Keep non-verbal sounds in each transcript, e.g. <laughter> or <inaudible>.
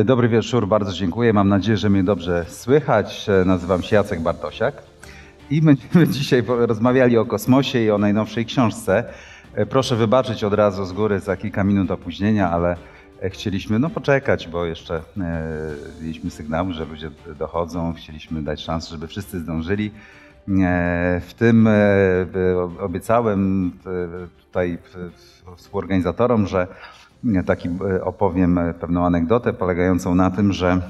E, dobry wieczór, bardzo dziękuję. Mam nadzieję, że mnie dobrze słychać. E, nazywam się Jacek Bartosiak i będziemy <laughs> dzisiaj rozmawiali o kosmosie i o najnowszej książce. E, proszę wybaczyć od razu z góry za kilka minut opóźnienia, ale chcieliśmy no, poczekać, bo jeszcze e, mieliśmy sygnał, że ludzie dochodzą. Chcieliśmy dać szansę, żeby wszyscy zdążyli. E, w tym e, obiecałem tutaj współorganizatorom, że taki e, opowiem e, pewną anegdotę polegającą na tym, że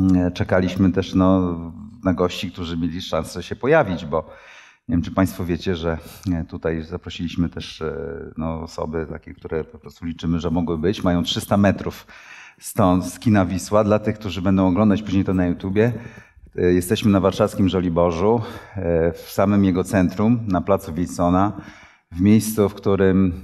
mm, e, czekaliśmy też no, na gości, którzy mieli szansę się pojawić, bo nie wiem, czy Państwo wiecie, że tutaj zaprosiliśmy też no, osoby takie, które po prostu liczymy, że mogły być. Mają 300 metrów stąd z kina Wisła. Dla tych, którzy będą oglądać później to na YouTubie, jesteśmy na warszawskim Żoliborzu, w samym jego centrum, na placu Wilsona, w miejscu, w którym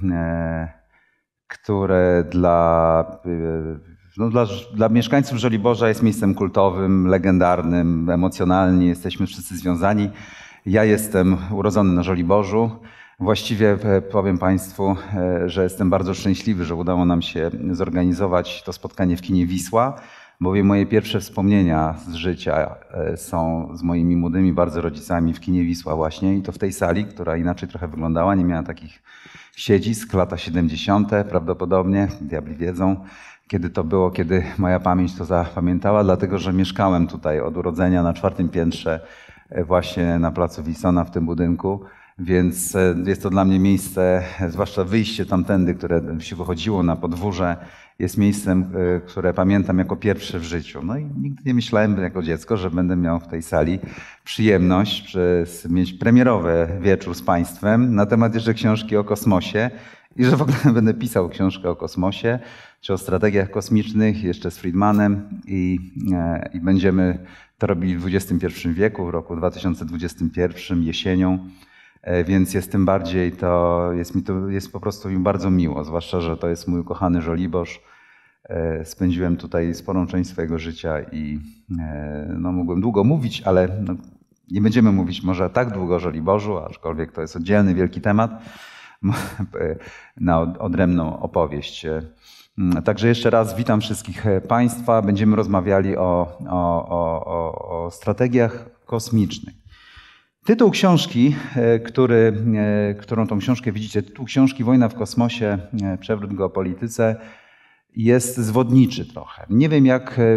które dla, y, no dla, dla mieszkańców Żoliborza jest miejscem kultowym, legendarnym, emocjonalnie jesteśmy wszyscy związani. Ja jestem urodzony na Żoliborzu. Właściwie e, powiem Państwu, e, że jestem bardzo szczęśliwy, że udało nam się zorganizować to spotkanie w kinie Wisła, bowiem moje pierwsze wspomnienia z życia e, są z moimi młodymi bardzo rodzicami w kinie Wisła właśnie i to w tej sali, która inaczej trochę wyglądała, nie miała takich siedzisk, lata 70. prawdopodobnie, diabli wiedzą, kiedy to było, kiedy moja pamięć to zapamiętała, dlatego że mieszkałem tutaj od urodzenia na czwartym piętrze, e, właśnie na placu Wilsona w tym budynku. Więc e, jest to dla mnie miejsce, e, zwłaszcza wyjście tamtędy, które się wychodziło na podwórze, jest miejscem, e, które pamiętam jako pierwsze w życiu. No i nigdy nie myślałem jako dziecko, że będę miał w tej sali przyjemność przez, mieć premierowy wieczór z Państwem na temat jeszcze książki o kosmosie i że w ogóle <laughs> będę pisał książkę o kosmosie czy o strategiach kosmicznych jeszcze z Friedmanem i, e, i będziemy to robili w XXI wieku, w roku 2021 jesienią e, więc jest tym bardziej to, jest mi to, jest po prostu mi bardzo miło, zwłaszcza, że to jest mój ukochany Żoliborz, E, spędziłem tutaj sporą część swojego życia i e, no, mogłem długo mówić, ale no, nie będziemy mówić może tak długo o Żoliborzu, aczkolwiek to jest oddzielny wielki temat <laughs> e, na odrębną opowieść. Także jeszcze raz witam wszystkich Państwa. Będziemy rozmawiali o, o, o, o strategiach kosmicznych. Tytuł książki, który, którą tą książkę widzicie, tytuł książki Wojna w kosmosie, przewrót geopolityce, jest zwodniczy trochę. Nie wiem, jak e, e,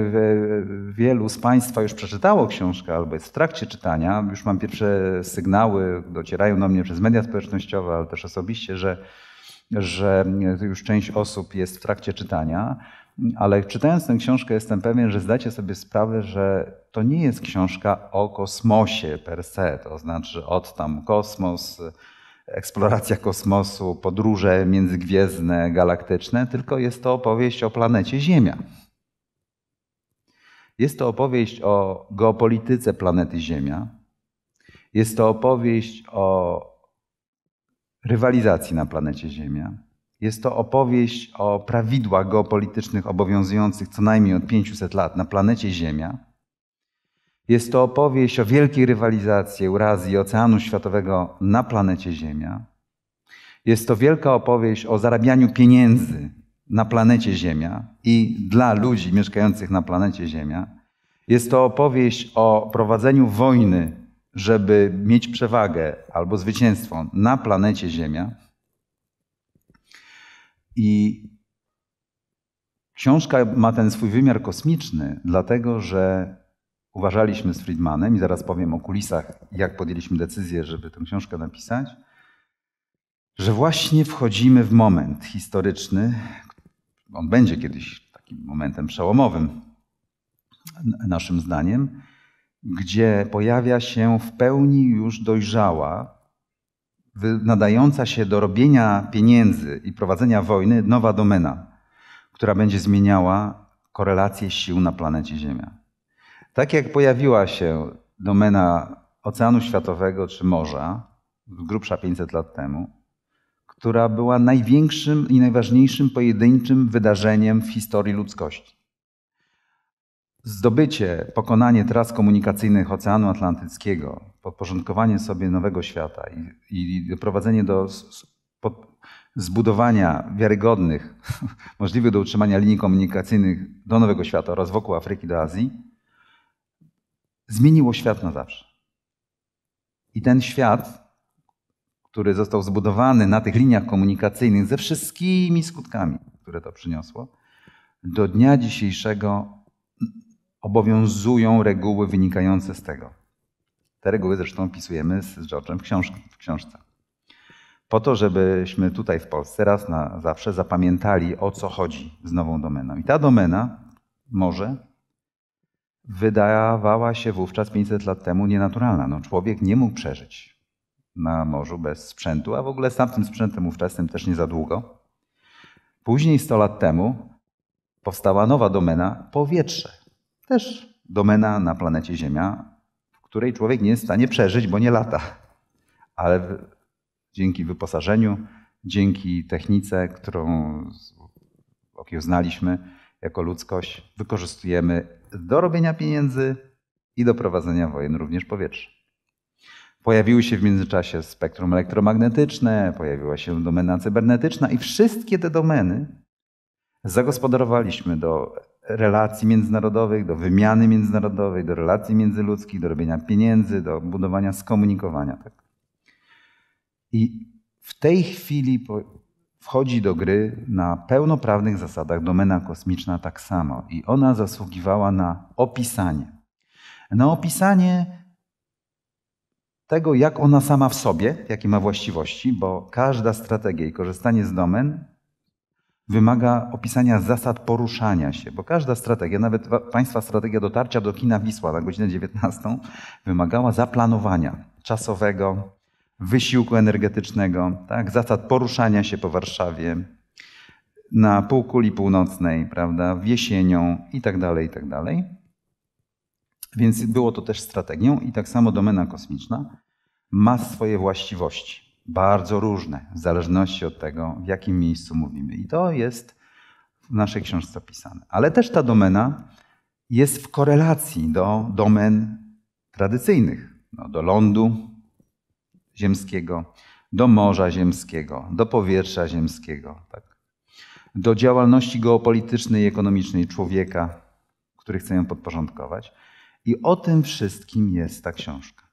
wielu z Państwa już przeczytało książkę albo jest w trakcie czytania. Już mam pierwsze sygnały, docierają do mnie przez media społecznościowe, ale też osobiście, że, że już część osób jest w trakcie czytania. Ale czytając tę książkę, jestem pewien, że zdacie sobie sprawę, że to nie jest książka o kosmosie per se, to znaczy od tam kosmos eksploracja kosmosu, podróże międzygwiezdne, galaktyczne, tylko jest to opowieść o planecie Ziemia. Jest to opowieść o geopolityce planety Ziemia. Jest to opowieść o rywalizacji na planecie Ziemia. Jest to opowieść o prawidłach geopolitycznych obowiązujących co najmniej od 500 lat na planecie Ziemia. Jest to opowieść o wielkiej rywalizacji Eurazji, Oceanu Światowego na planecie Ziemia. Jest to wielka opowieść o zarabianiu pieniędzy na planecie Ziemia i dla ludzi mieszkających na planecie Ziemia. Jest to opowieść o prowadzeniu wojny, żeby mieć przewagę albo zwycięstwo na planecie Ziemia. I książka ma ten swój wymiar kosmiczny, dlatego że uważaliśmy z Friedmanem, i zaraz powiem o kulisach, jak podjęliśmy decyzję, żeby tę książkę napisać, że właśnie wchodzimy w moment historyczny, on będzie kiedyś takim momentem przełomowym, naszym zdaniem, gdzie pojawia się w pełni już dojrzała, nadająca się do robienia pieniędzy i prowadzenia wojny nowa domena, która będzie zmieniała korelację sił na planecie Ziemia. Tak jak pojawiła się domena Oceanu Światowego czy morza, grubsza 500 lat temu, która była największym i najważniejszym pojedynczym wydarzeniem w historii ludzkości. Zdobycie, pokonanie tras komunikacyjnych Oceanu Atlantyckiego, podporządkowanie sobie nowego świata i, i doprowadzenie do pod, zbudowania wiarygodnych, <laughs> możliwych do utrzymania linii komunikacyjnych do nowego świata oraz wokół Afryki do Azji – zmieniło świat na zawsze. I ten świat, który został zbudowany na tych liniach komunikacyjnych ze wszystkimi skutkami, które to przyniosło, do dnia dzisiejszego obowiązują reguły wynikające z tego. Te reguły zresztą pisujemy z George'em w, książ w książce. Po to, żebyśmy tutaj w Polsce raz na zawsze zapamiętali, o co chodzi z nową domeną. I ta domena może wydawała się wówczas 500 lat temu nienaturalna. No, człowiek nie mógł przeżyć na morzu bez sprzętu, a w ogóle z tamtym sprzętem ówczesnym też nie za długo. Później 100 lat temu powstała nowa domena powietrze. Też domena na planecie Ziemia, w której człowiek nie jest w stanie przeżyć, bo nie lata. Ale w, dzięki wyposażeniu, dzięki technice, którą uznaliśmy jako ludzkość, wykorzystujemy do robienia pieniędzy i do prowadzenia wojen również powietrza. Pojawiły się w międzyczasie spektrum elektromagnetyczne, pojawiła się domena cybernetyczna i wszystkie te domeny zagospodarowaliśmy do relacji międzynarodowych, do wymiany międzynarodowej, do relacji międzyludzkich, do robienia pieniędzy, do budowania skomunikowania. I w tej chwili wchodzi do gry na pełnoprawnych zasadach domena kosmiczna tak samo i ona zasługiwała na opisanie. Na opisanie tego, jak ona sama w sobie, jakie ma właściwości, bo każda strategia i korzystanie z domen wymaga opisania zasad poruszania się, bo każda strategia, nawet Państwa strategia dotarcia do kina Wisła na godzinę 19, wymagała zaplanowania czasowego, wysiłku energetycznego, tak? zasad poruszania się po Warszawie, na półkuli północnej, prawda, jesienią i tak dalej, i tak dalej. Więc było to też strategią i tak samo domena kosmiczna ma swoje właściwości, bardzo różne, w zależności od tego, w jakim miejscu mówimy. I to jest w naszej książce opisane. Ale też ta domena jest w korelacji do domen tradycyjnych, no, do lądu, ziemskiego, do morza ziemskiego, do powietrza ziemskiego, tak? do działalności geopolitycznej i ekonomicznej człowieka, który chce ją podporządkować. I o tym wszystkim jest ta książka.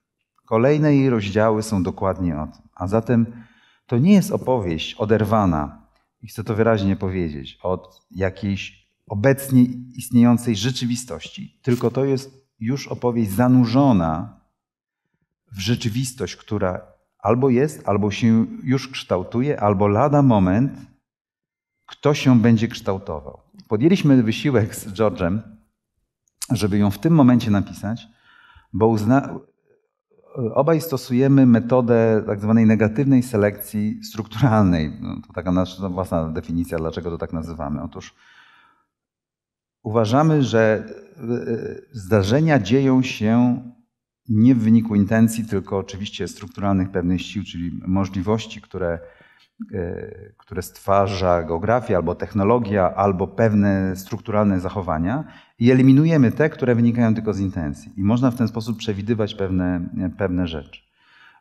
Kolejne jej rozdziały są dokładnie o tym. A zatem to nie jest opowieść oderwana, i chcę to wyraźnie powiedzieć, od jakiejś obecnie istniejącej rzeczywistości, tylko to jest już opowieść zanurzona w rzeczywistość, która albo jest, albo się już kształtuje, albo lada moment kto się będzie kształtował. Podjęliśmy wysiłek z George'em, żeby ją w tym momencie napisać, bo uzna... obaj stosujemy metodę tak zwanej negatywnej selekcji strukturalnej. No, to taka nasza własna definicja, dlaczego to tak nazywamy. Otóż uważamy, że e, e, zdarzenia dzieją się nie w wyniku intencji, tylko oczywiście strukturalnych pewnych sił, czyli możliwości, które, e, które stwarza geografia albo technologia, albo pewne strukturalne zachowania i eliminujemy te, które wynikają tylko z intencji. I można w ten sposób przewidywać pewne, pewne rzeczy.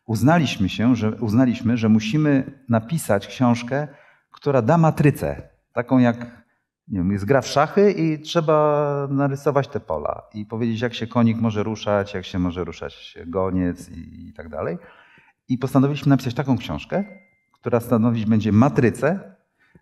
Uznaliśmy się, że, uznaliśmy, że musimy napisać książkę, która da matrycę, taką jak nie wiem, jest gra w szachy i trzeba narysować te pola i powiedzieć, jak się konik może ruszać, jak się może ruszać goniec i, i tak dalej. I postanowiliśmy napisać taką książkę, która stanowić będzie matrycę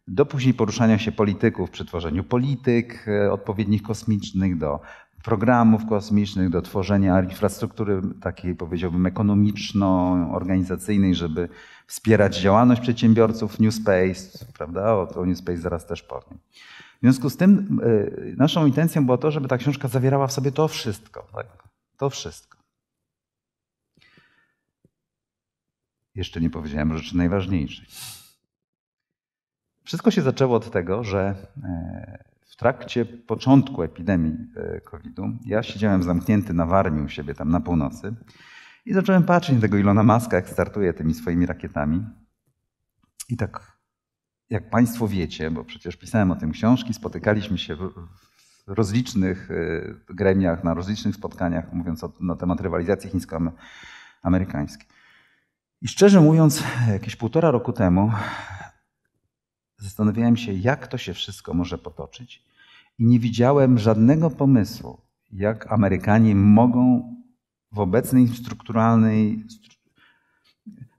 do później poruszania się polityków przy tworzeniu polityk e, odpowiednich kosmicznych, do programów kosmicznych, do tworzenia infrastruktury takiej powiedziałbym ekonomiczno-organizacyjnej, żeby wspierać działalność przedsiębiorców New Space, prawda? O, o New Space zaraz też powiem. W związku z tym e, naszą intencją było to, żeby ta książka zawierała w sobie to wszystko. Tak? To wszystko. Jeszcze nie powiedziałem rzeczy najważniejszej. Wszystko się zaczęło od tego, że e, w trakcie początku epidemii e, COVID-u ja siedziałem zamknięty na Warniu, u siebie tam na północy i zacząłem patrzeć na tego Ilona Maska, jak startuje tymi swoimi rakietami. I tak jak Państwo wiecie, bo przecież pisałem o tym książki, spotykaliśmy się w, rozlicznych y, gremiach, na rozlicznych spotkaniach, mówiąc o, na temat rywalizacji chińsko-amerykańskiej. I szczerze mówiąc, jakieś półtora roku temu zastanawiałem się, jak to się wszystko może potoczyć, i nie widziałem żadnego pomysłu, jak Amerykanie mogą w obecnej strukturalnej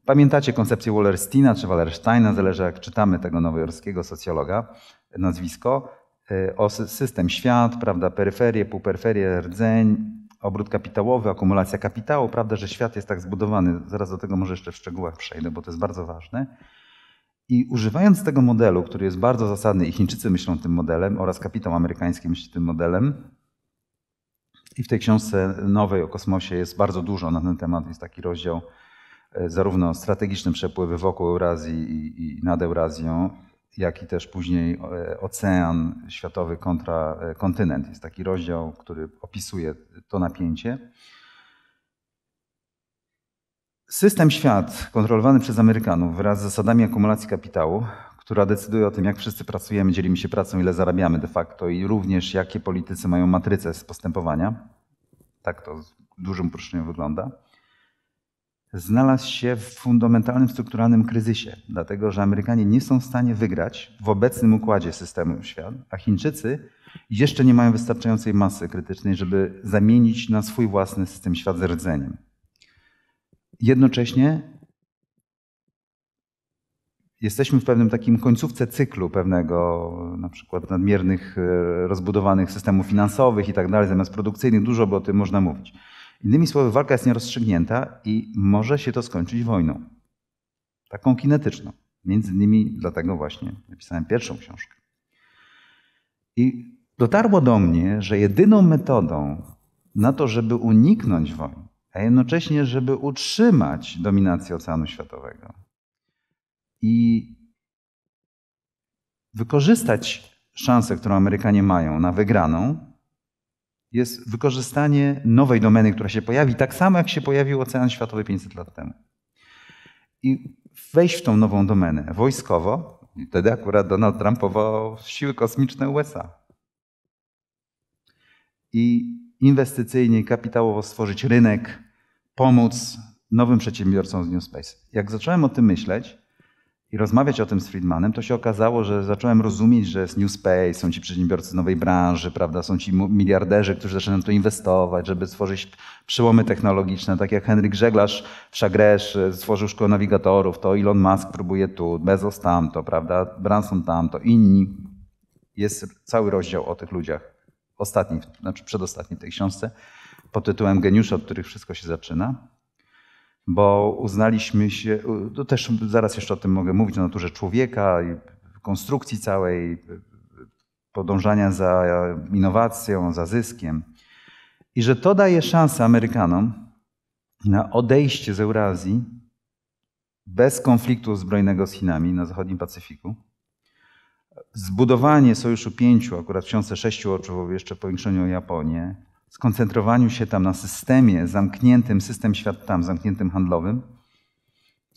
Pamiętacie koncepcję Wallersteina czy Wallersteina, zależy jak czytamy tego nowojorskiego socjologa, nazwisko, y, o system świat, prawda, peryferie, półperyferie, rdzeń, obrót kapitałowy, akumulacja kapitału, prawda, że świat jest tak zbudowany. Zaraz do tego może jeszcze w szczegółach przejdę, bo to jest bardzo ważne. I używając tego modelu, który jest bardzo zasadny i Chińczycy myślą tym modelem oraz kapitał amerykański myśli tym modelem, i w tej książce nowej o kosmosie jest bardzo dużo na ten temat, jest taki rozdział E, zarówno strategiczne przepływy wokół Eurazji i, i nad Eurazją, jak i też później e, ocean światowy kontra e, kontynent. Jest taki rozdział, który opisuje to napięcie. System świat kontrolowany przez Amerykanów wraz z zasadami akumulacji kapitału, która decyduje o tym, jak wszyscy pracujemy, dzielimy się pracą, ile zarabiamy de facto i również jakie politycy mają matrycę z postępowania. Tak to w dużym uproszczeniu wygląda znalazł się w fundamentalnym, strukturalnym kryzysie, dlatego że Amerykanie nie są w stanie wygrać w obecnym układzie systemu świat, a Chińczycy jeszcze nie mają wystarczającej masy krytycznej, żeby zamienić na swój własny system świat z rdzeniem. Jednocześnie jesteśmy w pewnym takim końcówce cyklu pewnego, na przykład nadmiernych, e, rozbudowanych systemów finansowych i tak dalej, zamiast produkcyjnych. Dużo by o tym można mówić. Innymi słowy, walka jest nierozstrzygnięta i może się to skończyć wojną. Taką kinetyczną. Między innymi dlatego właśnie napisałem pierwszą książkę. I dotarło do mnie, że jedyną metodą na to, żeby uniknąć wojny, a jednocześnie, żeby utrzymać dominację Oceanu Światowego i wykorzystać szansę, którą Amerykanie mają na wygraną, jest wykorzystanie nowej domeny, która się pojawi, tak samo jak się pojawił Ocean Światowy 500 lat temu. I wejść w tą nową domenę wojskowo, i wtedy akurat Donald Trump powołał siły kosmiczne USA. I inwestycyjnie, kapitałowo stworzyć rynek, pomóc nowym przedsiębiorcom z New Space. Jak zacząłem o tym myśleć, i rozmawiać o tym z Friedmanem, to się okazało, że zacząłem rozumieć, że jest New Space, są ci przedsiębiorcy nowej branży, prawda, są ci miliarderzy, którzy zaczynają tu inwestować, żeby stworzyć przełomy technologiczne, tak jak Henryk Żeglarz w Szagresz stworzył szkołę nawigatorów, to Elon Musk próbuje tu, Bezos tamto, prawda, Branson tamto, inni. Jest cały rozdział o tych ludziach, ostatni, znaczy przedostatni w tej książce, pod tytułem Geniusze, od których wszystko się zaczyna bo uznaliśmy się, to też zaraz jeszcze o tym mogę mówić, o naturze człowieka i konstrukcji całej, podążania za innowacją, za zyskiem. I że to daje szansę Amerykanom na odejście z Eurazji bez konfliktu zbrojnego z Chinami na zachodnim Pacyfiku. Zbudowanie Sojuszu Pięciu, akurat w książce Sześciu Oczu, jeszcze powiększeniu o Japonię, skoncentrowaniu się tam na systemie zamkniętym, system świat tam, zamkniętym handlowym,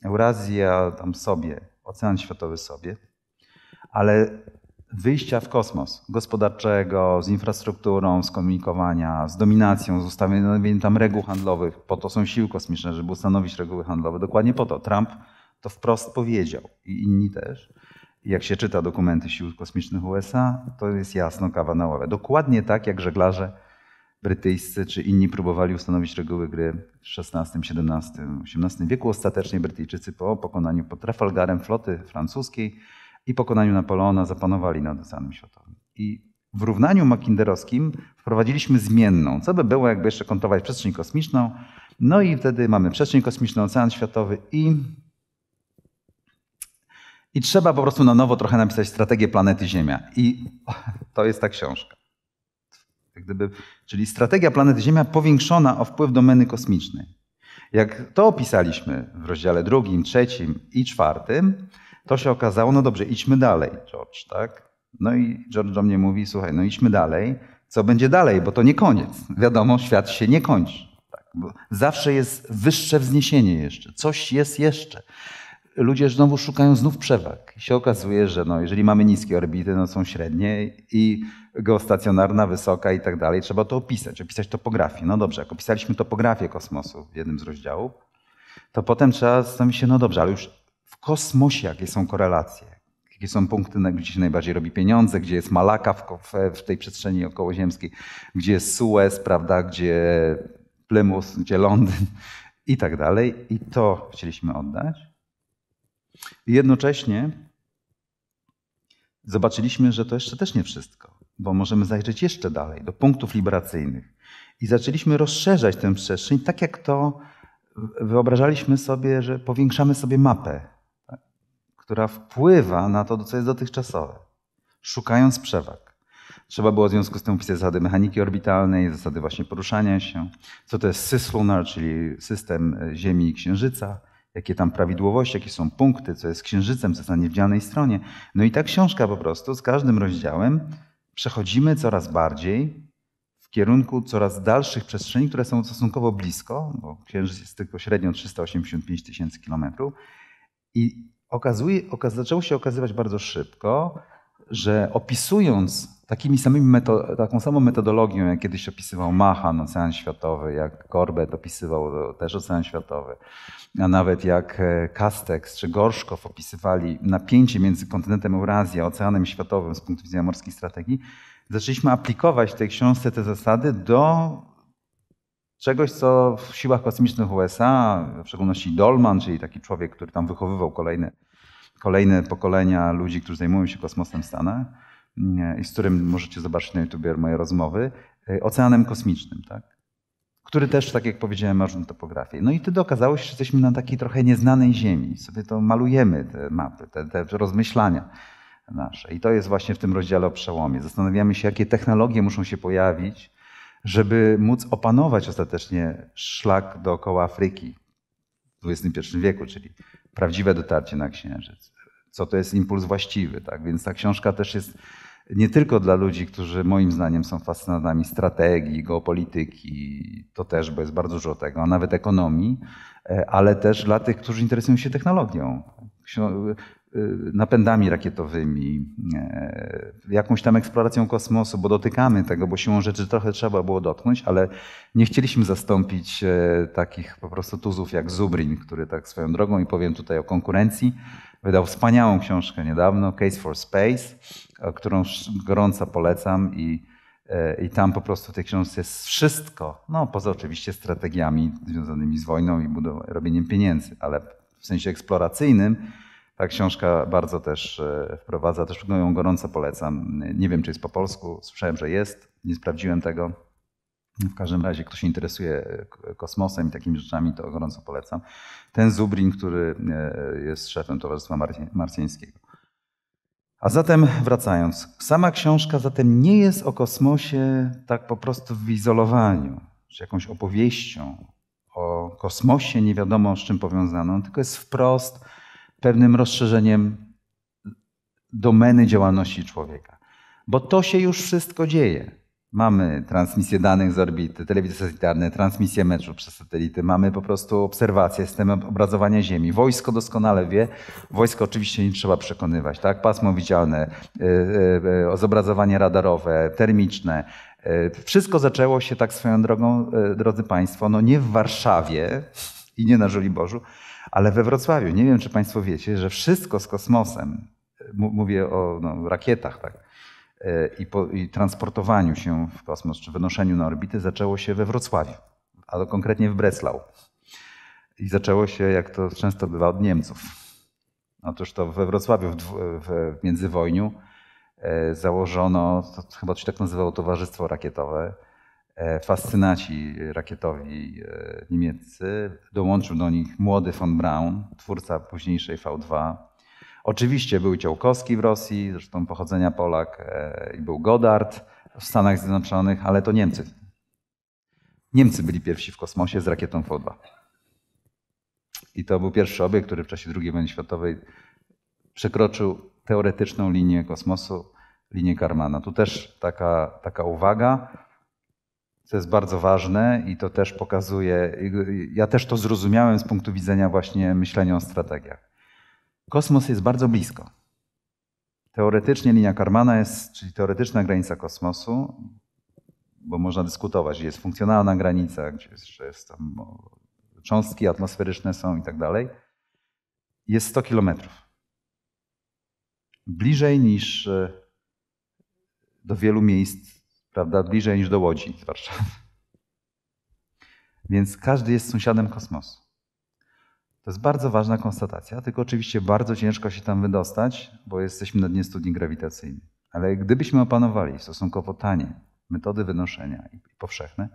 Eurazja tam sobie, Ocean Światowy sobie, ale wyjścia w kosmos gospodarczego, z infrastrukturą, z komunikowania, z dominacją, z ustawieniem tam reguł handlowych. Po to są siły kosmiczne, żeby ustanowić reguły handlowe. Dokładnie po to. Trump to wprost powiedział i inni też. Jak się czyta dokumenty sił kosmicznych USA, to jest jasno kawa na ławę. Dokładnie tak, jak żeglarze brytyjscy czy inni próbowali ustanowić reguły gry w XVI, XVII, XVIII wieku. Ostatecznie Brytyjczycy po pokonaniu pod Trafalgarem floty francuskiej i pokonaniu Napoleona zapanowali nad Oceanem Światowym. I w równaniu makinderowskim wprowadziliśmy zmienną, co by było, jakby jeszcze kontować przestrzeń kosmiczną. No i wtedy mamy przestrzeń kosmiczną, Ocean Światowy i i trzeba po prostu na nowo trochę napisać strategię planety Ziemia. I <laughs> to jest ta książka. Jak gdyby, czyli strategia planety Ziemia powiększona o wpływ domeny kosmicznej. Jak to opisaliśmy w rozdziale drugim, trzecim i czwartym, to się okazało, no dobrze, idźmy dalej, George, tak? No i George do mnie mówi, słuchaj, no idźmy dalej, co będzie dalej, bo to nie koniec. Wiadomo, świat się nie kończy. Tak? Bo zawsze jest wyższe wzniesienie jeszcze, coś jest jeszcze. Ludzie znowu szukają znów przewag. I się okazuje, że no, jeżeli mamy niskie orbity, no są średnie i geostacjonarna, wysoka i tak dalej. Trzeba to opisać, opisać topografię. No dobrze, jak opisaliśmy topografię kosmosu w jednym z rozdziałów, to potem trzeba zastanowić się, no dobrze, ale już w kosmosie jakie są korelacje? Jakie są punkty, gdzie się najbardziej robi pieniądze, gdzie jest Malaka w, w tej przestrzeni okołoziemskiej, gdzie jest Suez, prawda, gdzie Plymouth, gdzie Londyn i tak dalej. I to chcieliśmy oddać. I jednocześnie zobaczyliśmy, że to jeszcze też nie wszystko bo możemy zajrzeć jeszcze dalej, do punktów liberacyjnych. I zaczęliśmy rozszerzać tę przestrzeń, tak jak to wyobrażaliśmy sobie, że powiększamy sobie mapę, tak? która wpływa na to, co jest dotychczasowe, szukając przewag. Trzeba było w związku z tym opisać zasady mechaniki orbitalnej, zasady właśnie poruszania się, co to jest syslunar, czyli system e, Ziemi i Księżyca, jakie tam prawidłowości, jakie są punkty, co jest Księżycem, co jest na niewidzialnej stronie. No i ta książka po prostu z każdym rozdziałem przechodzimy coraz bardziej w kierunku coraz dalszych przestrzeni, które są stosunkowo blisko, bo Księżyc jest tylko średnio 385 tysięcy kilometrów i okazuje, okaz, zaczęło się okazywać bardzo szybko, że opisując takimi samymi meto- taką samą metodologią, jak kiedyś opisywał Mahan Ocean Światowy, jak Corbett opisywał też Ocean Światowy, a nawet jak e, Castex czy Gorszkow opisywali napięcie między kontynentem Eurazji a Oceanem Światowym z punktu widzenia morskiej strategii, zaczęliśmy aplikować w tej książce te zasady do czegoś, co w siłach kosmicznych USA, w szczególności Dolman, czyli taki człowiek, który tam wychowywał kolejne, kolejne pokolenia ludzi, którzy zajmują się kosmosem w Stanach, E, i z którym możecie zobaczyć na YouTubie moje rozmowy, e, oceanem kosmicznym, tak? który też, tak jak powiedziałem, ma różne topografię. No i wtedy okazało się, że jesteśmy na takiej trochę nieznanej ziemi. Sobie to malujemy, te mapy, te, te rozmyślania nasze. I to jest właśnie w tym rozdziale o przełomie. Zastanawiamy się, jakie technologie muszą się pojawić, żeby móc opanować ostatecznie szlak dookoła Afryki w XXI wieku, czyli prawdziwe dotarcie na Księżyc. Co to jest impuls właściwy, tak? Więc ta książka też jest nie tylko dla ludzi, którzy moim zdaniem są fascynatami strategii, geopolityki, to też, bo jest bardzo dużo tego, a nawet ekonomii, e, ale też dla tych, którzy interesują się technologią, e, napędami rakietowymi, e, jakąś tam eksploracją kosmosu, bo dotykamy tego, bo siłą rzeczy trochę trzeba było dotknąć, ale nie chcieliśmy zastąpić takich po prostu tuzów jak Zubrin, który tak swoją drogą i powiem tutaj o konkurencji, wydał wspaniałą książkę niedawno, Case for Space, e, którą gorąco polecam i, e, i tam po prostu w tej książce jest wszystko, no poza oczywiście strategiami związanymi z wojną i robieniem pieniędzy, ale w sensie eksploracyjnym ta książka bardzo też e, wprowadza, też ją gorąco polecam. Nie wiem, czy jest po polsku, słyszałem, że jest, nie sprawdziłem tego w każdym razie, kto się interesuje kosmosem i takimi rzeczami, to gorąco polecam. Ten Zubrin, który e, jest szefem Towarzystwa Marcieńskiego. A zatem wracając, sama książka zatem nie jest o kosmosie tak po prostu w izolowaniu, czy jakąś opowieścią o kosmosie nie wiadomo z czym powiązaną, tylko jest wprost pewnym rozszerzeniem domeny działalności człowieka. Bo to się już wszystko dzieje. Mamy transmisję danych z orbity, telewizję satelitarną, transmisję meczów przez satelity, mamy po prostu obserwacje, system obrazowania Ziemi. Wojsko doskonale wie, wojsko oczywiście nie trzeba przekonywać, tak? Pasmo widzialne, y, y, y, zobrazowanie radarowe, termiczne. Wszystko zaczęło się tak swoją drogą, drodzy Państwo, no nie w Warszawie i nie na Żoliborzu, ale we Wrocławiu. Nie wiem, czy Państwo wiecie, że wszystko z kosmosem, mówię o no, rakietach, tak? E, i, po, i transportowaniu się w kosmos, czy wynoszeniu na orbity zaczęło się we Wrocławiu, a konkretnie w Breslau. I zaczęło się, jak to często bywa, od Niemców. Otóż to we Wrocławiu w, w międzywojniu e, założono, to chyba coś tak nazywało Towarzystwo Rakietowe, e, fascynaci rakietowi niemieccy. Dołączył do nich młody von Braun, twórca późniejszej V2, Oczywiście był Ciołkowski w Rosji, zresztą pochodzenia Polak, e, i był Goddard w Stanach Zjednoczonych, ale to Niemcy. Niemcy byli pierwsi w kosmosie z rakietą V2. I to był pierwszy obiekt, który w czasie II wojny światowej przekroczył teoretyczną linię kosmosu, linię Karmana. Tu też taka, taka uwaga, co jest bardzo ważne i to też pokazuje, ja też to zrozumiałem z punktu widzenia właśnie myślenia o strategiach. Kosmos jest bardzo blisko. Teoretycznie linia Karmana jest, czyli teoretyczna granica kosmosu, bo można dyskutować, gdzie jest funkcjonalna granica, gdzie jest, że jest tam cząstki atmosferyczne są i tak dalej, jest 100 kilometrów. Bliżej niż e, do wielu miejsc, prawda, bliżej niż do Łodzi zwłaszcza. Więc każdy jest sąsiadem kosmosu. To jest bardzo ważna konstatacja, tylko oczywiście bardzo ciężko się tam wydostać, bo jesteśmy na dnie studni grawitacyjnej. Ale gdybyśmy opanowali stosunkowo tanie metody wynoszenia i powszechne,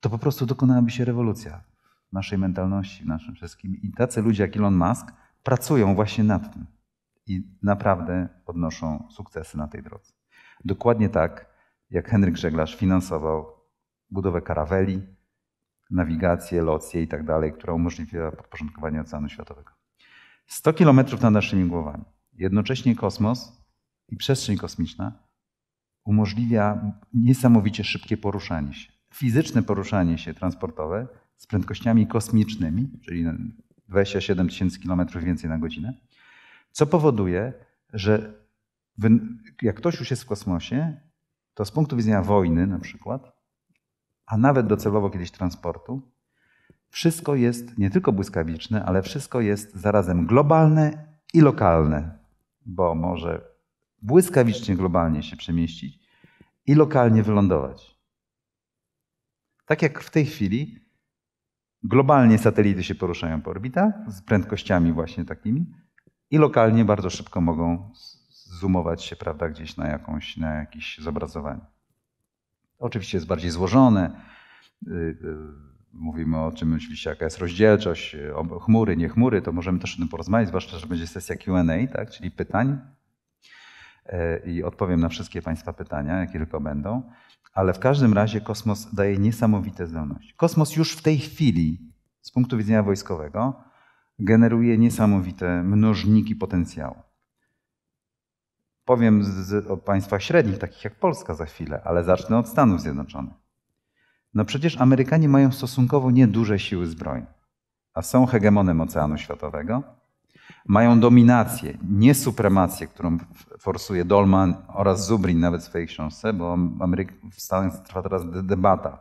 to po prostu dokonałaby się rewolucja w naszej mentalności, w naszym wszystkim. I tacy ludzie jak Elon Musk pracują właśnie nad tym i naprawdę odnoszą sukcesy na tej drodze. Dokładnie tak, jak Henryk Żeglarz finansował budowę karaweli, nawigację, locję i tak dalej, która umożliwia podporządkowanie Oceanu Światowego. 100 kilometrów nad naszymi głowami. Jednocześnie kosmos i przestrzeń kosmiczna umożliwia niesamowicie szybkie poruszanie się. Fizyczne poruszanie się transportowe z prędkościami kosmicznymi, czyli 27 tysięcy kilometrów więcej na godzinę, co powoduje, że jak ktoś już jest w kosmosie, to z punktu widzenia wojny na przykład, a nawet docelowo kiedyś transportu, wszystko jest nie tylko błyskawiczne, ale wszystko jest zarazem globalne i lokalne, bo może błyskawicznie globalnie się przemieścić i lokalnie wylądować. Tak jak w tej chwili globalnie satelity się poruszają po orbitach z prędkościami właśnie takimi i lokalnie bardzo szybko mogą zoomować się prawda, gdzieś na, jakąś, na jakieś zobrazowanie. Oczywiście jest bardziej złożone. Y, y, mówimy o czym oczywiście, jaka jest rozdzielczość, y, o chmury, nie chmury, to możemy też o tym porozmawiać, zwłaszcza, że będzie sesja Q&A, tak? czyli pytań. I odpowiem na wszystkie Państwa pytania, jakie tylko będą. Ale w każdym razie kosmos daje niesamowite zdolności. Kosmos już w tej chwili, z punktu widzenia wojskowego, generuje niesamowite mnożniki potencjału. Powiem z, o państwach średnich, takich jak Polska za chwilę, ale zacznę od Stanów Zjednoczonych. No przecież Amerykanie mają stosunkowo nieduże siły zbrojne, a są hegemonem Oceanu Światowego. Mają dominację, nie supremację, którą forsuje Dolman oraz Zubrin nawet w swojej książce, bo Ameryka w Stanach trwa teraz debata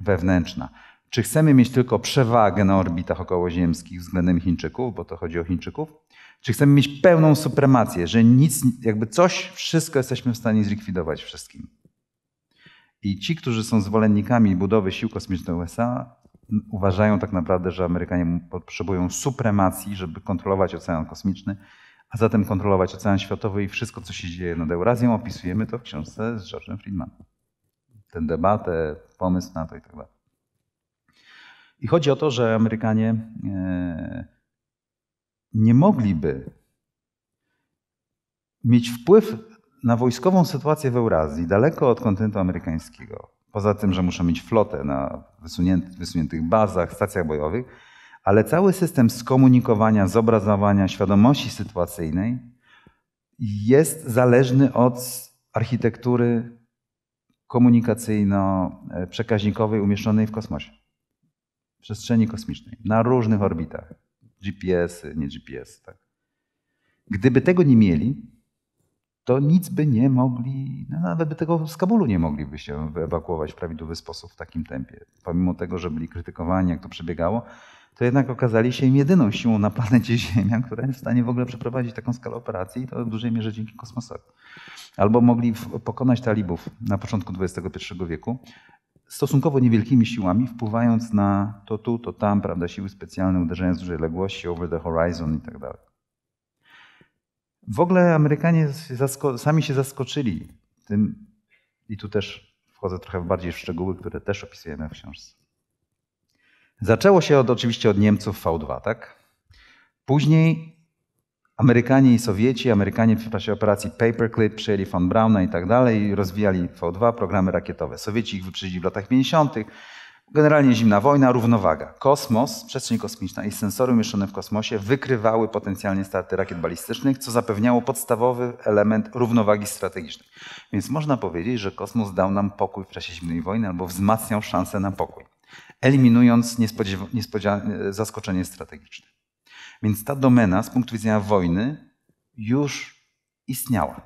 wewnętrzna. Czy chcemy mieć tylko przewagę na orbitach okołoziemskich względem Chińczyków, bo to chodzi o Chińczyków, czy chcemy mieć pełną supremację, że nic, jakby coś, wszystko jesteśmy w stanie zlikwidować wszystkim. I ci, którzy są zwolennikami budowy sił kosmicznych USA, uważają tak naprawdę, że Amerykanie potrzebują supremacji, żeby kontrolować ocean kosmiczny, a zatem kontrolować ocean światowy i wszystko, co się dzieje nad Eurazją, opisujemy to w książce z George'em Friedman. Tę debatę, pomysł na to i tak dalej. I chodzi o to, że Amerykanie e, nie mogliby mieć wpływ na wojskową sytuację w Eurazji, daleko od kontynentu amerykańskiego. Poza tym, że muszą mieć flotę na wysuniętych bazach, stacjach bojowych, ale cały system skomunikowania, zobrazowania, świadomości sytuacyjnej jest zależny od architektury komunikacyjno-przekaźnikowej umieszczonej w kosmosie, w przestrzeni kosmicznej, na różnych orbitach. GPS-y, nie GPS. Tak. Gdyby tego nie mieli, to nic by nie mogli, no nawet by tego z Kabulu nie mogliby się ewakuować w prawidłowy sposób w takim tempie. Pomimo tego, że byli krytykowani, jak to przebiegało, to jednak okazali się im jedyną siłą na planecie Ziemia, która jest w stanie w ogóle przeprowadzić taką skalę operacji i to w dużej mierze dzięki kosmosowi. Albo mogli pokonać talibów na początku XXI wieku, stosunkowo niewielkimi siłami, wpływając na to tu, to tam, prawda, siły specjalne uderzając z dużej odległości, over the horizon i tak dalej. W ogóle Amerykanie sami się zaskoczyli tym, i tu też wchodzę trochę bardziej w szczegóły, które też opisujemy w książce. Zaczęło się od, oczywiście od Niemców V2, tak? Później Amerykanie i Sowieci, Amerykanie w czasie operacji Paperclip przejęli von Brauna i tak dalej i rozwijali V2, programy rakietowe. Sowieci ich wyprzedzili w latach 50. Generalnie zimna wojna, równowaga. Kosmos, przestrzeń kosmiczna i sensory umieszczone w kosmosie wykrywały potencjalnie starty rakiet balistycznych, co zapewniało podstawowy element równowagi strategicznej. Więc można powiedzieć, że kosmos dał nam pokój w czasie zimnej wojny albo wzmacniał szansę na pokój, eliminując niespodziewa- niespodzia- zaskoczenie strategiczne. Więc ta domena z punktu widzenia wojny już istniała.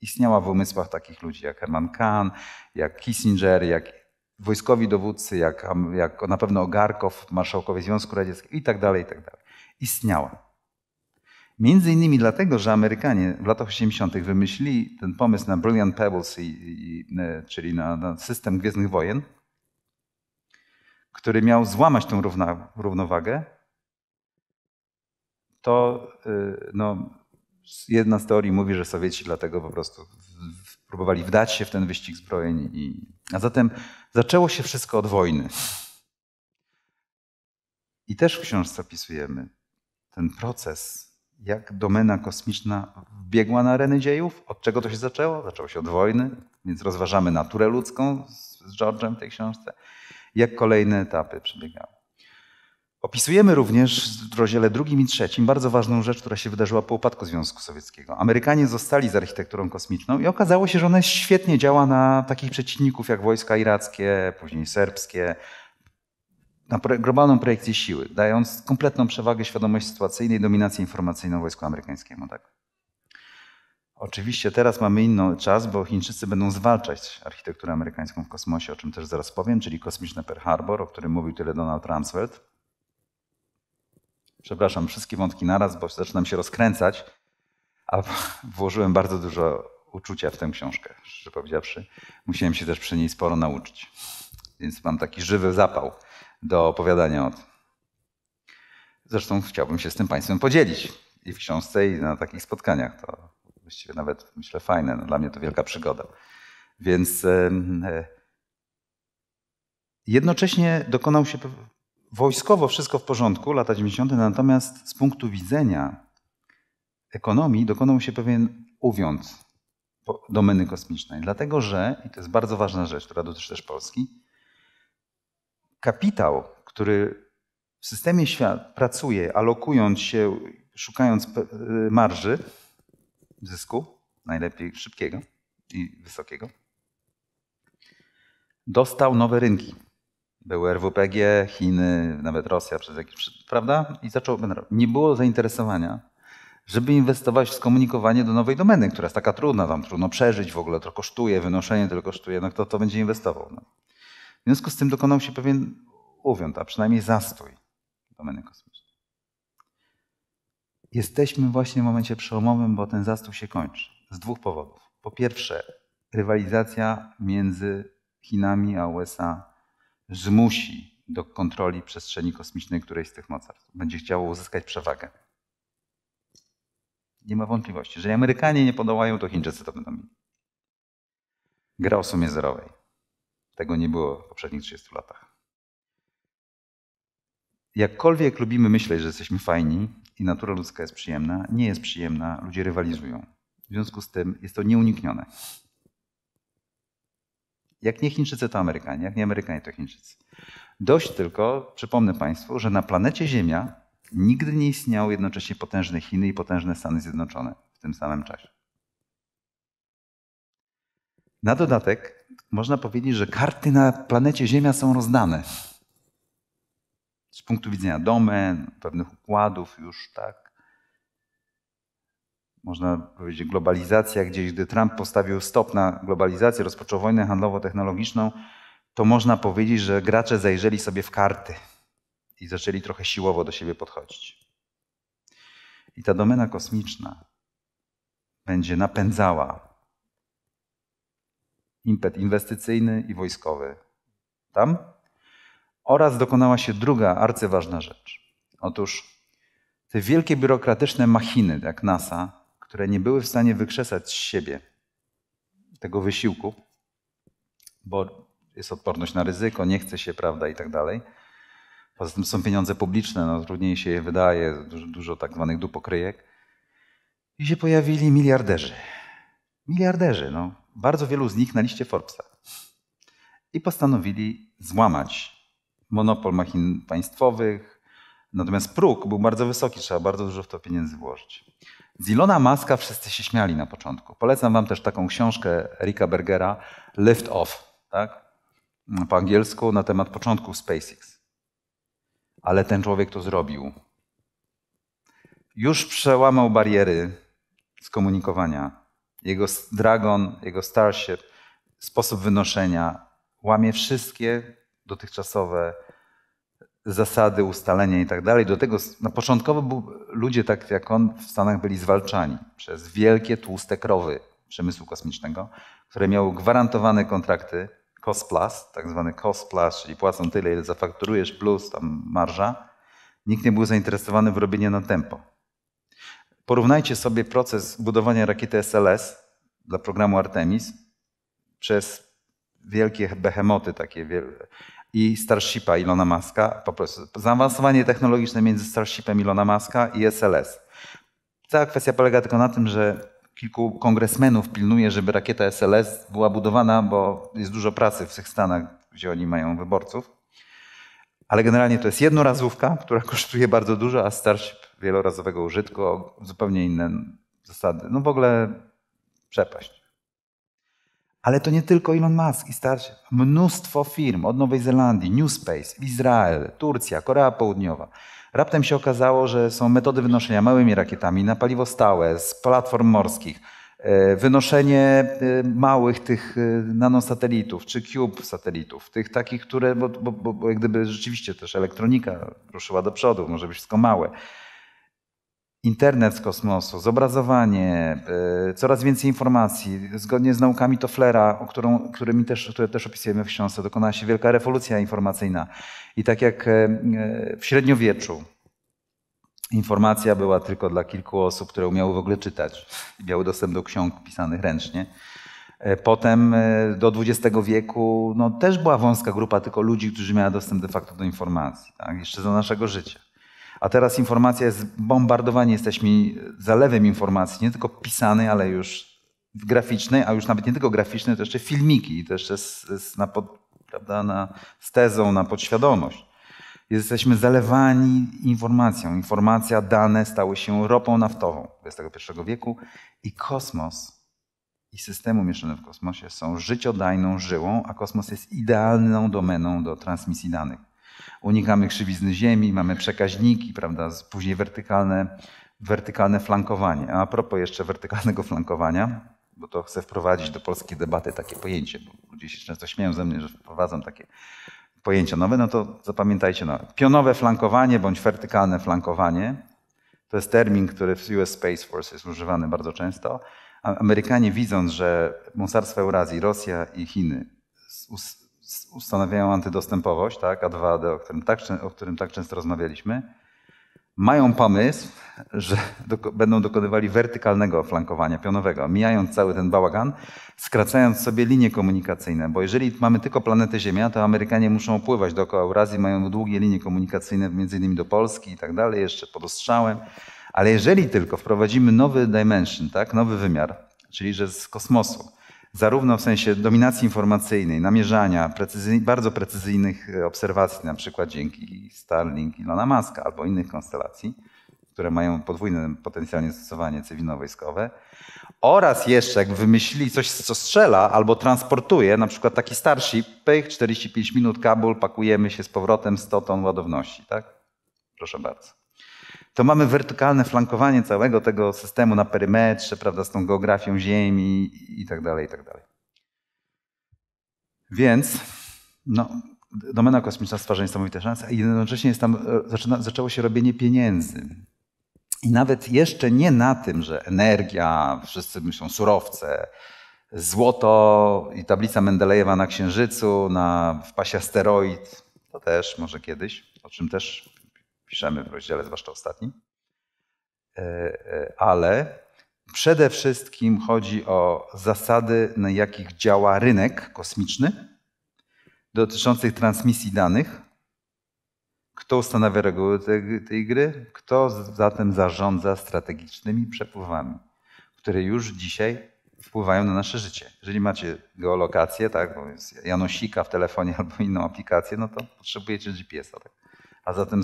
Istniała w umysłach takich ludzi jak Herman Kahn, jak Kissinger, jak wojskowi dowódcy, jak, jak na pewno Ogarkow, marszałkowie Związku Radzieckiego i tak dalej, i tak dalej. Istniała. Między innymi dlatego, że Amerykanie w latach 80. wymyślili ten pomysł na Brilliant Pebbles, i, i, e, czyli na, na, system Gwiezdnych Wojen, który miał złamać tę równowagę to y, no, jedna z teorii mówi, że Sowieci dlatego po prostu próbowali wdać się w ten wyścig zbrojeń. I... A zatem zaczęło się wszystko od wojny. I też w książce opisujemy ten proces, jak domena kosmiczna wbiegła na areny dziejów, od czego to się zaczęło? Zaczęło się od wojny, więc rozważamy naturę ludzką z George'em w tej książce, jak kolejne etapy przebiegały. Opisujemy również w rozdziale drugim i trzecim bardzo ważną rzecz, która się wydarzyła po upadku Związku Sowieckiego. Amerykanie zostali z architekturą kosmiczną i okazało się, że ona świetnie działa na takich przeciwników jak wojska irackie, później serbskie, na globalną projekcję siły, dając kompletną przewagę świadomości sytuacyjnej, dominację informacyjną wojsku amerykańskiemu. Tak? Oczywiście teraz mamy inny czas, bo Chińczycy będą zwalczać architekturę amerykańską w kosmosie, o czym też zaraz powiem, czyli kosmiczne Pearl Harbor, o którym mówił tyle Donald Rumsfeld przepraszam, wszystkie wątki naraz, bo zaczynam się rozkręcać, a włożyłem bardzo dużo uczucia w tę książkę, szczerze powiedziawszy. Musiałem się też przy niej sporo nauczyć. Więc mam taki żywy zapał do opowiadania o tym. Zresztą chciałbym się z tym Państwem podzielić i w książce, i na takich spotkaniach. To właściwie nawet myślę fajne. No, dla mnie to wielka przygoda. Więc e, jednocześnie dokonał się wojskowo wszystko w porządku, lata 90., natomiast z punktu widzenia ekonomii dokonał się pewien uwiąz domeny kosmicznej. Dlatego, że, i to jest bardzo ważna rzecz, która dotyczy też Polski, kapitał, który w systemie świat pracuje, alokując się, szukając y, marży, zysku, najlepiej szybkiego i wysokiego, dostał nowe rynki. Były RWPG, Chiny, nawet Rosja przez jakiś, prawda? I zaczął, nie było zainteresowania, żeby inwestować w skomunikowanie do nowej domeny, która jest taka trudna, tam trudno przeżyć w ogóle, to kosztuje, wynoszenie tylko kosztuje, no kto to będzie inwestował? No. W związku z tym dokonał się pewien uwiąd, a przynajmniej zastój domeny kosmicznej. Jesteśmy właśnie w momencie przełomowym, bo ten zastój się kończy. Z dwóch powodów. Po pierwsze, rywalizacja między Chinami a USA zmusi do kontroli przestrzeni kosmicznej którejś z tych mocarstw. Będzie chciało uzyskać przewagę. Nie ma wątpliwości. Jeżeli Amerykanie nie podołają, to Chińczycy to będą mieli. Gra o sumie zerowej. Tego nie było w poprzednich 30 latach. Jakkolwiek lubimy myśleć, że jesteśmy fajni i natura ludzka jest przyjemna, nie jest przyjemna, ludzie rywalizują. W związku z tym jest to nieuniknione. Jak nie Chińczycy, to Amerykanie, jak nie Amerykanie, to Chińczycy. Dość tylko, przypomnę Państwu, że na planecie Ziemia nigdy nie istniały jednocześnie potężne Chiny i potężne Stany Zjednoczone w tym samym czasie. Na dodatek można powiedzieć, że karty na planecie Ziemia są rozdane. Z punktu widzenia domen, pewnych układów już, tak można powiedzieć, globalizacja gdzieś, gdy Trump postawił stop na globalizację, rozpoczął wojnę handlowo-technologiczną, to można powiedzieć, że gracze zajrzeli sobie w karty i zaczęli trochę siłowo do siebie podchodzić. I ta domena kosmiczna będzie napędzała impet inwestycyjny i wojskowy tam. Oraz dokonała się druga arcyważna rzecz. Otóż te wielkie biurokratyczne machiny, jak NASA, które nie były w stanie wykrzesać z siebie tego wysiłku, bo jest odporność na ryzyko, nie chce się, prawda, i tak dalej. Poza tym są pieniądze publiczne, no trudniej się je wydaje, dużo, dużo tak zwanych dupokryjek. I się pojawili miliarderzy. Miliarderzy, no. Bardzo wielu z nich na liście Forbesa. I postanowili złamać monopol machin państwowych. Natomiast próg był bardzo wysoki, trzeba bardzo dużo w to pieniędzy włożyć. Z Ilona Maska wszyscy się śmiali na początku. Polecam wam też taką książkę Ricka Bergera, Lift Off, tak? po angielsku, na temat początku SpaceX. Ale ten człowiek to zrobił. Już przełamał bariery skomunikowania. Jego Dragon, jego Starship, sposób wynoszenia łamie wszystkie dotychczasowe zasady ustalenia i tak dalej. Do tego na początkowo był, ludzie, tak jak on, w Stanach byli zwalczani przez wielkie, tłuste krowy przemysłu kosmicznego, które miały gwarantowane kontrakty cost plus, tak zwany cost plus, czyli płacą tyle, ile zafakturujesz, plus tam marża. Nikt nie był zainteresowany w robieniu na tempo. Porównajcie sobie proces budowania rakiety SLS dla programu Artemis przez wielkie behemoty, takie wielkie, i Starshipa Ilona Maska, po prostu zaawansowanie technologiczne między Starshipem Ilona Maska i SLS. Cała kwestia polega tylko na tym, że kilku kongresmenów pilnuje, żeby rakieta SLS była budowana, bo jest dużo pracy w tych Stanach, gdzie oni mają wyborców. Ale generalnie to jest jednorazówka, która <laughs> kosztuje bardzo dużo, a Starship wielorazowego użytku, zupełnie inne zasady. No w ogóle przepaść. Ale to nie tylko Elon Musk i starsi. Mnóstwo firm od Nowej Zelandii, New Space, Izrael, Turcja, Korea Południowa. Raptem się okazało, że są metody wynoszenia małymi rakietami na paliwo stałe z platform morskich. E, wynoszenie e, małych tych e, nanosatelitów, czy cube satelitów, tych takich, które, bo, bo, bo jak gdyby rzeczywiście też elektronika ruszyła do przodu, może być wszystko małe internet z kosmosu, zobrazowanie, e, coraz więcej informacji. Zgodnie z naukami Tofflera, o którą, którymi też, które też opisujemy w książce, dokonała się wielka rewolucja informacyjna. I tak jak e, e, w średniowieczu informacja była tylko dla kilku osób, które umiały w ogóle czytać i miały dostęp do ksiąg pisanych ręcznie, Potem do XX wieku no, też była wąska grupa tylko ludzi, którzy miały dostęp de facto do informacji, tak? jeszcze za naszego życia. A teraz informacja jest, bombardowana, jesteśmy zalewem informacji, nie tylko pisanej, ale już graficznej, a już nawet nie tylko graficznej, to jeszcze filmiki, to jeszcze z, z, na pod, prawda, na, z tezą na podświadomość. Jesteśmy zalewani informacją. Informacja, dane stały się ropą naftową XXI wieku i kosmos i systemy mieszane w kosmosie są życiodajną żyłą, a kosmos jest idealną domeną do transmisji danych unikamy krzywizny ziemi, mamy przekaźniki, prawda, później wertykalne, wertykalne flankowanie. A, propos jeszcze wertykalnego flankowania, bo to chcę wprowadzić do polskiej debaty takie pojęcie, bo ludzie się często śmieją ze mnie, że wprowadzam takie pojęcia nowe, no to zapamiętajcie, no, pionowe flankowanie bądź wertykalne flankowanie to jest termin, który w US Space Force jest używany bardzo często. Amerykanie widząc, że Mocarstwa Eurazji, Rosja i Chiny ustanawiają antydostępowość, tak, A2AD, o którym tak, o którym tak często rozmawialiśmy, mają pomysł, że doko będą dokonywali wertykalnego flankowania pionowego, mijając cały ten bałagan, skracając sobie linie komunikacyjne, bo jeżeli mamy tylko planetę Ziemia, to Amerykanie muszą pływać dookoła Eurazji, mają długie linie komunikacyjne między innymi do Polski i tak dalej, jeszcze pod ostrzałem, ale jeżeli tylko wprowadzimy nowy dimension, tak, nowy wymiar, czyli że z kosmosu, zarówno w sensie dominacji informacyjnej, namierzania, bardzo precyzyjnych e, obserwacji, na przykład dzięki Starlink Ilona Maska albo innych konstelacji, które mają podwójne potencjalnie stosowanie cywilno-wojskowe, oraz jeszcze jak wymyślili coś, co strzela albo transportuje, na przykład taki Starship, pych, 45 minut Kabul, pakujemy się z powrotem 100 ton ładowności, tak? Proszę bardzo to mamy wertykalne flankowanie całego tego systemu na perymetrze, prawda, z tą geografią Ziemi i tak dalej, i tak dalej. Więc no, domena kosmiczna stwarza niesamowite szanse, a jednocześnie jest tam, e, zaczyna, zaczęło się robienie pieniędzy. I nawet jeszcze nie na tym, że energia, wszyscy myślą surowce, złoto i tablica Mendelejewa na Księżycu, na, w pasie asteroid, to też może kiedyś, o czym też piszemy w rozdziale, zwłaszcza ostatnim. E, e, ale przede wszystkim chodzi o zasady, na jakich działa rynek kosmiczny dotyczących transmisji danych. Kto ustanawia reguły tej, tej gry? Kto zatem zarządza strategicznymi przepływami, które już dzisiaj wpływają na nasze życie. Jeżeli macie geolokację, tak, bo jest Janosika w telefonie <laughs> albo inną aplikację, no to potrzebujecie GPS-a. Tak? a zatem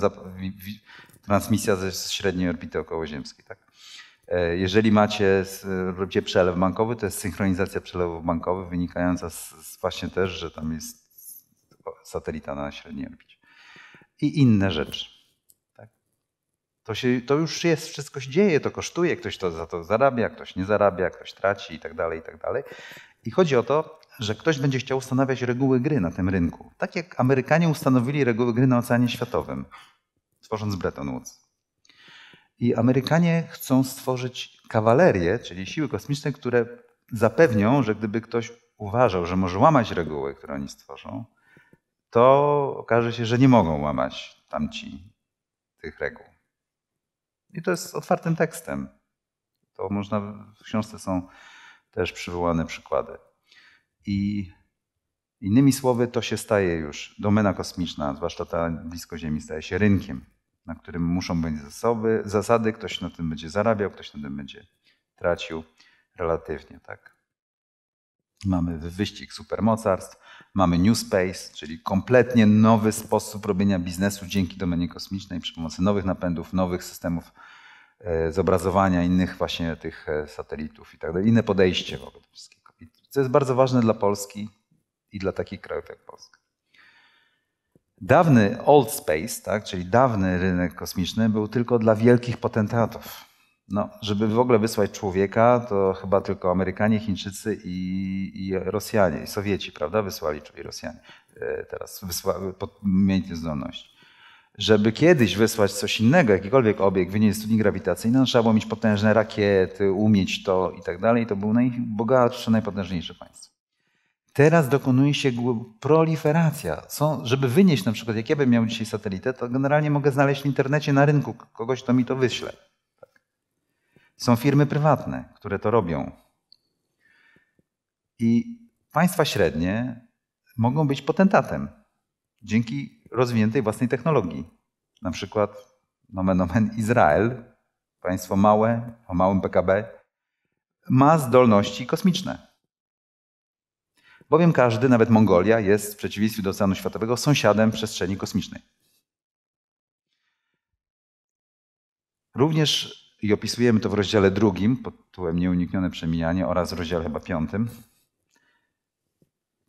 transmisja ze średniej orbity okołoziemskiej. Tak? E, jeżeli macie, robicie przelew bankowy, to jest synchronizacja przelewów bankowych wynikająca z, z właśnie też, że tam jest satelita na średniej orbicie. I inne rzeczy. Tak? To, się, to już jest, wszystko się dzieje, to kosztuje, ktoś to za to zarabia, ktoś nie zarabia, ktoś traci i tak dalej, i tak dalej. I chodzi o to, że ktoś będzie chciał ustanawiać reguły gry na tym rynku. Tak jak Amerykanie ustanowili reguły gry na Oceanie Światowym, tworząc Bretton Woods. I Amerykanie chcą stworzyć kawalerię, czyli siły kosmiczne, które zapewnią, że gdyby ktoś uważał, że może łamać reguły, które oni stworzą, to okaże się, że nie mogą łamać tamci tych reguł. I to jest otwartym tekstem. To można, w książce są też przywołane przykłady. I innymi słowy, to się staje już domena kosmiczna, zwłaszcza ta blisko Ziemi, staje się rynkiem, na którym muszą być zasoby, zasady, ktoś na tym będzie zarabiał, ktoś na tym będzie tracił relatywnie. Tak? Mamy wyścig supermocarstw, mamy New Space, czyli kompletnie nowy sposób robienia biznesu dzięki domenie kosmicznej przy pomocy nowych napędów, nowych systemów e, zobrazowania, innych właśnie tych e, satelitów i tak dalej. Inne podejście wobec wszystkiego co jest bardzo ważne dla Polski i dla takich krajów jak Polska. Dawny old space, tak, czyli dawny rynek kosmiczny, był tylko dla wielkich potentatów. No, żeby w ogóle wysłać człowieka, to chyba tylko Amerykanie, Chińczycy i, i Rosjanie, i Sowieci, prawda? Wysłali, czyli Rosjanie e, teraz wysła, pod, mieli tę zdolność. Żeby kiedyś wysłać coś innego, jakikolwiek obiekt wynieść linii studni grawitacyjnej, no, trzeba było mieć potężne rakiety, umieć to i tak dalej. To było najbogatsze, najpotężniejsze państwo. Teraz dokonuje się proliferacja. Są, żeby wynieść na przykład, jak ja bym miał dzisiaj satelitę, to generalnie mogę znaleźć w internecie na rynku kogoś, kto mi to wyśle. Tak. Są firmy prywatne, które to robią. I państwa średnie mogą być potentatem dzięki rozwiniętej własnej technologii. Na przykład, nomen omen, Izrael, państwo małe, o małym PKB, ma zdolności kosmiczne. Bowiem każdy, nawet Mongolia, jest w przeciwieństwie do Oceanu Światowego sąsiadem przestrzeni kosmicznej. Również i opisujemy to w rozdziale drugim pod tytułem Nieuniknione przemijanie oraz rozdziale chyba piątym,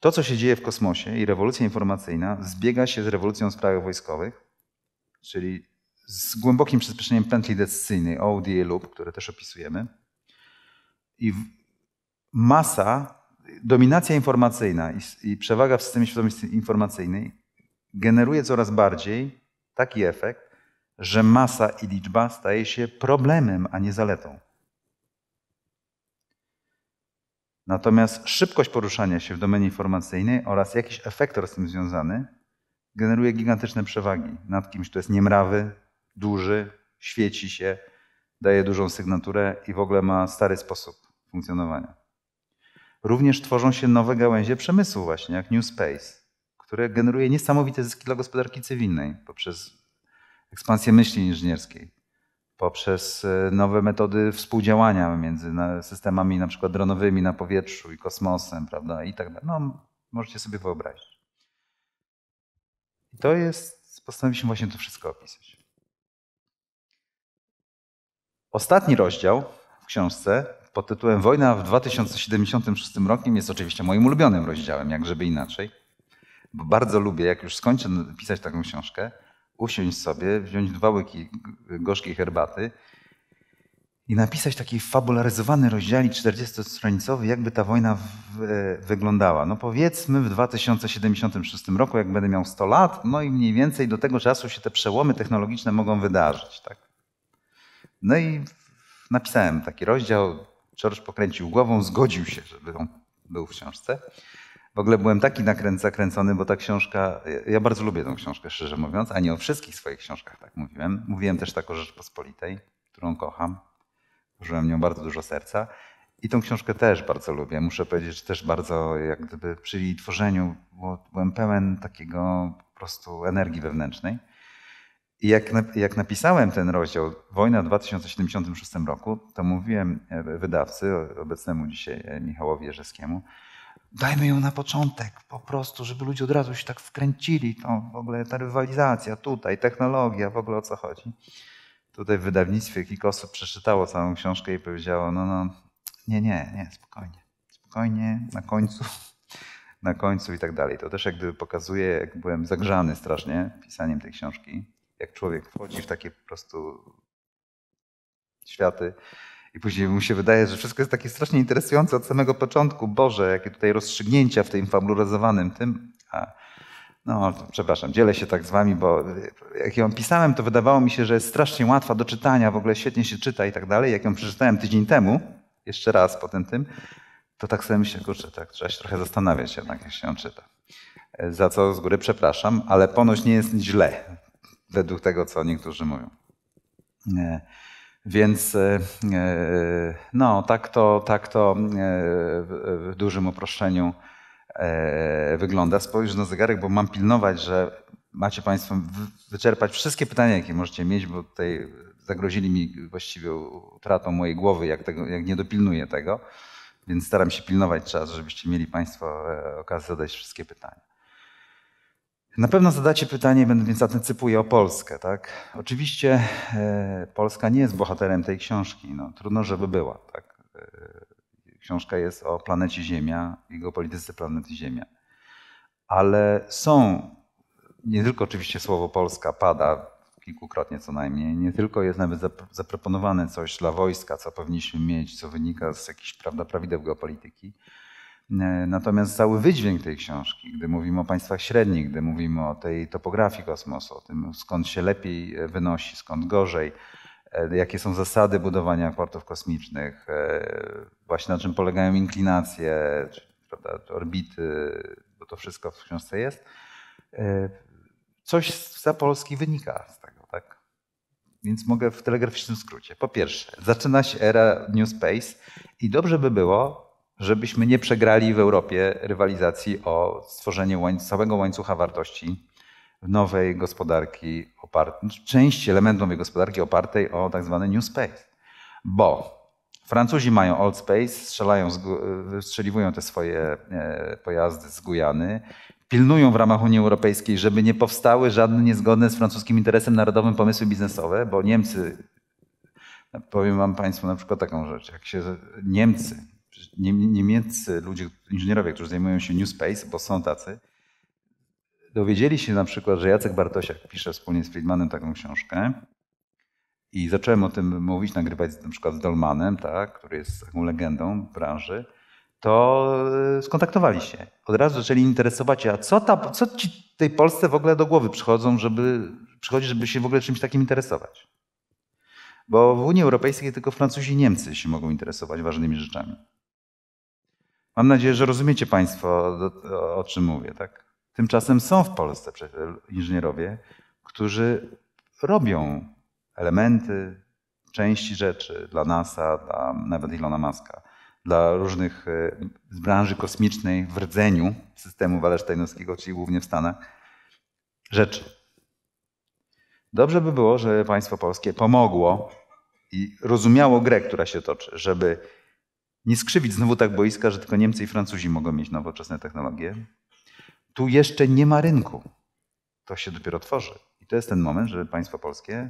to, co się dzieje w kosmosie i rewolucja informacyjna zbiega się z rewolucją w sprawach wojskowych, czyli z głębokim przyspieszeniem pętli decyzyjnej ODA lub, które też opisujemy. I masa, dominacja informacyjna i przewaga w systemie świadomości informacyjnej generuje coraz bardziej taki efekt, że masa i liczba staje się problemem, a nie zaletą. Natomiast szybkość poruszania się w domenie informacyjnej oraz jakiś efektor z tym związany generuje gigantyczne przewagi nad kimś, kto jest niemrawy, duży, świeci się, daje dużą sygnaturę i w ogóle ma stary sposób funkcjonowania. Również tworzą się nowe gałęzie przemysłu właśnie, jak New Space, które generuje niesamowite zyski dla gospodarki cywilnej poprzez ekspansję myśli inżynierskiej poprzez e, nowe metody współdziałania między systemami na przykład dronowymi na powietrzu i kosmosem, prawda, i tak dalej. No, możecie sobie wyobrazić. I to jest, postanowiliśmy właśnie to wszystko opisać. Ostatni rozdział w książce pod tytułem Wojna w 2076 roku jest oczywiście moim ulubionym rozdziałem, jak żeby inaczej. Bo bardzo lubię, jak już skończę pisać taką książkę, usiąść sobie, wziąć dwa łyki gorzkiej herbaty i napisać taki fabularyzowany rozdział 40-stronicowy, jakby ta wojna w, e, wyglądała. No powiedzmy w 2076 roku, jak będę miał 100 lat, no i mniej więcej do tego czasu się te przełomy technologiczne mogą wydarzyć. Tak? No i napisałem taki rozdział. George pokręcił głową, zgodził się, żeby on był w książce. W ogóle byłem taki nakręt, zakręcony, bo ta książka, ja bardzo lubię tę książkę, szczerze mówiąc, a nie o wszystkich swoich książkach tak mówiłem. Mówiłem też tak o Rzeczpospolitej, którą kocham. Użyłem nią bardzo dużo serca. I tą książkę też bardzo lubię. Muszę powiedzieć, że też bardzo, jak gdyby przy jej tworzeniu byłem pełen takiego po prostu energii wewnętrznej. I jak, jak napisałem ten rozdział Wojna w 2076 roku, to mówiłem e, wydawcy, obecnemu dzisiaj e, Michałowi Jerzeskiemu, Dajmy ją na początek, po prostu, żeby ludzie od razu się tak wkręcili. To w ogóle ta rywalizacja tutaj, technologia, w ogóle o co chodzi. Tutaj w wydawnictwie kilka osób przeczytało całą książkę i powiedziało: No, no, nie, nie, nie, spokojnie. Spokojnie, na końcu, na końcu i tak dalej. To też jak gdyby pokazuje, jak byłem zagrzany strasznie pisaniem tej książki, jak człowiek wchodzi w takie po prostu światy i później mu się wydaje, że wszystko jest takie strasznie interesujące od samego początku. Boże, jakie tutaj rozstrzygnięcia w tym fabularyzowanym tym. A, no, przepraszam, dzielę się tak z wami, bo jak ją pisałem, to wydawało mi się, że jest strasznie łatwa do czytania, w ogóle świetnie się czyta i tak dalej. Jak ją przeczytałem tydzień temu, jeszcze raz potem tym, to tak sobie myślę, kurczę, tak, trzeba się trochę zastanawiać jednak, jak się ją czyta. E, za co z góry przepraszam, ale ponoć nie jest źle, według tego, co niektórzy mówią. Nie. Więc e, e, no, tak to, tak to e, w dużym uproszczeniu wygląda. Spojrzę na zegarek, bo mam pilnować, że macie Państwo wyczerpać wszystkie pytania, jakie możecie mieć, bo tutaj zagrozili mi właściwie utratą mojej głowy, jak, tego, jak nie dopilnuję tego. Więc staram się pilnować czas, żebyście mieli Państwo okazję zadać wszystkie pytania. Na pewno zadacie pytanie, więc antycypuję o Polskę. Tak? Oczywiście e, Polska nie jest bohaterem tej książki. No, trudno, żeby była. Tak? E, książka jest o planecie Ziemia i geopolityce planety Ziemia. Ale są, nie tylko oczywiście słowo Polska pada kilkukrotnie co najmniej, nie tylko jest nawet zaproponowane coś dla wojska, co powinniśmy mieć, co wynika z jakichś prawda, prawideł geopolityki, E, natomiast cały wydźwięk tej książki, gdy mówimy o państwach średnich, gdy mówimy o tej topografii kosmosu, o tym skąd się lepiej e, wynosi, skąd gorzej, e, jakie są zasady budowania portów kosmicznych, właśnie na czym polegają inklinacje, czy, prawda, orbity, bo to wszystko w książce jest. Coś za Polski wynika z tego, tak? Więc mogę w telegraficznym skrócie. Po pierwsze, zaczyna się era New Space i dobrze by było, żebyśmy nie przegrali w Europie rywalizacji o stworzenie całego łańcucha wartości nowej gospodarki opartej, części elementu nowej gospodarki opartej o tak zwany New Space. Bo Francuzi mają Old Space, strzelają, wystrzeliwują te swoje e, pojazdy z Gujany, pilnują w ramach Unii Europejskiej, żeby nie powstały żadne niezgodne z francuskim interesem narodowym pomysły biznesowe, bo Niemcy, powiem wam Państwu na przykład taką rzecz, jak się Niemcy niemieccy ludzie, inżynierowie, którzy zajmują się New Space, bo są tacy, dowiedzieli się na przykład, że Jacek Bartosiak pisze wspólnie z Friedmanem taką książkę i zacząłem o tym mówić, nagrywać na przykład z Dolmanem, tak, który jest taką legendą branży, to e, skontaktowali się. Od razu zaczęli interesować się, a co, ta, co ci tej Polsce w ogóle do głowy przychodzą, żeby, przychodzi, żeby się w ogóle czymś takim interesować. Bo w Unii Europejskiej tylko Francuzi i Niemcy się mogą interesować ważnymi rzeczami. Mam nadzieję, że rozumiecie Państwo, o czym mówię. Tak? Tymczasem są w Polsce inżynierowie, którzy robią elementy, części rzeczy dla NASA, dla nawet Ilona Maska, dla różnych y, z branży kosmicznej w rdzeniu systemu walesztajnowskiego, czyli głównie w Stanach, rzeczy. Dobrze by było, żeby państwo polskie pomogło i rozumiało grę, która się toczy, żeby nie skrzywić znowu tak boiska, że tylko Niemcy i Francuzi mogą mieć nowoczesne technologie. Tu jeszcze nie ma rynku. To się dopiero tworzy. I to jest ten moment, żeby państwo polskie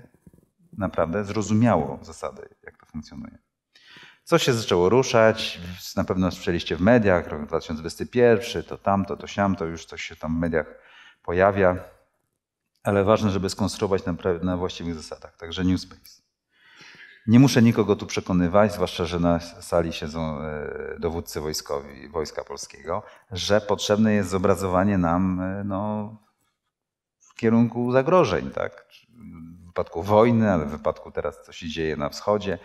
naprawdę zrozumiało zasady, jak to funkcjonuje. Co się zaczęło ruszać? Na pewno słyszeliście w mediach, rok 2021, to tamto, to siam, to już coś się tam w mediach pojawia. Ale ważne, żeby skonstruować na, na właściwych zasadach, także New Space. Nie muszę nikogo tu przekonywać, zwłaszcza, że na sali siedzą e, dowódcy wojskowi Wojska Polskiego, że potrzebne jest zobrazowanie nam e, no, w kierunku zagrożeń, tak? W wypadku wojny, ale w wypadku teraz, co się dzieje na wschodzie,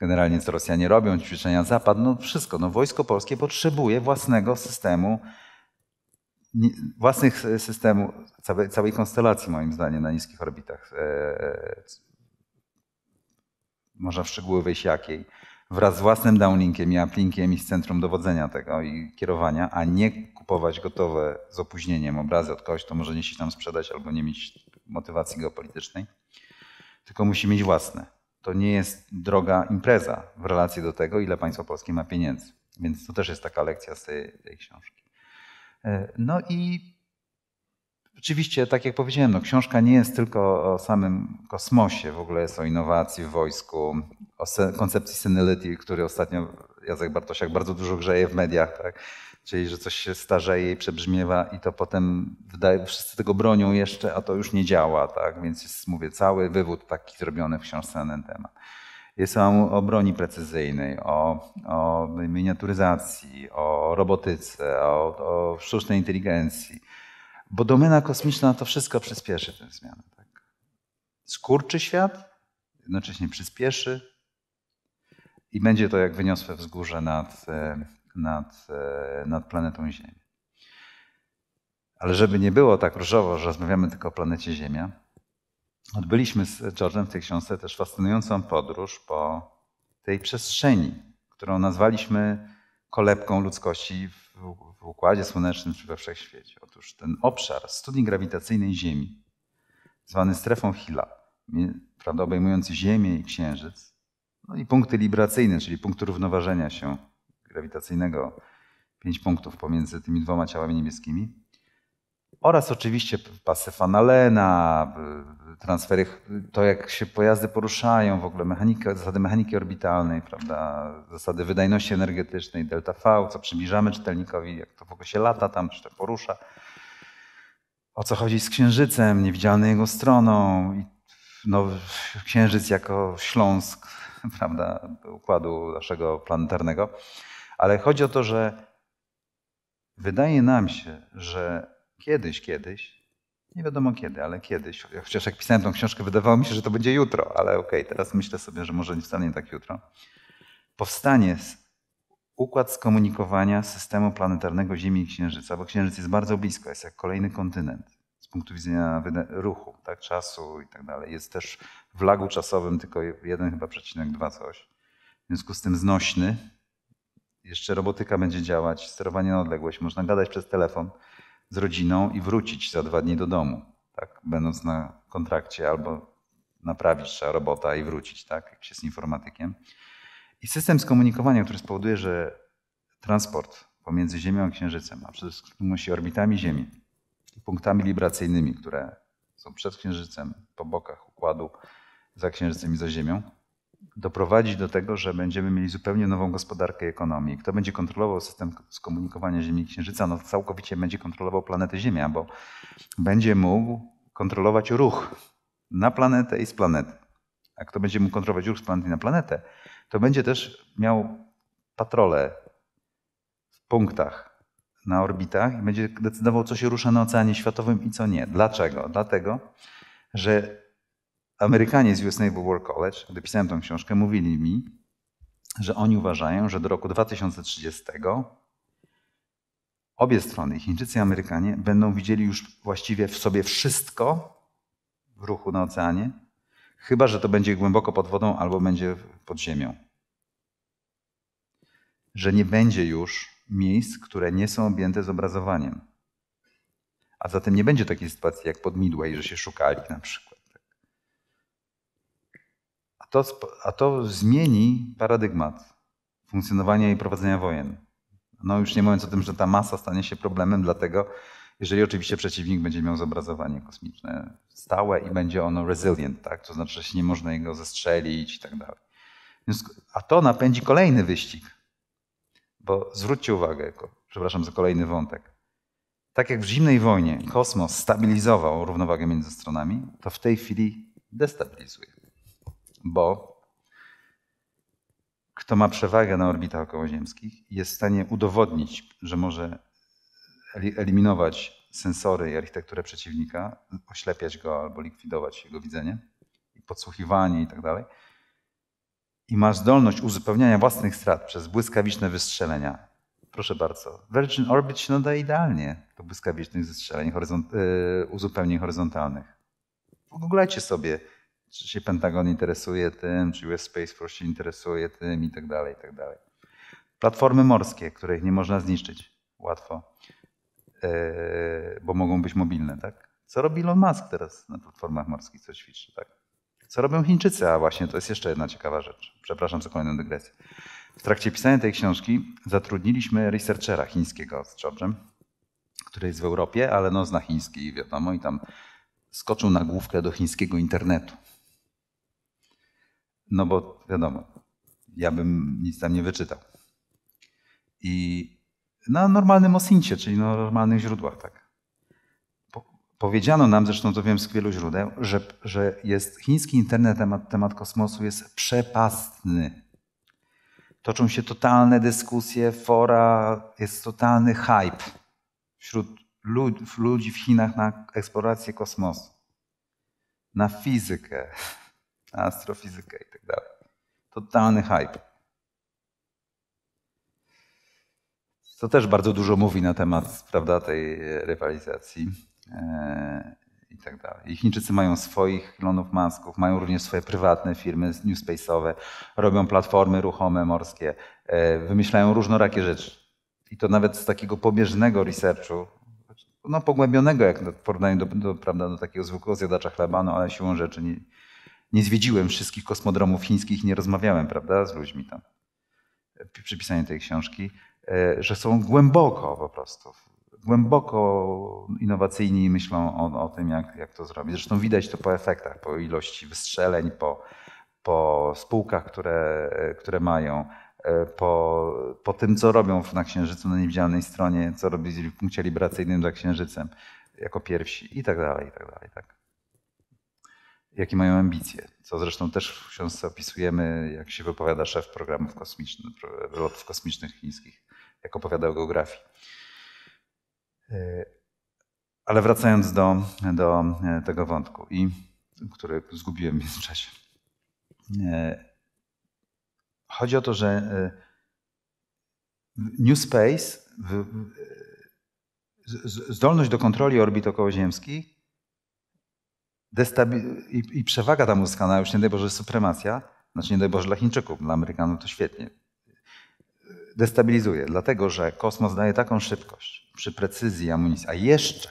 generalnie co Rosjanie robią, ćwiczenia Zapad, no wszystko. No, Wojsko Polskie potrzebuje własnego systemu, własnych e, systemu, całej, całej konstelacji moim zdaniem na niskich orbitach można w szczegóły wejść jakiej, wraz z własnym downlinkiem i uplinkiem i z centrum dowodzenia tego i kierowania, a nie kupować gotowe z opóźnieniem obrazy od kogoś, to może nie się tam sprzedać albo nie mieć motywacji geopolitycznej, tylko musi mieć własne. To nie jest droga impreza w relacji do tego, ile państwo polskie ma pieniędzy. Więc to też jest taka lekcja z tej, tej książki. E, no i Rzeczywiście, tak jak powiedziałem, no, książka nie jest tylko o samym kosmosie, w ogóle jest o innowacji w wojsku, o koncepcji senility, który ostatnio Jacek Bartosiak bardzo dużo grzeje w mediach, tak? czyli że coś się starzeje i przebrzmiewa i to potem wydaje, wszyscy tego bronią jeszcze, a to już nie działa, tak? więc jest, mówię, cały wywód taki zrobiony w książce na ten temat. Jest o, o broni precyzyjnej, o, o miniaturyzacji, o robotyce, o, o sztucznej inteligencji bo domena kosmiczna to wszystko przyspieszy tę zmianę. Tak? Skurczy świat, jednocześnie przyspieszy i będzie to jak wyniosłe wzgórze nad, e, nad, e, nad planetą Ziemią. Ale żeby nie było tak różowo, że rozmawiamy tylko o planecie Ziemia, odbyliśmy z George'em w tej książce też fascynującą podróż po tej przestrzeni, którą nazwaliśmy kolebką ludzkości w Układzie Słonecznym czy we Wszechświecie. Otóż ten obszar studni grawitacyjnej Ziemi, zwany strefą Hilla, prawda, obejmujący Ziemię i Księżyc, no i punkty libracyjne, czyli punkty równoważenia się grawitacyjnego, pięć punktów pomiędzy tymi dwoma ciałami niebieskimi, oraz oczywiście pasy Fanalena, transfery, to jak się pojazdy poruszają, w ogóle mechanika, zasady mechaniki orbitalnej, prawda, zasady wydajności energetycznej, delta V, co przybliżamy czytelnikowi, jak to w ogóle się lata tam, czy to porusza. O co chodzi z Księżycem, niewidzialną jego stroną. No, księżyc jako Śląsk, <laughs> prawda, układu naszego planetarnego. Ale chodzi o to, że wydaje nam się, że Kiedyś, kiedyś, nie wiadomo kiedy, ale kiedyś, chociaż jak pisałem tą książkę, wydawało mi się, że to będzie jutro, ale okej, okay, teraz myślę sobie, że może nie wstanie tak jutro, powstanie układ skomunikowania systemu planetarnego Ziemi i Księżyca, bo Księżyc jest bardzo blisko, jest jak kolejny kontynent z punktu widzenia ruchu, tak, czasu i tak dalej. Jest też w lagu czasowym tylko jeden chyba przecinek dwa coś. W związku z tym znośny. Jeszcze robotyka będzie działać, sterowanie na odległość, można gadać przez telefon z rodziną i wrócić za dwa dni do domu, tak? będąc na kontrakcie albo naprawić trzeba robota i wrócić, tak? jak się z informatykiem. I system skomunikowania, który spowoduje, że transport pomiędzy Ziemią a Księżycem, a przede wszystkim orbitami Ziemi, punktami libracyjnymi, które są przed Księżycem, po bokach układu, za Księżycem i za Ziemią, doprowadzić do tego, że będziemy mieli zupełnie nową gospodarkę i ekonomię. Kto będzie kontrolował system skomunikowania Ziemi i Księżyca, no całkowicie będzie kontrolował planetę Ziemia, bo będzie mógł kontrolować ruch na planetę i z planety. A kto będzie mógł kontrolować ruch z planety na planetę, to będzie też miał patrole w punktach na orbitach i będzie decydował, co się rusza na Oceanie Światowym i co nie. Dlaczego? Dlatego, że Amerykanie z US Naval War College, gdy pisałem tą książkę, mówili mi, że oni uważają, że do roku 2030 obie strony, Chińczycy i Amerykanie, będą widzieli już właściwie w sobie wszystko w ruchu na oceanie, chyba że to będzie głęboko pod wodą albo będzie pod ziemią. Że nie będzie już miejsc, które nie są objęte zobrazowaniem. A zatem nie będzie takiej sytuacji jak pod Midway, że się szukali na przykład to, a to zmieni paradygmat funkcjonowania i prowadzenia wojen. No już nie mówiąc o tym, że ta masa stanie się problemem, dlatego jeżeli oczywiście przeciwnik będzie miał zobrazowanie kosmiczne stałe i będzie ono resilient, tak? to znaczy, że się nie można jego zestrzelić i tak dalej. A to napędzi kolejny wyścig. Bo zwróćcie uwagę, przepraszam za kolejny wątek. Tak jak w zimnej wojnie kosmos stabilizował równowagę między stronami, to w tej chwili destabilizuje bo kto ma przewagę na orbitach okołoziemskich, jest w stanie udowodnić, że może eliminować sensory i architekturę przeciwnika, oślepiać go albo likwidować jego widzenie, podsłuchiwanie i tak dalej. I ma zdolność uzupełniania własnych strat przez błyskawiczne wystrzelenia. Proszę bardzo. Virgin Orbit się nadaje idealnie do błyskawicznych zestrzeleń, horyzont- y, uzupełnień horyzontalnych. Googlajcie sobie czy się Pentagon interesuje tym, czy US Space Force się interesuje tym i tak dalej, i tak dalej. Platformy morskie, których nie można zniszczyć łatwo, e, bo mogą być mobilne, tak? Co robi Elon Musk teraz na platformach morskich, co ćwiczy, tak? Co robią Chińczycy? A właśnie, to jest jeszcze jedna ciekawa rzecz. Przepraszam za kolejną dygresję. W trakcie pisania tej książki zatrudniliśmy researchera chińskiego z George'em, który jest w Europie, ale no zna chiński, wiadomo, i tam skoczył na główkę do chińskiego internetu no bo wiadomo, ja bym nic tam nie wyczytał. I na normalnym osincie, czyli na normalnych źródłach, tak. Po, powiedziano nam, zresztą to wiem z wielu źródeł, że, że jest chiński internet temat, temat kosmosu jest przepastny. Toczą się totalne dyskusje, fora, jest totalny hype wśród ludzi w Chinach na eksplorację kosmosu, na fizykę, na astrofizykę i tak dalej. Totalny hype. Co też bardzo dużo mówi na temat prawda, tej rywalizacji e, i tak dalej. I Chińczycy mają swoich klonów masków, mają również swoje prywatne firmy new space'owe, robią platformy ruchome morskie, e, wymyślają różnorakie rzeczy. I to nawet z takiego pobieżnego researchu, no pogłębionego jak w porównaniu do, do, prawda, do takiego zwykłego zjadacza chleba, no ale siłą rzeczy nie, nie zwiedziłem wszystkich kosmodromów chińskich, nie rozmawiałem prawda, z ludźmi tam przy pisaniu tej książki, e, że są głęboko po prostu, głęboko innowacyjni i myślą o, o tym, jak, jak to zrobić. Zresztą widać to po efektach, po ilości wystrzeleń, po, po spółkach, które, które mają, e, po, po tym, co robią na Księżycu, na niewidzialnej stronie, co robili w punkcie libracyjnym za Księżycem jako pierwsi i tak dalej, i tak dalej. Tak jakie mają ambicje. Co zresztą też w książce opisujemy, jak się wypowiada szef programów kosmicznych, lotów kosmicznych chińskich, jak opowiada o geografii. E, ale wracając do, do e, tego wątku, i, który zgubiłem w międzyczasie. E, chodzi o to, że New Space, zdolność do kontroli orbit okołoziemskich Destabi i, i przewaga ta muzykalna, no już nie daj Boże supremacja, znaczy nie daj Boże dla Chińczyków, dla Amerykanów to świetnie, destabilizuje, dlatego że kosmos daje taką szybkość przy precyzji amunicji, a jeszcze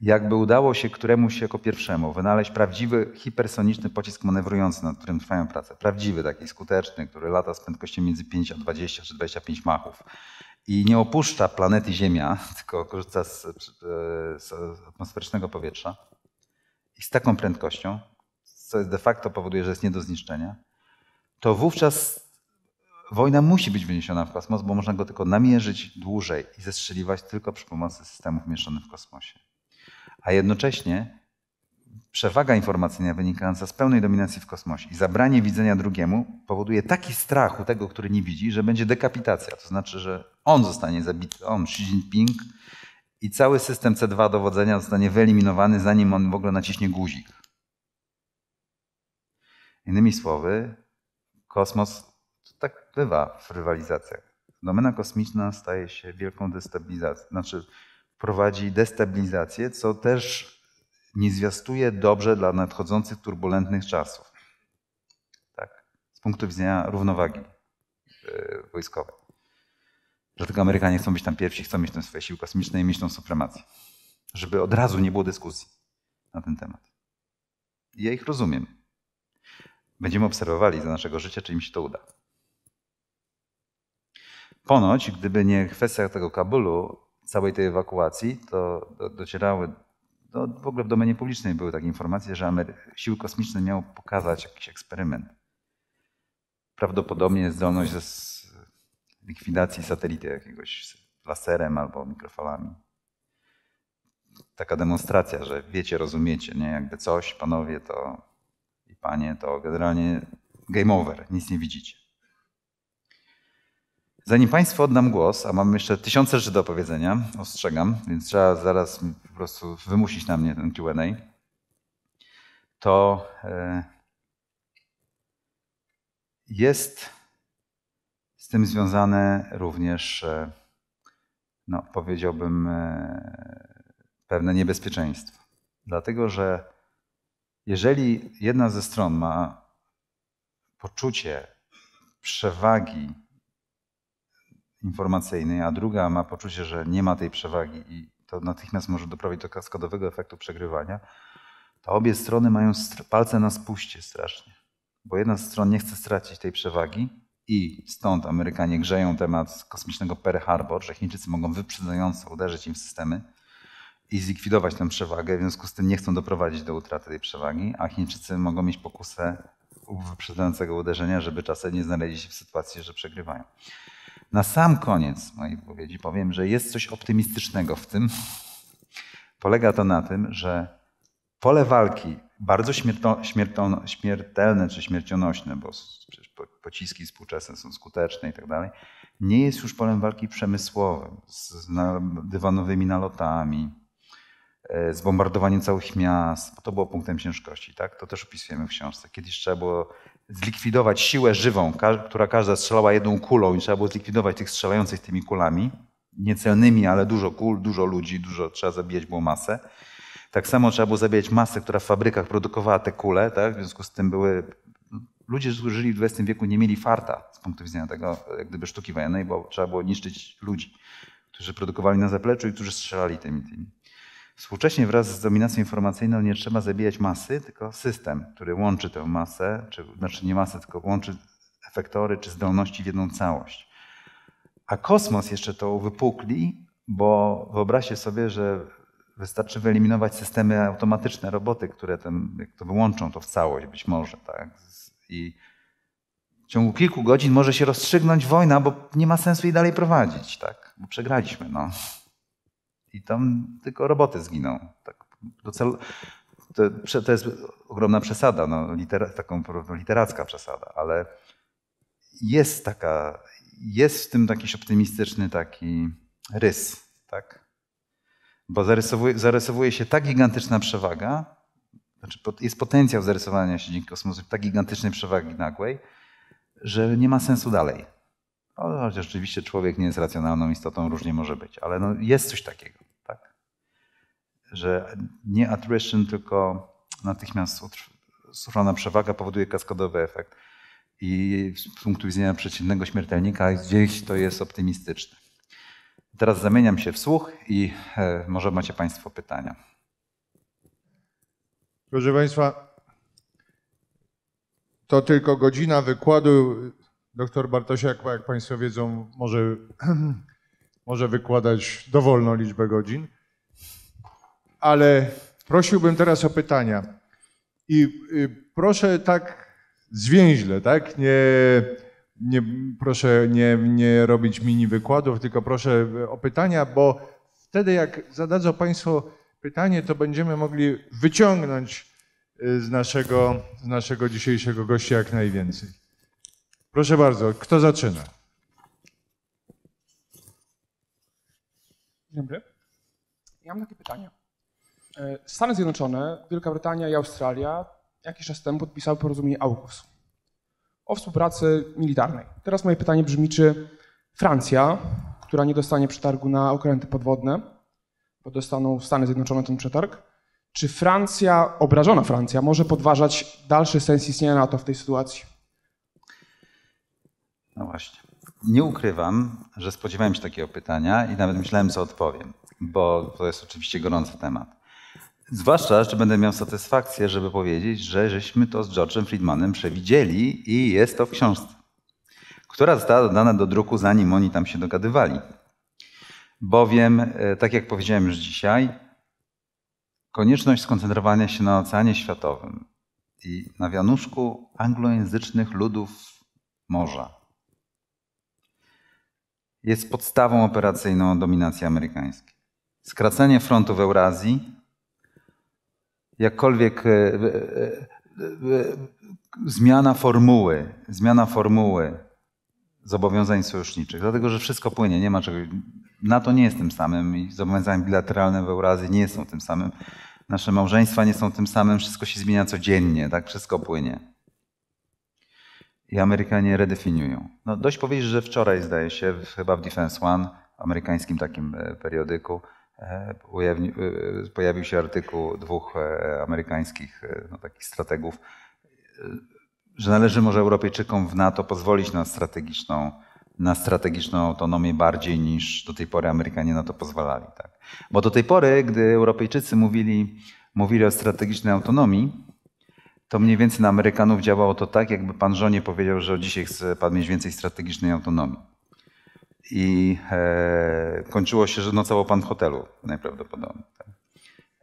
jakby udało się któremuś jako pierwszemu wynaleźć prawdziwy hipersoniczny pocisk manewrujący, nad którym trwają prace, prawdziwy taki skuteczny, który lata z prędkością między 5 a 20 czy 25 machów i nie opuszcza planety Ziemia, <laughs> tylko korzysta z, z atmosferycznego powietrza, i z taką prędkością, co jest de facto powoduje, że jest nie do zniszczenia, to wówczas wojna musi być wyniesiona w kosmos, bo można go tylko namierzyć dłużej i zestrzeliwać tylko przy pomocy systemów mieszczonych w kosmosie. A jednocześnie przewaga informacyjna wynikająca z pełnej dominacji w kosmosie i zabranie widzenia drugiemu powoduje taki strach u tego, który nie widzi, że będzie dekapitacja. To znaczy, że on zostanie zabity, on, Xi Jinping, i cały system C2 dowodzenia zostanie wyeliminowany, zanim on w ogóle naciśnie guzik. Innymi słowy, kosmos, to tak bywa w rywalizacjach. Domena kosmiczna staje się wielką destabilizacją, znaczy prowadzi destabilizację, co też nie zwiastuje dobrze dla nadchodzących turbulentnych czasów. Tak, z punktu widzenia równowagi e, wojskowej. Dlatego Amerykanie chcą być tam pierwsi, chcą mieć tam swoje siły kosmiczne i mieć tą supremację. Żeby od razu nie było dyskusji na ten temat. I ja ich rozumiem. Będziemy obserwowali za naszego życia, czy im się to uda. Ponoć, gdyby nie kwestia tego Kabulu, całej tej ewakuacji, to docierały do, no, w ogóle w domenie publicznej były takie informacje, że Amery siły kosmiczne miały pokazać jakiś eksperyment. Prawdopodobnie zdolność ze likwidacji satelity jakiegoś laserem albo mikrofalami. Taka demonstracja, że wiecie, rozumiecie, nie? Jakby coś, panowie to i panie, to generalnie game over, nic nie widzicie. Zanim Państwu oddam głos, a mam jeszcze tysiące rzeczy do opowiedzenia, ostrzegam, więc trzeba zaraz po prostu wymusić na mnie ten QA, to e, jest z tym związane również, e, no, powiedziałbym, e, pewne niebezpieczeństwo. Dlatego, że jeżeli jedna ze stron ma poczucie przewagi informacyjnej, a druga ma poczucie, że nie ma tej przewagi i to natychmiast może doprowadzić do kaskadowego efektu przegrywania, to obie strony mają palce na spuście strasznie. Bo jedna z stron nie chce stracić tej przewagi, i stąd Amerykanie grzeją temat kosmicznego Perry Harbor, że Chińczycy mogą wyprzedzająco uderzyć im w systemy i zlikwidować tę przewagę. W związku z tym nie chcą doprowadzić do utraty tej przewagi, a Chińczycy mogą mieć pokusę wyprzedzającego uderzenia, żeby czasem nie znaleźli się w sytuacji, że przegrywają. Na sam koniec mojej wypowiedzi powiem, że jest coś optymistycznego w tym. Polega to na tym, że pole walki bardzo śmiertelne czy śmiercionośne, bo przecież pociski współczesne są skuteczne i tak dalej, nie jest już polem walki przemysłowym z dywanowymi nalotami, e, z bombardowaniem całych miast, bo to było punktem ciężkości, tak? To też opisujemy w książce. Kiedyś trzeba było zlikwidować siłę żywą, która każda strzelała jedną kulą i trzeba było zlikwidować tych strzelających tymi kulami, niecelnymi, ale dużo kul, dużo ludzi, dużo trzeba zabijać było masę. Tak samo trzeba było zabijać masę, która w fabrykach produkowała te kule, tak? w związku z tym były ludzie, którzy żyli w XX wieku, nie mieli farta z punktu widzenia tego, jak gdyby sztuki wojennej, bo trzeba było niszczyć ludzi, którzy produkowali na zapleczu i którzy strzelali tymi tymi. Współcześnie wraz z dominacją informacyjną nie trzeba zabijać masy, tylko system, który łączy tę masę, czy, znaczy nie masę, tylko łączy efektory czy zdolności w jedną całość. A kosmos jeszcze to wypukli, bo wyobraźcie sobie, że wystarczy wyeliminować systemy automatyczne, roboty, które ten, jak to wyłączą to w całość być może, tak? I w ciągu kilku godzin może się rozstrzygnąć wojna, bo nie ma sensu jej dalej prowadzić, tak? Bo przegraliśmy, no. I tam tylko roboty zginą. Tak docel... to, to jest ogromna przesada, no, litera... taką literacka przesada, ale jest taka, jest w tym jakiś optymistyczny taki rys, tak? Bo zarysowuje, zarysowuje się tak gigantyczna przewaga, znaczy jest potencjał zarysowania się dzięki kosmosu tak gigantycznej przewagi nagłej, że nie ma sensu dalej. No, chociaż oczywiście człowiek nie jest racjonalną istotą, różnie może być, ale no jest coś takiego, tak? Że nie attrition, tylko natychmiast utrwalona przewaga powoduje kaskadowy efekt. I z punktu widzenia przeciętnego śmiertelnika gdzieś to jest optymistyczne. Teraz zamieniam się w słuch i e, może macie Państwo pytania. Proszę Państwa, to tylko godzina wykładu. Doktor Bartosiak, jak Państwo wiedzą, może, <clears throat> może wykładać dowolną liczbę godzin. Ale prosiłbym teraz o pytania. I y, proszę tak zwięźle, tak? Nie, nie, proszę nie, nie robić mini wykładów, tylko proszę o pytania, bo wtedy jak zadadzą Państwo pytanie to będziemy mogli wyciągnąć y, z naszego, z naszego dzisiejszego gościa jak najwięcej. Proszę bardzo, kto zaczyna? Dzień dobry. Ja mam takie pytanie. E, Stany Zjednoczone, Wielka Brytania i Australia jakiś czas temu podpisały porozumienie AUKUS o współpracy militarnej. Teraz moje pytanie brzmi, czy Francja, która nie dostanie przetargu na okręty podwodne, bo dostaną Stany Zjednoczone ten przetarg. Czy Francja, obrażona Francja, może podważać dalszy sens istnienia NATO w tej sytuacji? No właśnie. Nie ukrywam, że spodziewałem się takiego pytania i nawet myślałem, co odpowiem, bo to jest oczywiście gorący temat. Zwłaszcza, że będę miał satysfakcję, żeby powiedzieć, że żeśmy to z George'em Friedmanem przewidzieli i jest to w książce, która została dodana do druku, zanim oni tam się dogadywali bowiem, e, tak jak powiedziałem już dzisiaj, konieczność skoncentrowania się na oceanie światowym i na wianuszku anglojęzycznych ludów morza jest podstawą operacyjną dominacji amerykańskiej. Skracanie frontu w Eurazji, jakkolwiek e, e, zmiana formuły, zmiana formuły zobowiązań sojuszniczych, dlatego że wszystko płynie, nie ma czegoś, NATO nie jest tym samym i zobowiązania bilateralne w Eurazji nie są tym samym. Nasze małżeństwa nie są tym samym, wszystko się zmienia codziennie, tak wszystko płynie. I Amerykanie redefiniują. No dość powiedzieć, że wczoraj zdaje się, chyba w Defense One, amerykańskim takim e, periodyku, e, e, pojawił się artykuł dwóch amerykańskich no, takich strategów, że należy może Europejczykom w NATO pozwolić na strategiczną na strategiczną autonomię bardziej niż do tej pory Amerykanie na to pozwalali. Tak? Bo do tej pory, gdy Europejczycy mówili, mówili o strategicznej autonomii, to mniej więcej na Amerykanów działało to tak, jakby pan żonie powiedział, że dzisiaj chce pan mieć więcej strategicznej autonomii. I e, kończyło się, że nocował pan w hotelu najprawdopodobniej. Tak?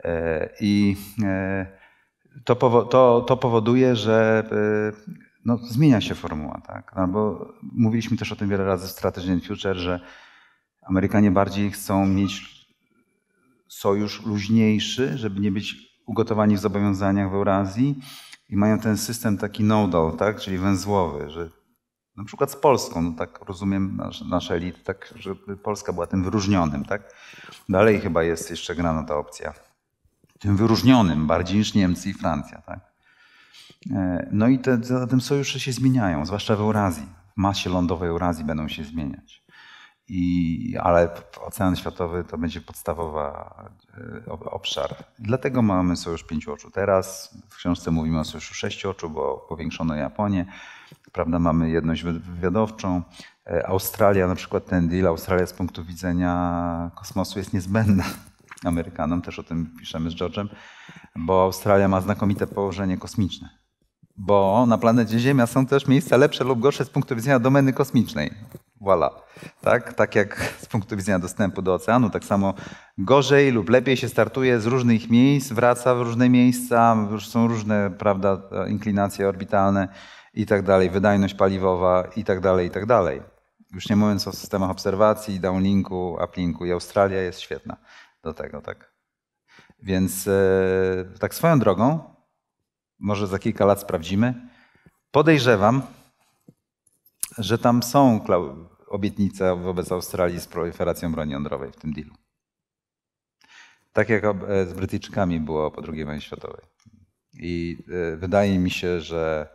E, I e, to, to, to powoduje, że e, no, zmienia się formuła, tak? No, bo mówiliśmy też o tym wiele razy w Strategy and Future, że Amerykanie bardziej chcą mieć sojusz luźniejszy, żeby nie być ugotowani w zobowiązaniach w Eurazji i mają ten system taki nodal, tak? czyli węzłowy, że na przykład z Polską, no tak rozumiem nasze, nasze elity, tak, że Polska była tym wyróżnionym, tak? Dalej chyba jest jeszcze grana ta opcja. Tym wyróżnionym bardziej niż Niemcy i Francja, tak? E, no i te, zatem sojusze się zmieniają, zwłaszcza w Eurazji. W masie lądowej Eurazji będą się zmieniać. I, ale Ocean Światowy to będzie podstawowy e, obszar. Dlatego mamy Sojusz Pięciu Oczu teraz. W książce mówimy o Sojuszu Sześciu Oczu, bo powiększono Japonię. Prawda, mamy jedność wywiadowczą. E, Australia, na przykład ten deal, Australia z punktu widzenia kosmosu jest niezbędna. <laughs> Amerykanom, też o tym piszemy z George'em, bo Australia ma znakomite położenie kosmiczne bo na planecie Ziemia są też miejsca lepsze lub gorsze z punktu widzenia domeny kosmicznej. Voilà. Tak, tak jak z punktu widzenia dostępu do oceanu, tak samo gorzej lub lepiej się startuje z różnych miejsc, wraca w różne miejsca, są różne prawda, inklinacje orbitalne i tak dalej, wydajność paliwowa i tak dalej, i tak dalej. Już nie mówiąc o systemach obserwacji, downlinku, uplinku i Australia jest świetna do tego, tak. Więc e, tak swoją drogą, może za kilka lat sprawdzimy. Podejrzewam, że tam są obietnice wobec Australii z proliferacją broni jądrowej w tym dealu. Tak jak e, z Brytyjczykami było po II wojnie światowej. I e, wydaje mi się, że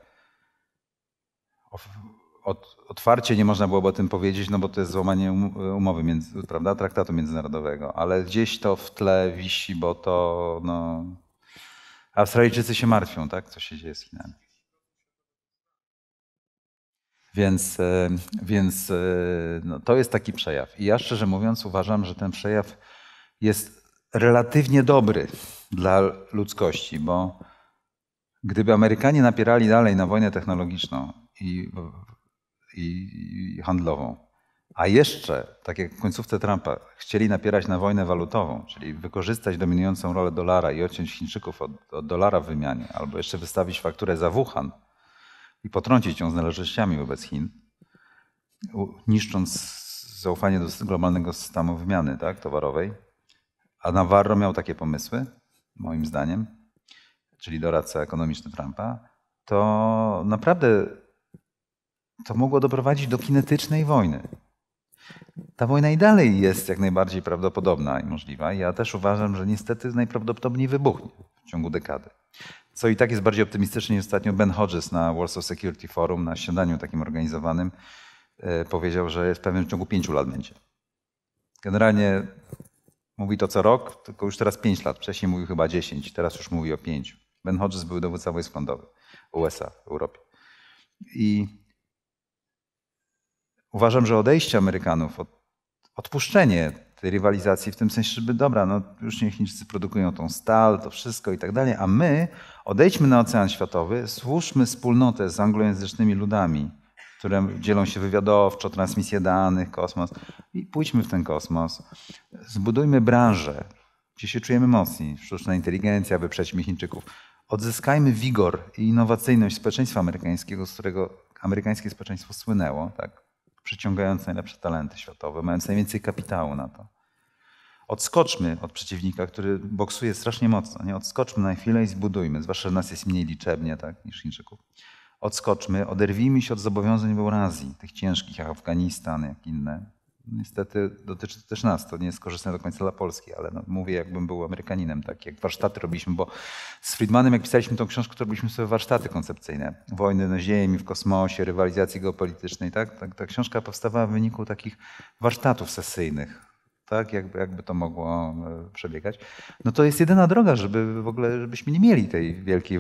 otwarcie nie można byłoby o tym powiedzieć, no bo to jest złamanie um-, umowy, między, prawda, traktatu międzynarodowego, ale gdzieś to w tle wisi, bo to no, Australijczycy się martwią, tak? Co się dzieje z Chinami. Więc, e, więc e, no, to jest taki przejaw. I ja szczerze mówiąc uważam, że ten przejaw jest relatywnie dobry dla ludzkości, bo gdyby Amerykanie napierali dalej na wojnę technologiczną i, i handlową, a jeszcze, tak jak w końcówce Trumpa, chcieli napierać na wojnę walutową, czyli wykorzystać dominującą rolę dolara i odciąć Chińczyków od, od dolara w wymianie, albo jeszcze wystawić fakturę za Wuhan i potrącić ją z należnościami wobec Chin, niszcząc zaufanie do globalnego systemu wymiany tak, towarowej. A Navarro miał takie pomysły, moim zdaniem, czyli doradca ekonomiczny Trumpa, to naprawdę to mogło doprowadzić do kinetycznej wojny. Ta wojna i dalej jest jak najbardziej prawdopodobna i możliwa. Ja też uważam, że niestety najprawdopodobniej wybuchnie w ciągu dekady. Co i tak jest bardziej optymistycznie. Ostatnio Ben Hodges na Warsaw Security Forum, na śniadaniu takim organizowanym, e, powiedział, że w pewnym ciągu pięciu lat będzie. Generalnie mówi to co rok, tylko już teraz pięć lat. Wcześniej mówił chyba dziesięć, teraz już mówi o pięciu. Ben Hodges był dowódca wojsk lądowych USA w Europie. I uważam, że odejście Amerykanów, od, odpuszczenie tej rywalizacji w tym sensie, żeby dobra, no już niech Chińczycy produkują tą stal, to wszystko i tak dalej, a my odejdźmy na Ocean Światowy, stwórzmy wspólnotę z anglojęzycznymi ludami, które dzielą się wywiadowczo, transmisje danych, kosmos i pójdźmy w ten kosmos. Zbudujmy branżę, gdzie się czujemy mocni, sztuczna inteligencja, wyprzećmy Chińczyków. Odzyskajmy wigor i innowacyjność społeczeństwa amerykańskiego, z którego amerykańskie społeczeństwo słynęło, tak? przyciągając najlepsze talenty światowe, mając najwięcej kapitału na to. Odskoczmy od przeciwnika, który boksuje strasznie mocno. Nie? Odskoczmy na chwilę i zbudujmy, zwłaszcza nas jest mniej liczebnie tak, niż Chińczyków. Odskoczmy, oderwijmy się od zobowiązań w Eurazji, tych ciężkich, jak Afganistan, jak inne niestety dotyczy to też nas. To nie jest korzystne do końca dla Polski, ale no, mówię, jakbym był Amerykaninem, tak jak warsztaty robiliśmy, bo z Friedmanem, jak pisaliśmy tą książkę, to robiliśmy sobie warsztaty koncepcyjne. Wojny na Ziemi, w kosmosie, rywalizacji geopolitycznej. Tak? Ta, ta książka powstawała w wyniku takich warsztatów sesyjnych. Tak, jakby, jakby to mogło e, przebiegać. No to jest jedyna droga, żeby w ogóle, żebyśmy nie mieli tej wielkiej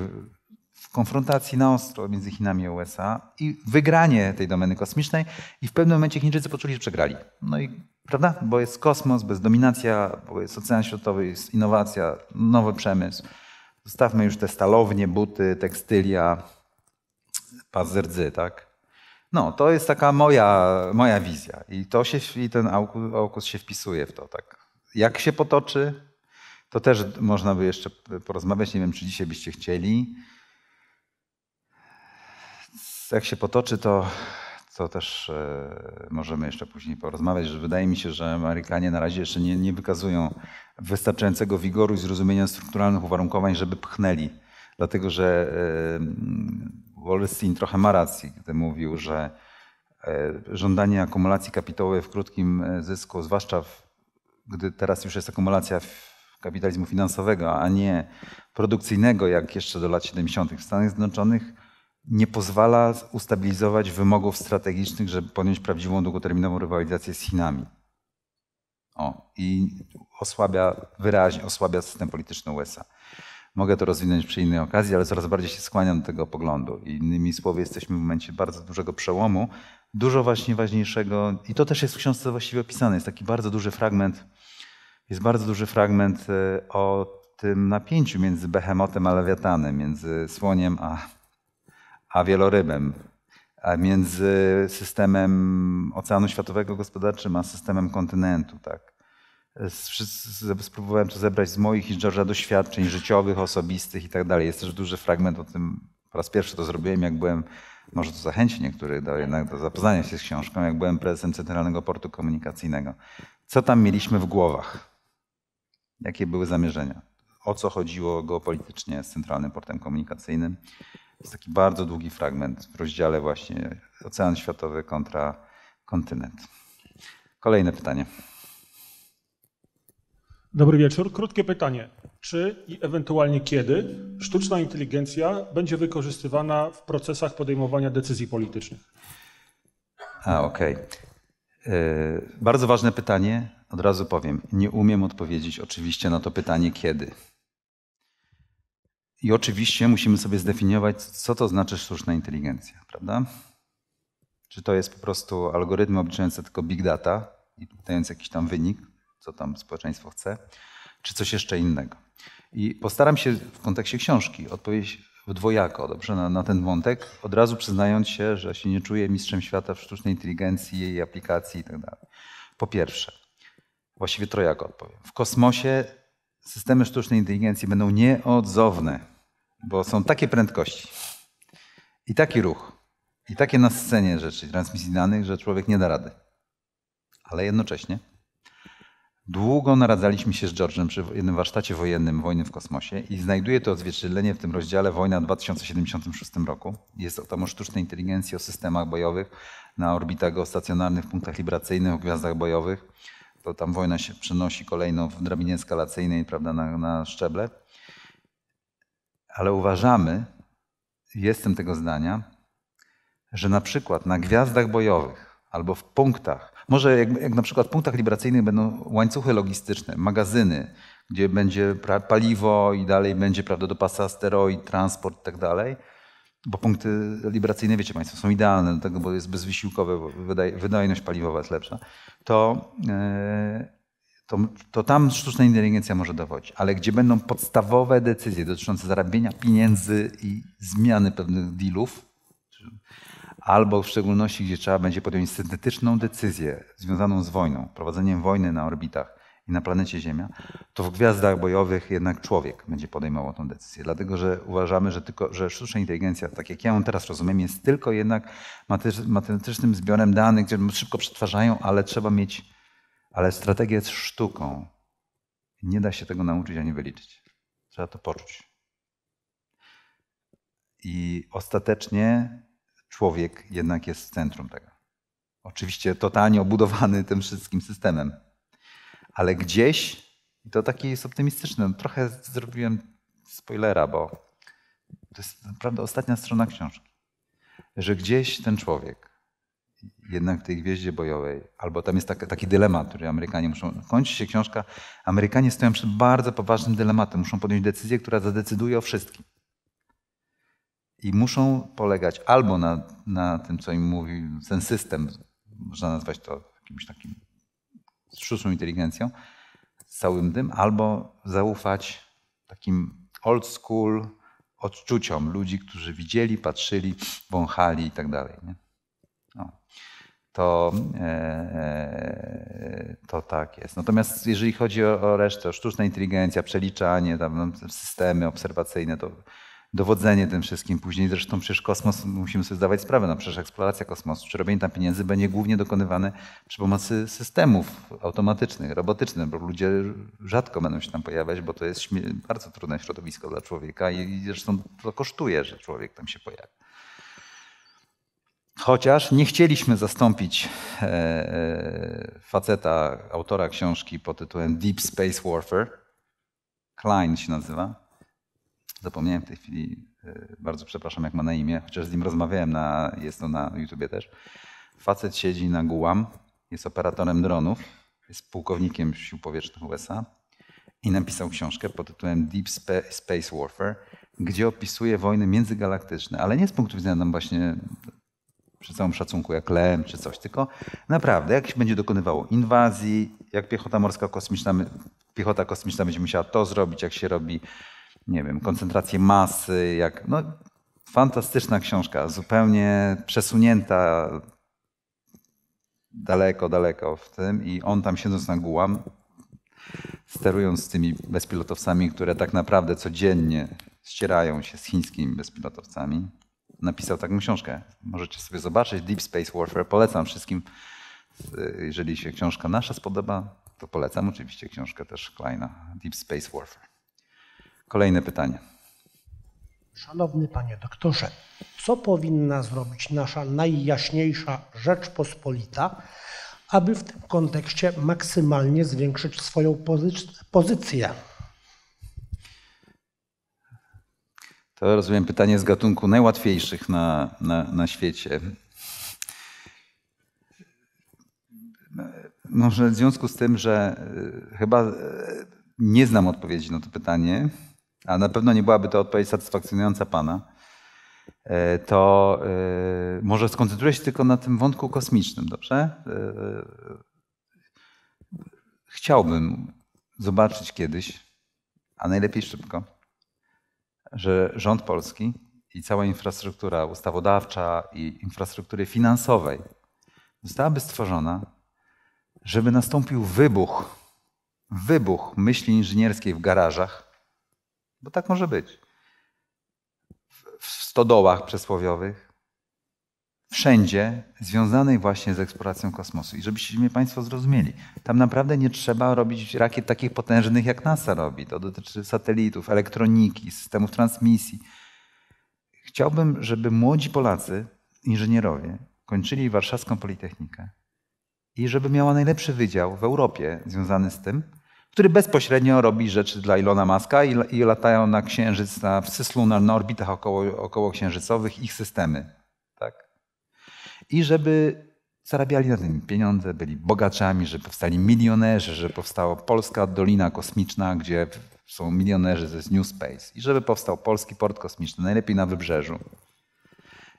konfrontacji na ostro między Chinami a USA i wygranie tej domeny kosmicznej i w pewnym momencie Chińczycy poczuli, że przegrali. No i prawda? Bo jest kosmos, bo jest dominacja, bo jest ocean światowy, jest innowacja, nowy przemysł. Zostawmy już te stalownie, buty, tekstylia, pas rdzy, tak? No, to jest taka moja, moja wizja i to się, i ten aukus się wpisuje w to, tak? Jak się potoczy, to też można by jeszcze porozmawiać, nie wiem, czy dzisiaj byście chcieli jak się potoczy, to, to też e, możemy jeszcze później porozmawiać, że wydaje mi się, że Amerykanie na razie jeszcze nie, nie wykazują wystarczającego wigoru i zrozumienia strukturalnych uwarunkowań, żeby pchnęli. Dlatego, że e, Wolstein trochę ma rację, gdy mówił, że e, żądanie akumulacji kapitałowej w krótkim zysku, zwłaszcza w, gdy teraz już jest akumulacja kapitalizmu finansowego, a nie produkcyjnego, jak jeszcze do lat 70. w Stanach Zjednoczonych, nie pozwala ustabilizować wymogów strategicznych, żeby podjąć prawdziwą długoterminową rywalizację z Chinami. O, I osłabia, wyraźnie osłabia system polityczny USA. Mogę to rozwinąć przy innej okazji, ale coraz bardziej się skłaniam do tego poglądu. Innymi słowy, jesteśmy w momencie bardzo dużego przełomu, dużo właśnie ważniejszego, i to też jest w książce właściwie opisane, jest taki bardzo duży fragment, jest bardzo duży fragment e, o tym napięciu między behemotem a lewiatanem, między słoniem a a wielorybem. A między systemem Oceanu Światowego Gospodarczym a systemem kontynentu. Tak. Spróbowałem to zebrać z moich i George'a doświadczeń życiowych, osobistych i tak dalej. Jest też duży fragment o tym, po raz pierwszy to zrobiłem, jak byłem, może to zachęci niektórych do, jednak do zapoznania się z książką, jak byłem prezesem Centralnego Portu Komunikacyjnego. Co tam mieliśmy w głowach? Jakie były zamierzenia? O co chodziło geopolitycznie z Centralnym Portem Komunikacyjnym? Jest taki bardzo długi fragment w rozdziale właśnie Ocean Światowy kontra kontynent. Kolejne pytanie. Dobry wieczór. Krótkie pytanie. Czy i ewentualnie kiedy sztuczna inteligencja będzie wykorzystywana w procesach podejmowania decyzji politycznych? A, okej. Okay. bardzo ważne pytanie. Od razu powiem. Nie umiem odpowiedzieć oczywiście na to pytanie kiedy. I oczywiście musimy sobie zdefiniować, co to znaczy sztuczna inteligencja, prawda? Czy to jest po prostu algorytm obliczający tylko big data i dając jakiś tam wynik, co tam społeczeństwo chce, czy coś jeszcze innego? I postaram się w kontekście książki odpowiedzieć dwojako dobrze, na, na, ten wątek, od razu przyznając się, że się nie czuję mistrzem świata w sztucznej inteligencji, jej aplikacji itd. Tak po pierwsze, właściwie trojako odpowiem. W kosmosie systemy sztucznej inteligencji będą nieodzowne, bo są takie prędkości i taki ruch i takie na scenie rzeczy, transmisji danych, że człowiek nie da rady. Ale jednocześnie długo naradzaliśmy się z George'em przy jednym warsztacie wojennym Wojny w kosmosie i znajduje to odzwierciedlenie w tym rozdziale Wojna w 2076 roku. Jest to o sztucznej inteligencji, o systemach bojowych na orbitach geostacjonarnych, punktach libracyjnych, o gwiazdach bojowych to tam wojna się przenosi kolejno w drabinie eskalacyjnej prawda, na, na szczeble. Ale uważamy, jestem tego zdania, że na przykład na gwiazdach bojowych albo w punktach, może jak, jak na przykład w punktach liberacyjnych będą łańcuchy logistyczne, magazyny, gdzie będzie paliwo i dalej będzie prawda, do pasa steroid, transport i tak dalej – bo punkty liberacyjne, wiecie Państwo, są idealne do tego, bo jest bezwysiłkowe, bo wydajność paliwowa jest lepsza, to, e, to, to tam sztuczna inteligencja może dowodzić. Ale gdzie będą podstawowe decyzje dotyczące zarabienia pieniędzy i zmiany pewnych dealów, albo w szczególności, gdzie trzeba będzie podjąć syntetyczną decyzję związaną z wojną, prowadzeniem wojny na orbitach, i na planecie Ziemia, to w gwiazdach bojowych jednak człowiek będzie podejmował tę decyzję. Dlatego, że uważamy, że, tylko, że sztuczna inteligencja, tak jak ja ją teraz rozumiem, jest tylko jednak matematycznym zbiorem danych, gdzie szybko przetwarzają, ale trzeba mieć, ale strategia jest sztuką. Nie da się tego nauczyć ani wyliczyć. Trzeba to poczuć. I ostatecznie człowiek jednak jest w centrum tego. Oczywiście totalnie obudowany tym wszystkim systemem ale gdzieś, i to taki jest optymistyczny, no, trochę zrobiłem spoilera, bo to jest naprawdę ostatnia strona książki, że gdzieś ten człowiek, jednak w tej Gwieździe Bojowej, albo tam jest taki, taki dylemat, który Amerykanie muszą, kończy się książka, Amerykanie stoją przed bardzo poważnym dylematem, muszą podjąć decyzję, która zadecyduje o wszystkim. I muszą polegać albo na, na tym, co im mówi ten system, można nazwać to jakimś takim z sztuczną inteligencją, z całym tym, albo zaufać takim old school odczuciom ludzi, którzy widzieli, patrzyli, wąchali i tak dalej. Nie? No. To, e, to tak jest. Natomiast jeżeli chodzi o, o resztę, o sztuczna inteligencja, przeliczanie, tam, no, systemy obserwacyjne, to dowodzenie tym wszystkim później. Zresztą przecież kosmos, musimy sobie zdawać sprawę, no przecież eksploracja kosmosu czy robienie tam pieniędzy będzie głównie dokonywane przy pomocy systemów automatycznych, robotycznych, bo ludzie rzadko będą się tam pojawiać, bo to jest bardzo trudne środowisko dla człowieka i zresztą to kosztuje, że człowiek tam się pojawia. Chociaż nie chcieliśmy zastąpić e, e, faceta, autora książki pod tytułem Deep Space Warfare, Klein się nazywa, Zapomniałem w tej chwili, e, bardzo przepraszam jak ma na imię, chociaż z nim rozmawiałem, na, jest to na YouTubie też. Facet siedzi na Guam, jest operatorem dronów, jest pułkownikiem sił powietrznych USA i napisał książkę pod tytułem Deep Space Warfare, gdzie opisuje wojny międzygalaktyczne, ale nie z punktu widzenia tam właśnie przy całym szacunku jak lem czy coś, tylko naprawdę jak się będzie dokonywało inwazji, jak piechota morska kosmiczna, piechota kosmiczna będzie musiała to zrobić, jak się robi nie wiem, koncentrację masy, jak, no, fantastyczna książka, zupełnie przesunięta daleko, daleko w tym i on tam siedząc na gułam, sterując tymi bezpilotowcami, które tak naprawdę codziennie ścierają się z chińskimi bezpilotowcami, napisał taką książkę. Możecie sobie zobaczyć, Deep Space Warfare, polecam wszystkim. Jeżeli się książka nasza spodoba, to polecam oczywiście książkę też Kleina, Deep Space Warfare. Kolejne pytanie. Szanowny panie doktorze, co powinna zrobić nasza najjaśniejsza Rzeczpospolita, aby w tym kontekście maksymalnie zwiększyć swoją pozycję? To rozumiem pytanie z gatunku najłatwiejszych na, na, na świecie. Może w związku z tym, że e, chyba e, nie znam odpowiedzi na to pytanie, a na pewno nie byłaby to odpowiedź satysfakcjonująca Pana, e, to e, może skoncentruję się tylko na tym wątku kosmicznym, dobrze? E, chciałbym zobaczyć kiedyś, a najlepiej szybko, że rząd polski i cała infrastruktura ustawodawcza i infrastruktury finansowej zostałaby stworzona, żeby nastąpił wybuch, wybuch myśli inżynierskiej w garażach, bo tak może być. W stodołach przysłowiowych, wszędzie związanej właśnie z eksploracją kosmosu. I żebyście mnie Państwo zrozumieli, tam naprawdę nie trzeba robić rakiet takich potężnych, jak NASA robi. To dotyczy satelitów, elektroniki, systemów transmisji. Chciałbym, żeby młodzi Polacy, inżynierowie, kończyli warszawską politechnikę i żeby miała najlepszy wydział w Europie związany z tym, który bezpośrednio robi rzeczy dla Ilona Maska i, i latają na Księżyc, na, w Syslu, na, orbitach około, księżycowych ich systemy. Tak? I żeby zarabiali na tym pieniądze, byli bogaczami, że powstali milionerzy, że powstała polska dolina kosmiczna, gdzie są milionerzy ze New Space i żeby powstał polski port kosmiczny, najlepiej na wybrzeżu.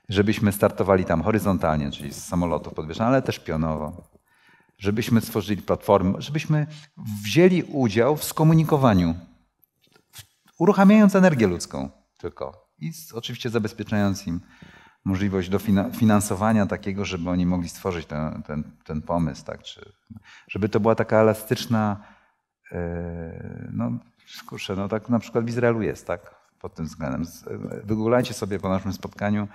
Żebyśmy startowali tam horyzontalnie, czyli z samolotów podwieszania, ale też pionowo żebyśmy stworzyli platformę, żebyśmy wzięli udział w skomunikowaniu, uruchamiając energię ludzką tylko i oczywiście zabezpieczając im możliwość do finansowania takiego, żeby oni mogli stworzyć ten, ten, ten pomysł, tak? Czy, żeby to była taka elastyczna, yy, no kurczę, no tak na przykład w Izraelu jest, tak? Pod tym względem. E, Wygulajcie sobie po naszym spotkaniu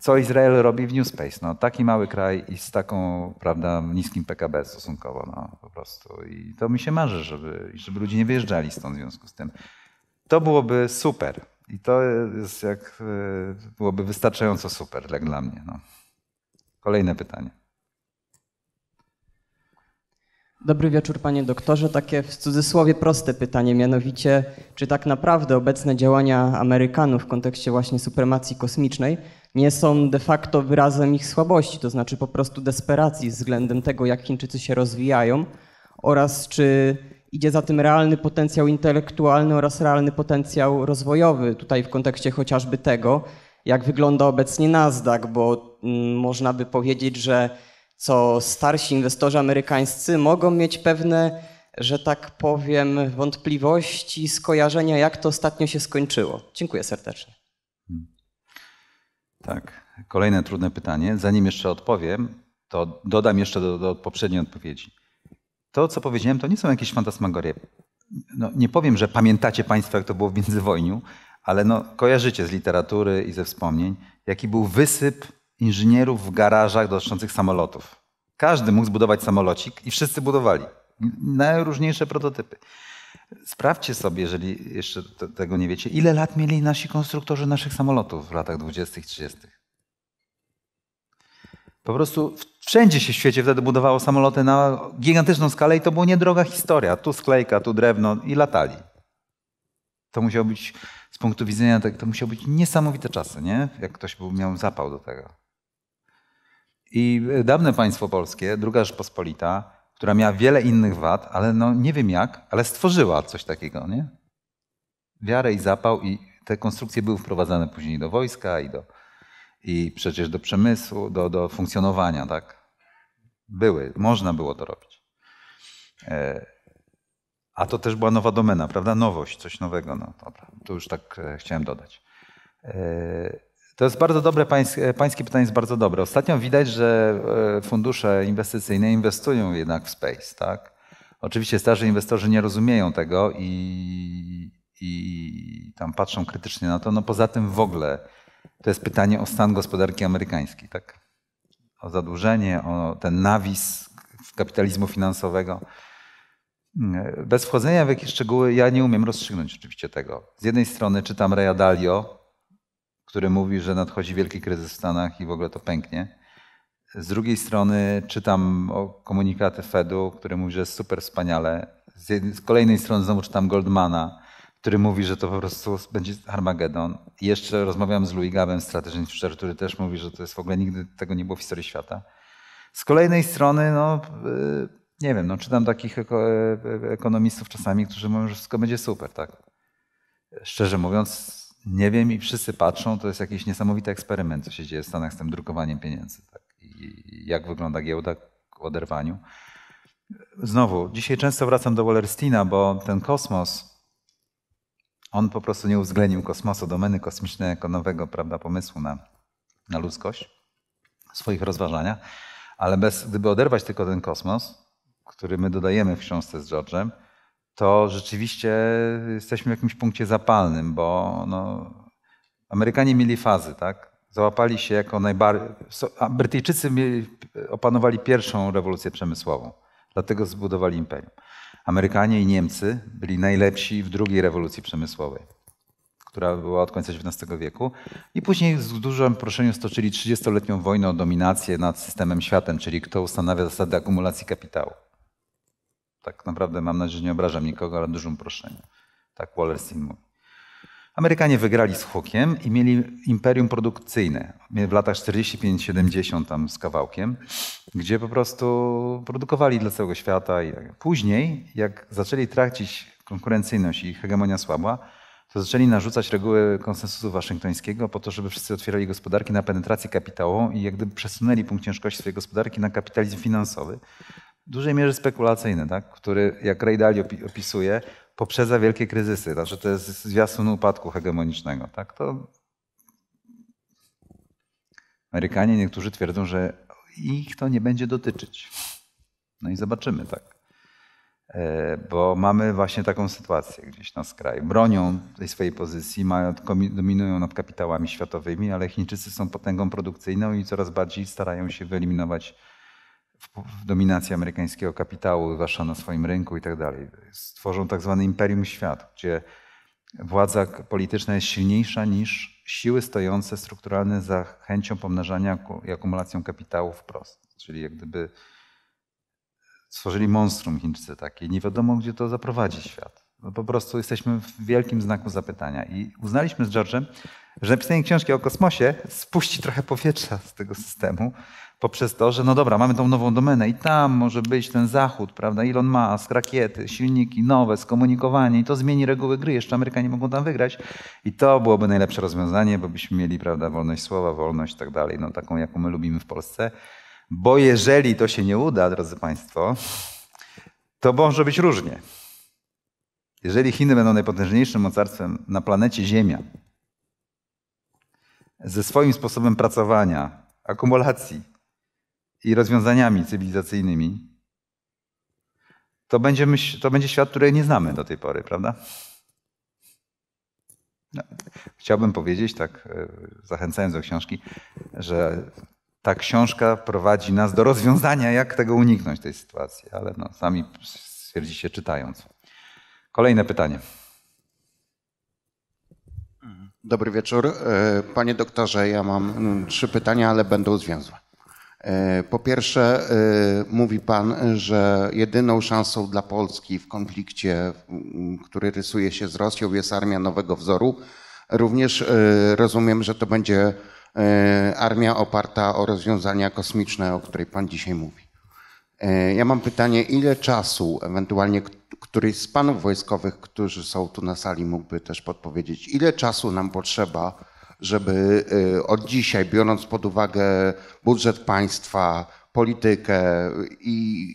co Izrael robi w New Space. No, taki mały kraj i z taką, prawda, niskim PKB stosunkowo, no, po prostu. I to mi się marzy, żeby, żeby ludzie nie wyjeżdżali stąd w związku z tym. To byłoby super. I to jest jak, e, byłoby wystarczająco super jak dla mnie. No. Kolejne pytanie. Dobry wieczór, panie doktorze. Takie w cudzysłowie proste pytanie, mianowicie, czy tak naprawdę obecne działania Amerykanów w kontekście właśnie supremacji kosmicznej nie są de facto wyrazem ich słabości, to znaczy po prostu desperacji względem tego, jak Chińczycy się rozwijają oraz czy idzie za tym realny potencjał intelektualny oraz realny potencjał rozwojowy, tutaj w kontekście chociażby tego, jak wygląda obecnie Nasdaq, bo mm, można by powiedzieć, że co starsi inwestorzy amerykańscy mogą mieć pewne, że tak powiem, wątpliwości, skojarzenia, jak to ostatnio się skończyło. Dziękuję serdecznie. Tak. Kolejne trudne pytanie. Zanim jeszcze odpowiem, to dodam jeszcze do, do poprzedniej odpowiedzi. To, co powiedziałem, to nie są jakieś fantasmagorie. No, nie powiem, że pamiętacie Państwo, jak to było w międzywojniu, ale no, kojarzycie z literatury i ze wspomnień, jaki był wysyp inżynierów w garażach dotyczących samolotów. Każdy mógł zbudować samolocik i wszyscy budowali. Najróżniejsze prototypy. Sprawdźcie sobie, jeżeli jeszcze tego nie wiecie, ile lat mieli nasi konstruktorzy naszych samolotów w latach 20. 30. Po prostu wszędzie się w świecie wtedy budowało samoloty na gigantyczną skalę i to była niedroga historia. Tu sklejka, tu drewno i latali. To musiało być, z punktu widzenia, to, musiało być niesamowite czasy, nie? Jak ktoś był, miał zapał do tego. I dawne państwo polskie, druga Rzeczpospolita, która miała wiele innych wad, ale no nie wiem jak, ale stworzyła coś takiego, nie? Wiarę i zapał i te konstrukcje były wprowadzane później do wojska i, do, i przecież do przemysłu, do, do funkcjonowania, tak? Były, można było to robić. E, a to też była nowa domena, prawda? Nowość, coś nowego. No, dobra, to już tak e, chciałem dodać. E, to jest bardzo dobre, e, pańskie, pytanie jest bardzo dobre. Ostatnio widać, że e, fundusze inwestycyjne inwestują jednak w space, tak? Oczywiście starzy inwestorzy nie rozumieją tego i, i tam patrzą krytycznie na to. No poza tym w ogóle to jest pytanie o stan gospodarki amerykańskiej, tak? O zadłużenie, o ten nawis kapitalizmu finansowego. E, bez wchodzenia w jakieś szczegóły, ja nie umiem rozstrzygnąć oczywiście tego. Z jednej strony czytam Ray Dalio, który mówi, że nadchodzi wielki kryzys w Stanach i w ogóle to pęknie. Z drugiej strony czytam komunikaty Fedu, który mówi, że jest super wspaniale. Z, jednej, z kolejnej strony znowu czytam Goldmana, który mówi, że to po prostu będzie Armagedon. I jeszcze rozmawiam z Louis Gabem, strategicznym, który też mówi, że to jest w ogóle nigdy tego nie było w historii świata. Z kolejnej strony, no, y, nie wiem, no, czytam takich y, y, ekonomistów czasami, którzy mówią, że wszystko będzie super, tak. Szczerze mówiąc, nie wiem i wszyscy patrzą, to jest jakiś niesamowity eksperyment, co się dzieje w Stanach z tym drukowaniem pieniędzy. Tak? I jak wygląda giełda w oderwaniu. Znowu, dzisiaj często wracam do Wallersteina, bo ten kosmos, on po prostu nie uwzględnił kosmosu, domeny kosmicznej jako nowego prawda, pomysłu na, na ludzkość swoich rozważaniach. Ale bez, gdyby oderwać tylko ten kosmos, który my dodajemy w książce z George'em, to rzeczywiście jesteśmy w jakimś punkcie zapalnym, bo no, Amerykanie mieli fazy, tak? Załapali się jako najbardziej. Brytyjczycy opanowali pierwszą rewolucję przemysłową, dlatego zbudowali imperium. Amerykanie i Niemcy byli najlepsi w drugiej rewolucji przemysłowej, która była od końca XIX wieku. I później z dużym proszeniem stoczyli 30-letnią wojnę o dominację nad systemem światem, czyli kto ustanawia zasady akumulacji kapitału tak naprawdę mam nadzieję, że nie obrażam nikogo, ale dużym uproszczeniu. Tak Wallerstein mówi. Amerykanie wygrali z hukiem i mieli imperium produkcyjne w latach 45-70 tam z kawałkiem, gdzie po prostu produkowali dla całego świata. Tak. Później, jak zaczęli tracić konkurencyjność i hegemonia słabła, to zaczęli narzucać reguły konsensusu waszyngtońskiego po to, żeby wszyscy otwierali gospodarki na penetrację kapitałową i jak gdyby przesunęli punkt ciężkości swojej gospodarki na kapitalizm finansowy, w dużej mierze spekulacyjny, tak? który, jak Ray Dalio opisuje, poprzedza wielkie kryzysy. Znaczy to jest zwiastun upadku hegemonicznego. Tak? To Amerykanie niektórzy twierdzą, że ich to nie będzie dotyczyć. No i zobaczymy, tak. E, bo mamy właśnie taką sytuację gdzieś na skraju. Bronią tej swojej pozycji, dominują nad kapitałami światowymi, ale Chińczycy są potęgą produkcyjną i coraz bardziej starają się wyeliminować dominacji amerykańskiego kapitału, zwłaszcza na swoim rynku i tak dalej. Stworzą tak zwane imperium świat, gdzie władza polityczna jest silniejsza niż siły stojące strukturalne za chęcią pomnażania i akumulacją kapitału wprost. Czyli jak gdyby stworzyli monstrum Chińczycy takie. Nie wiadomo, gdzie to zaprowadzi świat. No po prostu jesteśmy w wielkim znaku zapytania. I uznaliśmy z George'em, że napisanie książki o kosmosie spuści trochę powietrza z tego systemu, poprzez to, że no dobra, mamy tą nową domenę i tam może być ten zachód, prawda? Elon Musk, rakiety, silniki nowe, skomunikowanie i to zmieni reguły gry. Jeszcze Amerykanie mogą tam wygrać i to byłoby najlepsze rozwiązanie, bo byśmy mieli, prawda, wolność słowa, wolność i tak dalej, no taką, jaką my lubimy w Polsce. Bo jeżeli to się nie uda, drodzy Państwo, to może być różnie. Jeżeli Chiny będą najpotężniejszym mocarstwem na planecie Ziemia, ze swoim sposobem pracowania, akumulacji, i rozwiązaniami cywilizacyjnymi, to będzie, to będzie świat, który nie znamy do tej pory, prawda? No, chciałbym powiedzieć, tak e, zachęcając do książki, że ta książka prowadzi nas do rozwiązania, jak tego uniknąć tej sytuacji, ale no, sami stwierdzicie czytając. Kolejne pytanie. Dobry wieczór. E, panie doktorze, ja mam mm, trzy pytania, ale będą związane. E, po pierwsze, e, mówi Pan, że jedyną szansą dla Polski w konflikcie, który rysuje się z Rosją, jest armia nowego wzoru. Również e, rozumiem, że to będzie armia oparta o rozwiązania kosmiczne, o której Pan dzisiaj mówi. Ja mam pytanie, ile czasu ewentualnie któryś z panów wojskowych, którzy są tu na sali, mógłby też podpowiedzieć, ile czasu nam potrzeba żeby e, od dzisiaj, biorąc pod uwagę budżet państwa, politykę i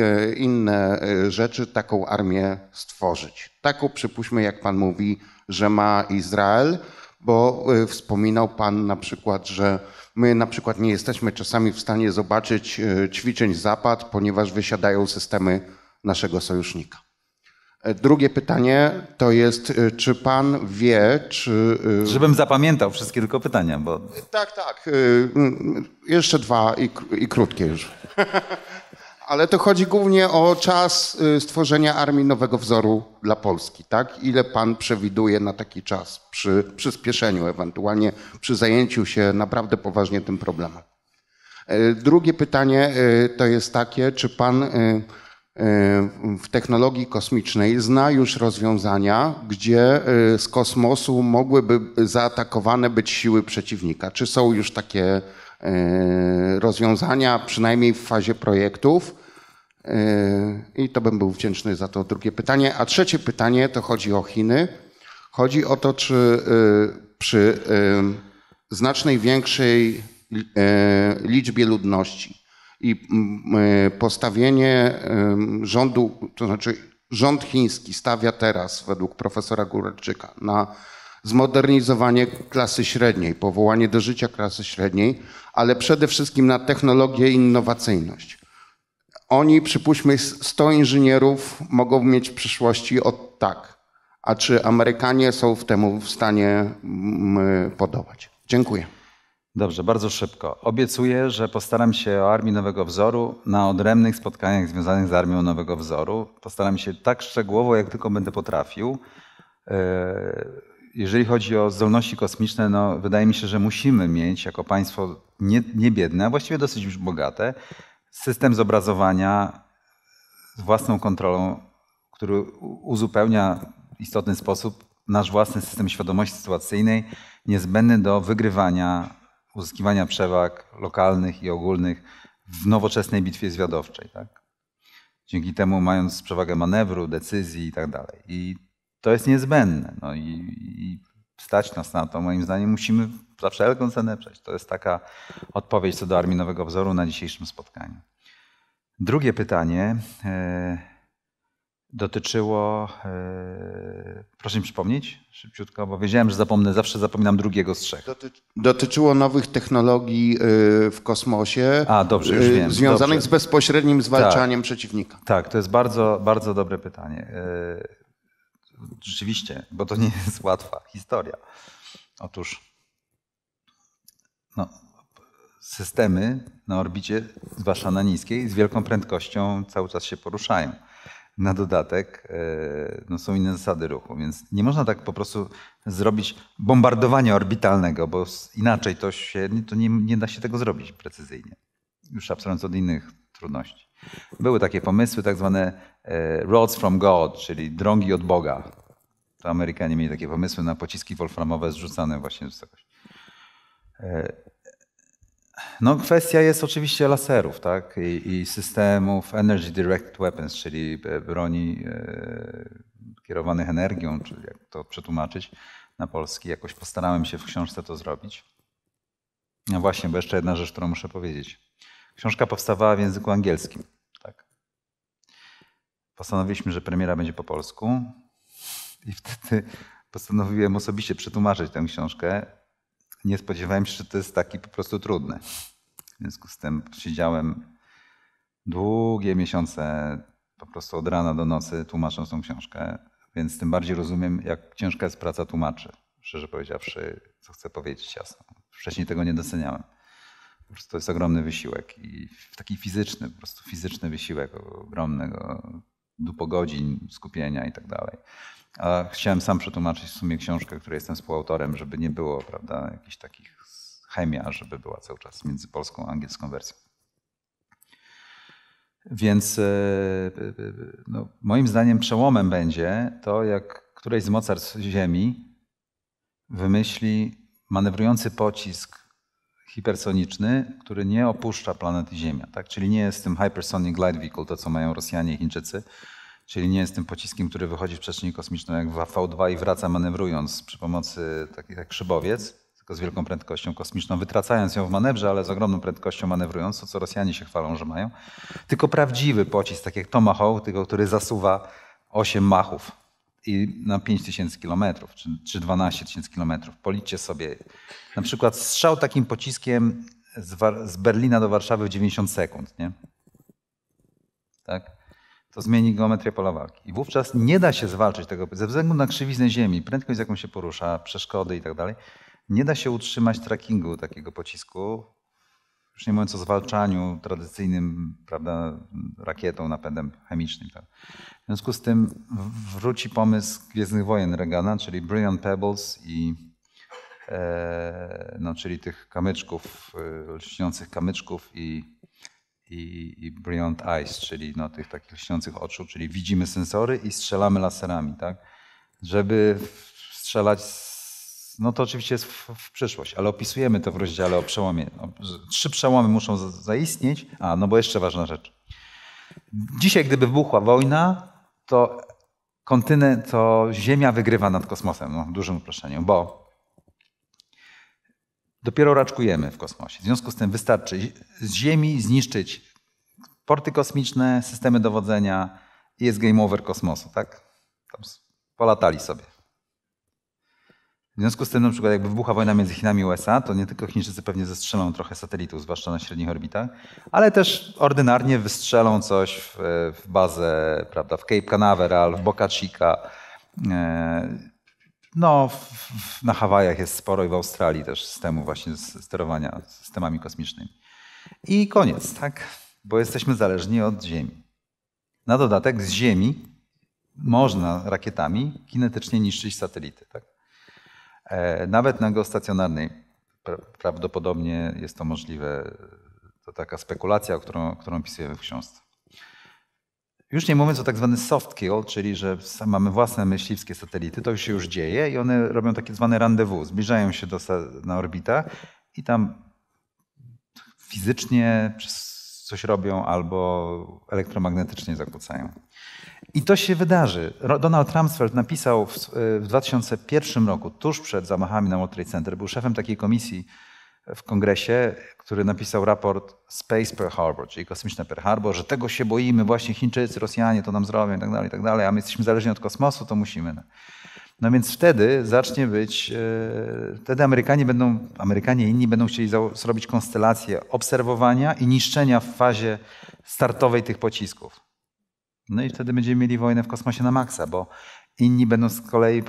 e, inne e, rzeczy, taką armię stworzyć. Taką, przypuśćmy, jak Pan mówi, że ma Izrael, bo wspominał Pan na przykład, że my na przykład nie jesteśmy czasami w stanie zobaczyć ćwiczeń Zapad, ponieważ wysiadają systemy naszego sojusznika. E, drugie pytanie to jest, e, czy pan wie, czy. E, Żebym zapamiętał wszystkie tylko pytania, bo. Tak, tak. Jeszcze dwa i, i krótkie już. <laughs> Ale to chodzi głównie o czas stworzenia armii nowego wzoru dla Polski, tak? Ile pan przewiduje na taki czas przy przyspieszeniu, ewentualnie przy zajęciu się naprawdę poważnie tym problemem? Drugie pytanie to jest takie, czy pan Y, w technologii kosmicznej zna już rozwiązania, gdzie y, z kosmosu mogłyby zaatakowane być siły przeciwnika. Czy są już takie y, rozwiązania, przynajmniej w fazie projektów? I to bym był wdzięczny za to drugie pytanie. A trzecie pytanie to chodzi o Chiny. Chodzi o to, czy przy znacznej większej liczbie ludności i mm, e, postawienie rządu, to znaczy rząd chiński stawia teraz według profesora Górczyka na zmodernizowanie klasy średniej, powołanie do życia klasy średniej, ale przede wszystkim na technologię i innowacyjność. Oni, przypuśćmy, 100 inżynierów mogą mieć w przyszłości od tak. A czy Amerykanie są w temu w stanie mm, podobać? Dziękuję. Dobrze, bardzo szybko. Obiecuję, że postaram się o Armii Nowego Wzoru na odrębnych spotkaniach związanych z Armią Nowego Wzoru. Postaram się tak szczegółowo, jak tylko będę potrafił. E, jeżeli chodzi o zdolności kosmiczne, no, wydaje mi się, że musimy mieć jako państwo niebiedne, a właściwie dosyć już bogate, system zobrazowania z własną kontrolą, który uzupełnia w istotny sposób nasz własny system świadomości sytuacyjnej, niezbędny do wygrywania uzyskiwania przewag lokalnych i ogólnych w nowoczesnej bitwie zwiadowczej. Tak? Dzięki temu mając przewagę manewru, decyzji i tak dalej. I to jest niezbędne. No i, i stać nas na to, moim zdaniem, musimy za wszelką cenę przejść. To jest taka odpowiedź co do armii nowego wzoru na dzisiejszym spotkaniu. Drugie pytanie e, dotyczyło, e, proszę mi przypomnieć szybciutko, bo wiedziałem, że zapomnę, zawsze zapominam drugiego z trzech. Dotyczyło nowych technologii e, w kosmosie, A, dobrze, już e, wiem. związanych dobrze. z bezpośrednim tak. zwalczaniem tak, przeciwnika. Tak, to jest bardzo, bardzo dobre pytanie. Rzeczywiście, bo to nie jest łatwa historia. Otóż no, systemy na orbicie, zwłaszcza na niskiej, z wielką prędkością cały czas się poruszają na dodatek e, no są inne zasady ruchu, więc nie można tak po prostu zrobić bombardowania orbitalnego, bo inaczej to, się, to nie, nie da się tego zrobić precyzyjnie. Już abstrahując od innych trudności. Były takie pomysły, tak zwane e, roads from God, czyli drągi od Boga. To Amerykanie mieli takie pomysły na pociski wolframowe zrzucane właśnie z czegoś. No, kwestia jest oczywiście laserów tak? I, i systemów Energy Direct Weapons, czyli e, broni e, kierowanych energią, czy jak to przetłumaczyć na polski. Jakoś postarałem się w książce to zrobić. No właśnie, bo jeszcze jedna rzecz, którą muszę powiedzieć. Książka powstawała w języku angielskim. Tak. Postanowiliśmy, że premiera będzie po polsku i wtedy postanowiłem osobiście przetłumaczyć tę książkę nie spodziewałem się, że to jest taki po prostu trudny. W związku z tym siedziałem długie miesiące, po prostu od rana do nocy, tłumacząc tą książkę, więc tym bardziej rozumiem, jak ciężka jest praca tłumaczy. Szczerze powiedziawszy, co chcę powiedzieć jasno. Wcześniej tego nie doceniałem. Po prostu to jest ogromny wysiłek i taki fizyczny, po prostu fizyczny wysiłek ogromnego, do godzin skupienia i tak dalej. A chciałem sam przetłumaczyć w sumie książkę, której jestem współautorem, żeby nie było prawda, jakichś takich chemia, żeby była cały czas między polską a angielską wersją. Więc e, no, moim zdaniem przełomem będzie to, jak któreś z mocarstw Ziemi wymyśli manewrujący pocisk hipersoniczny, który nie opuszcza planety Ziemia. Tak? Czyli nie jest tym hypersonic glide vehicle, to co mają Rosjanie i Chińczycy, Czyli nie jest tym pociskiem, który wychodzi w przestrzeni kosmicznej, jak w V2 i wraca manewrując przy pomocy takich jak szybowiec, tylko z wielką prędkością kosmiczną, wytracając ją w manewrze, ale z ogromną prędkością manewrując, to co Rosjanie się chwalą, że mają. Tylko prawdziwy pocisk, tak jak Tomahawk, tylko który zasuwa 8 machów i na 5000 kilometrów, czy, czy 12 tysięcy kilometrów. Policzcie sobie. Na przykład strzał takim pociskiem z, Berlina do Warszawy w 90 sekund, nie? Tak? to zmieni geometrię pola walki. I wówczas nie da się zwalczyć tego, ze względu na krzywiznę ziemi, prędkość, z jaką się porusza, przeszkody i tak dalej, nie da się utrzymać trackingu takiego pocisku, już nie mówiąc o zwalczaniu tradycyjnym, prawda, rakietą, napędem chemicznym. Tak. W związku z tym wróci pomysł Gwiezdnych Wojen Regana, czyli Brilliant Pebbles i e, no, czyli tych kamyczków, e, lśniących kamyczków i i, i brilliant eyes, czyli no, tych takich lśniących oczu, czyli widzimy sensory i strzelamy laserami, tak? Żeby strzelać, no to oczywiście jest w, w przyszłość, ale opisujemy to w rozdziale o przełomie. No, trzy przełomy muszą zaistnieć, a no bo jeszcze ważna rzecz. Dzisiaj, gdyby wybuchła wojna, to kontynent, to Ziemia wygrywa nad kosmosem, no, w dużym uproszczeniu, bo dopiero raczkujemy w kosmosie. W związku z tym wystarczy z Ziemi zniszczyć porty kosmiczne, systemy dowodzenia i jest game over kosmosu, tak? Tam polatali sobie. W związku z tym, na przykład, jakby wybucha wojna między Chinami i USA, to nie tylko Chińczycy pewnie zestrzelą trochę satelitów, zwłaszcza na średnich orbitach, ale też ordynarnie wystrzelą coś w, w bazę, prawda, w Cape Canaveral, w Boca Chica. E, no, w, na Hawajach jest sporo i w Australii też systemu właśnie sterowania systemami kosmicznymi. I koniec, tak? Bo jesteśmy zależni od Ziemi. Na dodatek z Ziemi można rakietami kinetycznie niszczyć satelity. Tak? E, nawet na geostacjonarnej prawdopodobnie jest to możliwe. To taka spekulacja, którą, którą pisujemy w książce. Już nie mówiąc o tak zwany soft kill, czyli że mamy własne myśliwskie satelity, to się już dzieje i one robią takie zwane rendezvous, zbliżają się do, na orbitę i tam fizycznie coś robią albo elektromagnetycznie zakłócają. I to się wydarzy. Donald Rumsfeld napisał w, w 2001 roku, tuż przed zamachami na World Trade Center, był szefem takiej komisji, w kongresie, który napisał raport Space Pearl Harbor, czyli kosmiczne Pearl Harbor, że tego się boimy, właśnie Chińczycy, Rosjanie to nam zrobią i tak dalej, i tak dalej, a my jesteśmy zależni od kosmosu, to musimy. No, no więc wtedy zacznie być, e, wtedy Amerykanie będą, Amerykanie i inni będą chcieli zrobić konstelację obserwowania i niszczenia w fazie startowej tych pocisków. No i wtedy będziemy mieli wojnę w kosmosie na maksa, bo Inni będą z kolei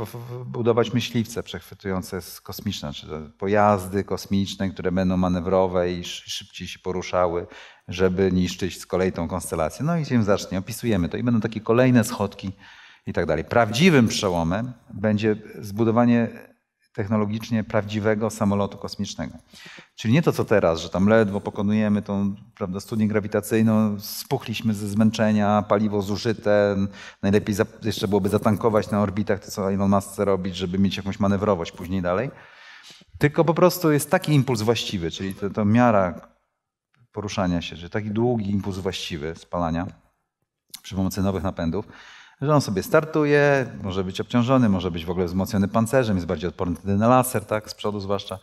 budować myśliwce przechwytujące kosmiczne, czy znaczy, pojazdy kosmiczne, które będą manewrowe i szybciej się poruszały, żeby niszczyć z kolei tą konstelację. No i się zacznie, opisujemy to i będą takie kolejne schodki i tak dalej. Prawdziwym przełomem będzie zbudowanie technologicznie prawdziwego samolotu kosmicznego. Czyli nie to, co teraz, że tam ledwo pokonujemy tą prawda, studnię grawitacyjną, spuchliśmy ze zmęczenia, paliwo zużyte, najlepiej jeszcze byłoby zatankować na orbitach to, co Elon Musk chce robić, żeby mieć jakąś manewrowość później dalej. Tylko po prostu jest taki impuls właściwy, czyli to, to miara poruszania się, że taki długi impuls właściwy spalania przy pomocy nowych napędów, że on sobie startuje, może być obciążony, może być w ogóle wzmocniony pancerzem, jest bardziej odporny na laser, tak, z przodu zwłaszcza.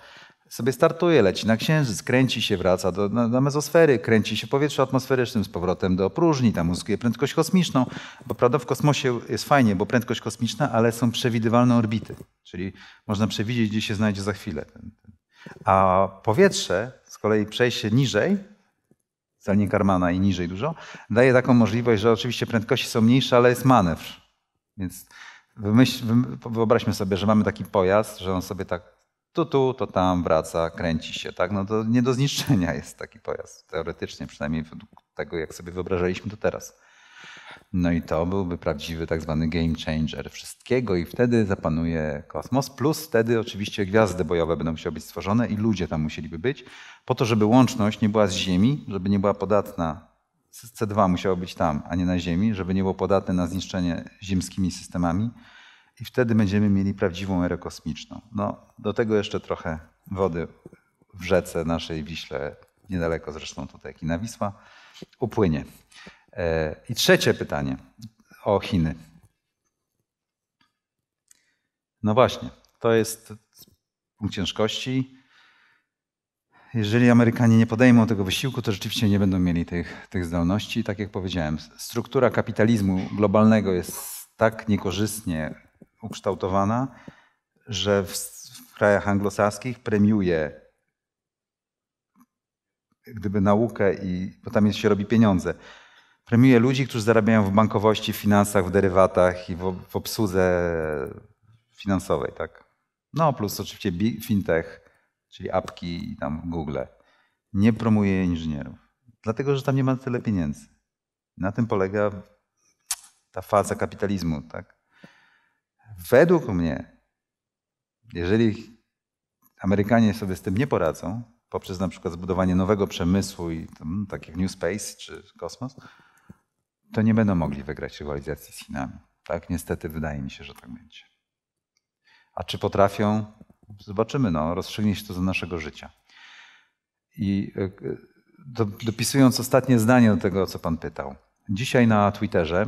Sobie startuje, leci na księżyc, kręci się, wraca do, na, mezosfery, kręci się w powietrzu atmosferycznym, z powrotem do próżni, tam uzyskuje prędkość kosmiczną, bo prawda, w kosmosie jest fajnie, bo prędkość kosmiczna, ale są przewidywalne orbity, czyli można przewidzieć, gdzie się znajdzie za chwilę. A powietrze, z kolei przejście niżej, celnie Karmana i niżej dużo, daje taką możliwość, że oczywiście prędkości są mniejsze, ale jest manewr. Więc wymyśl, wyobraźmy sobie, że mamy taki pojazd, że on sobie tak tu, tu, to tam wraca, kręci się. Tak? No to nie do zniszczenia jest taki pojazd, teoretycznie przynajmniej według tego, jak sobie wyobrażaliśmy to teraz. No i to byłby prawdziwy tak zwany game changer wszystkiego i wtedy zapanuje kosmos, plus wtedy oczywiście gwiazdy bojowe będą musiały być stworzone i ludzie tam musieliby być, po to, żeby łączność nie była z Ziemi, żeby nie była podatna, C2 musiało być tam, a nie na Ziemi, żeby nie było podatne na zniszczenie ziemskimi systemami i wtedy będziemy mieli prawdziwą erę kosmiczną. No, do tego jeszcze trochę wody w rzece naszej Wiśle, niedaleko zresztą tutaj jak i na Wisła, upłynie. E, I trzecie pytanie o Chiny. No właśnie, to jest punkt ciężkości. Jeżeli Amerykanie nie podejmą tego wysiłku, to rzeczywiście nie będą mieli tych, tych zdolności. Tak jak powiedziałem, struktura kapitalizmu globalnego jest tak niekorzystnie ukształtowana, że w, w krajach anglosaskich premiuje gdyby naukę i bo tam jest, się robi pieniądze Premiuje ludzi, którzy zarabiają w bankowości, w finansach, w derywatach i w, w obsłudze finansowej, tak? No, plus oczywiście fintech, czyli apki i tam Google. Nie promuje inżynierów, dlatego że tam nie ma tyle pieniędzy. Na tym polega ta faza kapitalizmu, tak? Według mnie, jeżeli Amerykanie sobie z tym nie poradzą, poprzez na przykład zbudowanie nowego przemysłu i tam, tak jak New Space czy Kosmos, to nie będą mogli wygrać rywalizacji z Chinami. Tak, niestety wydaje mi się, że tak będzie. A czy potrafią? Zobaczymy, no, rozstrzygnie się to za naszego życia. I e, dopisując ostatnie zdanie do tego, co Pan pytał. Dzisiaj na Twitterze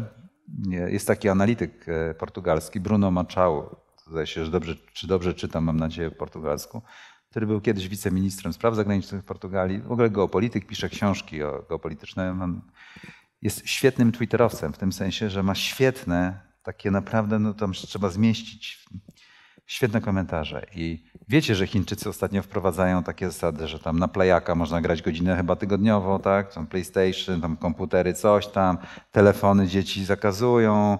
jest taki analityk e, portugalski, Bruno Machado. Zdaje się, że dobrze, czy dobrze czytam, mam nadzieję, po portugalsku, który był kiedyś wiceministrem spraw zagranicznych w Portugalii. W ogóle geopolityk, pisze książki o geopolitycznej jest świetnym twitterowcem w tym sensie, że ma świetne, takie naprawdę, no tam trzeba zmieścić świetne komentarze. I wiecie, że Chińczycy ostatnio wprowadzają takie zasady, że tam na playaka można grać godzinę chyba tygodniowo, tak? Tam PlayStation, tam komputery, coś tam, telefony dzieci zakazują.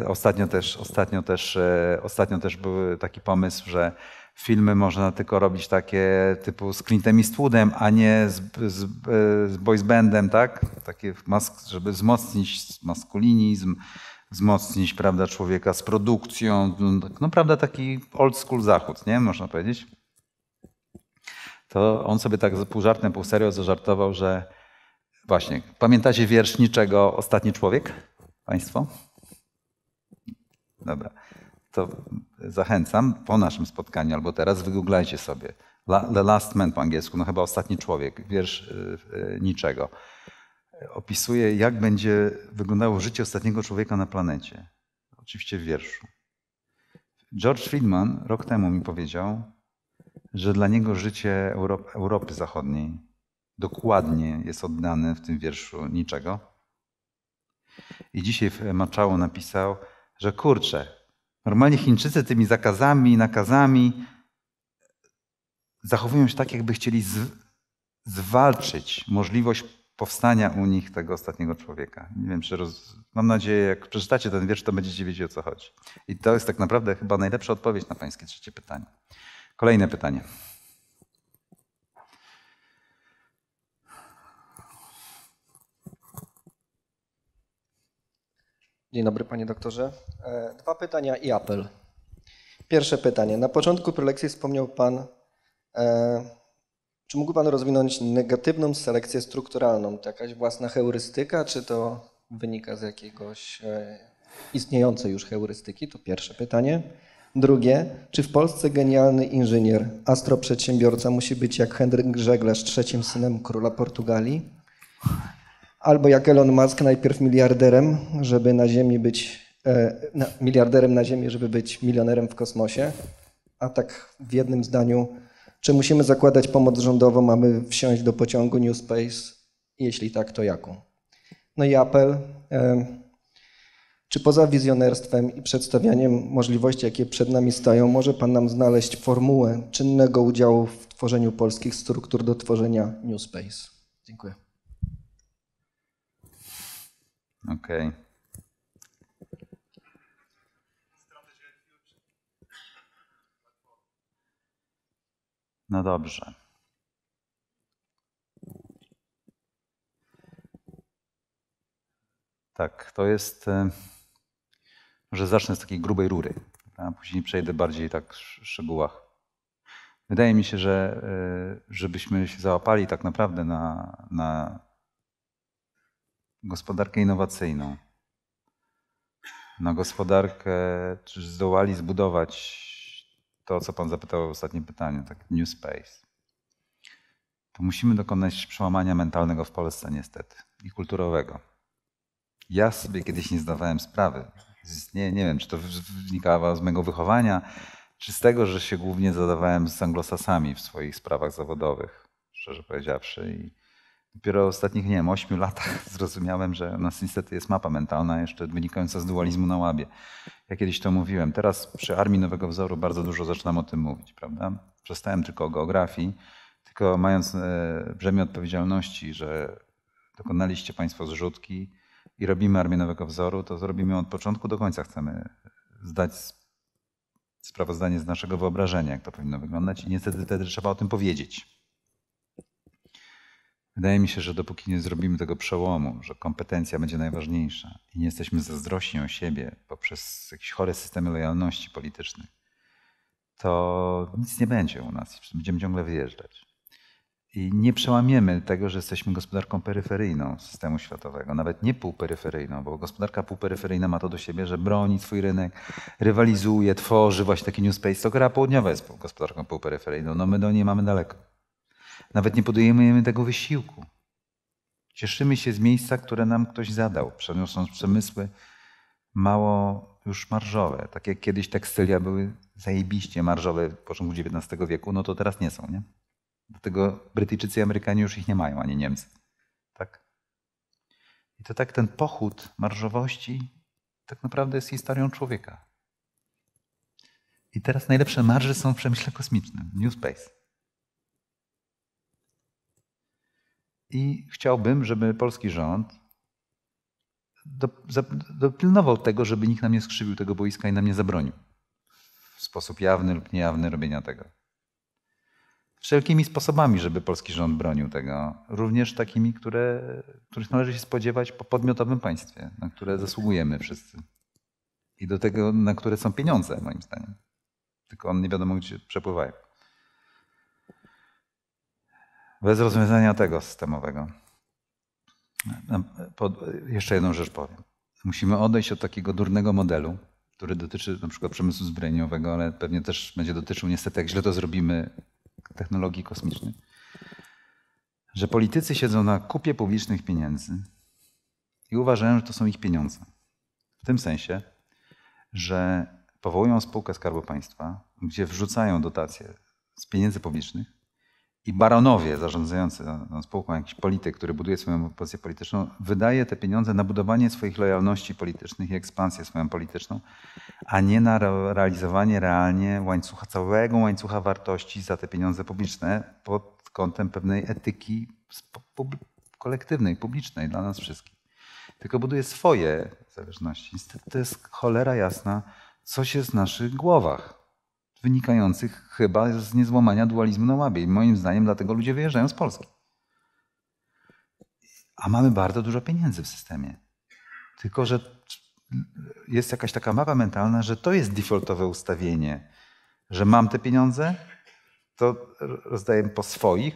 E, ostatnio też, ostatnio też, e, ostatnio też był taki pomysł, że filmy można tylko robić takie typu z Clintem Eastwoodem, a nie z, z, z boys bandem, tak? Takie mask, żeby wzmocnić maskulinizm, wzmocnić prawda, człowieka z produkcją. No, tak, no prawda, taki old school zachód, nie? Można powiedzieć. To on sobie tak pół żartem, pół serio zażartował, że właśnie, pamiętacie wiersz niczego Ostatni Człowiek? Państwo? Dobra to zachęcam po naszym spotkaniu albo teraz wygooglajcie sobie The Last Man po angielsku, no chyba Ostatni Człowiek, wiersz y, y, niczego. Opisuje, jak będzie wyglądało życie ostatniego człowieka na planecie. Oczywiście w wierszu. George Friedman rok temu mi powiedział, że dla niego życie Europy, Europy Zachodniej dokładnie jest oddane w tym wierszu niczego. I dzisiaj Maczało napisał, że kurczę, Normalnie Chińczycy tymi zakazami, nakazami zachowują się tak, jakby chcieli zwalczyć możliwość powstania u nich tego ostatniego człowieka. Nie wiem, czy roz... Mam nadzieję, jak przeczytacie ten wiersz, to będziecie wiedzieć, o co chodzi. I to jest tak naprawdę chyba najlepsza odpowiedź na pańskie trzecie pytanie. Kolejne pytanie. Dzień dobry, panie doktorze. E, dwa pytania i apel. Pierwsze pytanie. Na początku prelekcji wspomniał pan, e, czy mógł pan rozwinąć negatywną selekcję strukturalną? To jakaś własna heurystyka, czy to wynika z jakiegoś e, istniejącej już heurystyki? To pierwsze pytanie. Drugie, czy w Polsce genialny inżynier, astroprzedsiębiorca musi być jak Henryk Grzeglarz, trzecim synem króla Portugalii? albo jak Elon Musk najpierw miliarderem, żeby na Ziemi być e, na, miliarderem na Ziemi, żeby być milionerem w kosmosie. A tak w jednym zdaniu, czy musimy zakładać pomoc rządową, mamy wsiąść do pociągu New Space? Jeśli tak, to jaką? No i apel. E, czy poza wizjonerstwem i przedstawianiem możliwości, jakie przed nami stają, może Pan nam znaleźć formułę czynnego udziału w tworzeniu polskich struktur do tworzenia New Space? Dziękuję. Okej. Okay. No dobrze. Tak, to jest. E, może zacznę z takiej grubej rury, a później przejdę bardziej tak w szczegółach. Wydaje mi się, że e, żebyśmy się załapali tak naprawdę na, na gospodarkę innowacyjną, na gospodarkę, czy zdołali zbudować to, co Pan zapytał w ostatnim pytaniu, tak New Space. To musimy dokonać przełamania mentalnego w Polsce niestety i kulturowego. Ja sobie kiedyś nie zdawałem sprawy. Nie, nie wiem, czy to wynikało z mojego wychowania, czy z tego, że się głównie zadawałem z anglosasami w swoich sprawach zawodowych, szczerze powiedziawszy. I Dopiero ostatnich, nie wiem, 8 latach <laughs> zrozumiałem, że u nas niestety jest mapa mentalna, jeszcze wynikająca z dualizmu na łabie. Ja kiedyś to mówiłem. Teraz przy Armii Nowego Wzoru bardzo dużo zaczynam o tym mówić, prawda? Przestałem tylko o geografii, tylko mając brzemię e, odpowiedzialności, że dokonaliście Państwo zrzutki i robimy Armię Nowego Wzoru, to zrobimy od początku do końca. Chcemy zdać sprawozdanie z naszego wyobrażenia, jak to powinno wyglądać i niestety wtedy trzeba o tym powiedzieć. Wydaje mi się, że dopóki nie zrobimy tego przełomu, że kompetencja będzie najważniejsza i nie jesteśmy zazdrośni o siebie poprzez jakieś chore systemy lojalności politycznych, to nic nie będzie u nas. Będziemy ciągle wyjeżdżać. I nie przełamiemy tego, że jesteśmy gospodarką peryferyjną systemu światowego, nawet nie półperyferyjną, bo gospodarka półperyferyjna ma to do siebie, że broni swój rynek, rywalizuje, tworzy właśnie taki New Space, to gra południowa jest gospodarką półperyferyjną. No my do niej mamy daleko. Nawet nie podejmujemy tego wysiłku. Cieszymy się z miejsca, które nam ktoś zadał, przeniosąc przemysły mało już marżowe. Tak jak kiedyś tekstylia były zajebiście marżowe w początku XIX wieku, no to teraz nie są, nie? Dlatego Brytyjczycy i Amerykanie już ich nie mają, ani Niemcy. Tak? I to tak ten pochód marżowości tak naprawdę jest historią człowieka. I teraz najlepsze marże są w przemyśle kosmicznym, New Space. I chciałbym, żeby polski rząd dopilnował tego, żeby nikt nam nie skrzywił tego boiska i nam nie zabronił w sposób jawny lub niejawny robienia tego. Wszelkimi sposobami, żeby polski rząd bronił tego, również takimi, które, których należy się spodziewać po podmiotowym państwie, na które zasługujemy wszyscy. I do tego, na które są pieniądze, moim zdaniem. Tylko on nie wiadomo, gdzie przepływają bez rozwiązania tego systemowego. jeszcze jedną rzecz powiem. Musimy odejść od takiego durnego modelu, który dotyczy na przykład przemysłu zbrojeniowego, ale pewnie też będzie dotyczył niestety, jak źle to zrobimy, technologii kosmicznej. Że politycy siedzą na kupie publicznych pieniędzy i uważają, że to są ich pieniądze. W tym sensie, że powołują spółkę Skarbu Państwa, gdzie wrzucają dotacje z pieniędzy publicznych i baronowie zarządzający spółką, jakiś polityk, który buduje swoją pozycję polityczną, wydaje te pieniądze na budowanie swoich lojalności politycznych i ekspansję swoją polityczną, a nie na realizowanie realnie łańcucha, całego łańcucha wartości za te pieniądze publiczne pod kątem pewnej etyki kolektywnej, publicznej dla nas wszystkich. Tylko buduje swoje zależności. Niestety to jest cholera jasna, co się z naszych głowach wynikających chyba z niezłamania dualizmu na łabie. I moim zdaniem dlatego ludzie wyjeżdżają z Polski. A mamy bardzo dużo pieniędzy w systemie. Tylko, że jest jakaś taka mapa mentalna, że to jest defaultowe ustawienie, że mam te pieniądze, to rozdaję po swoich,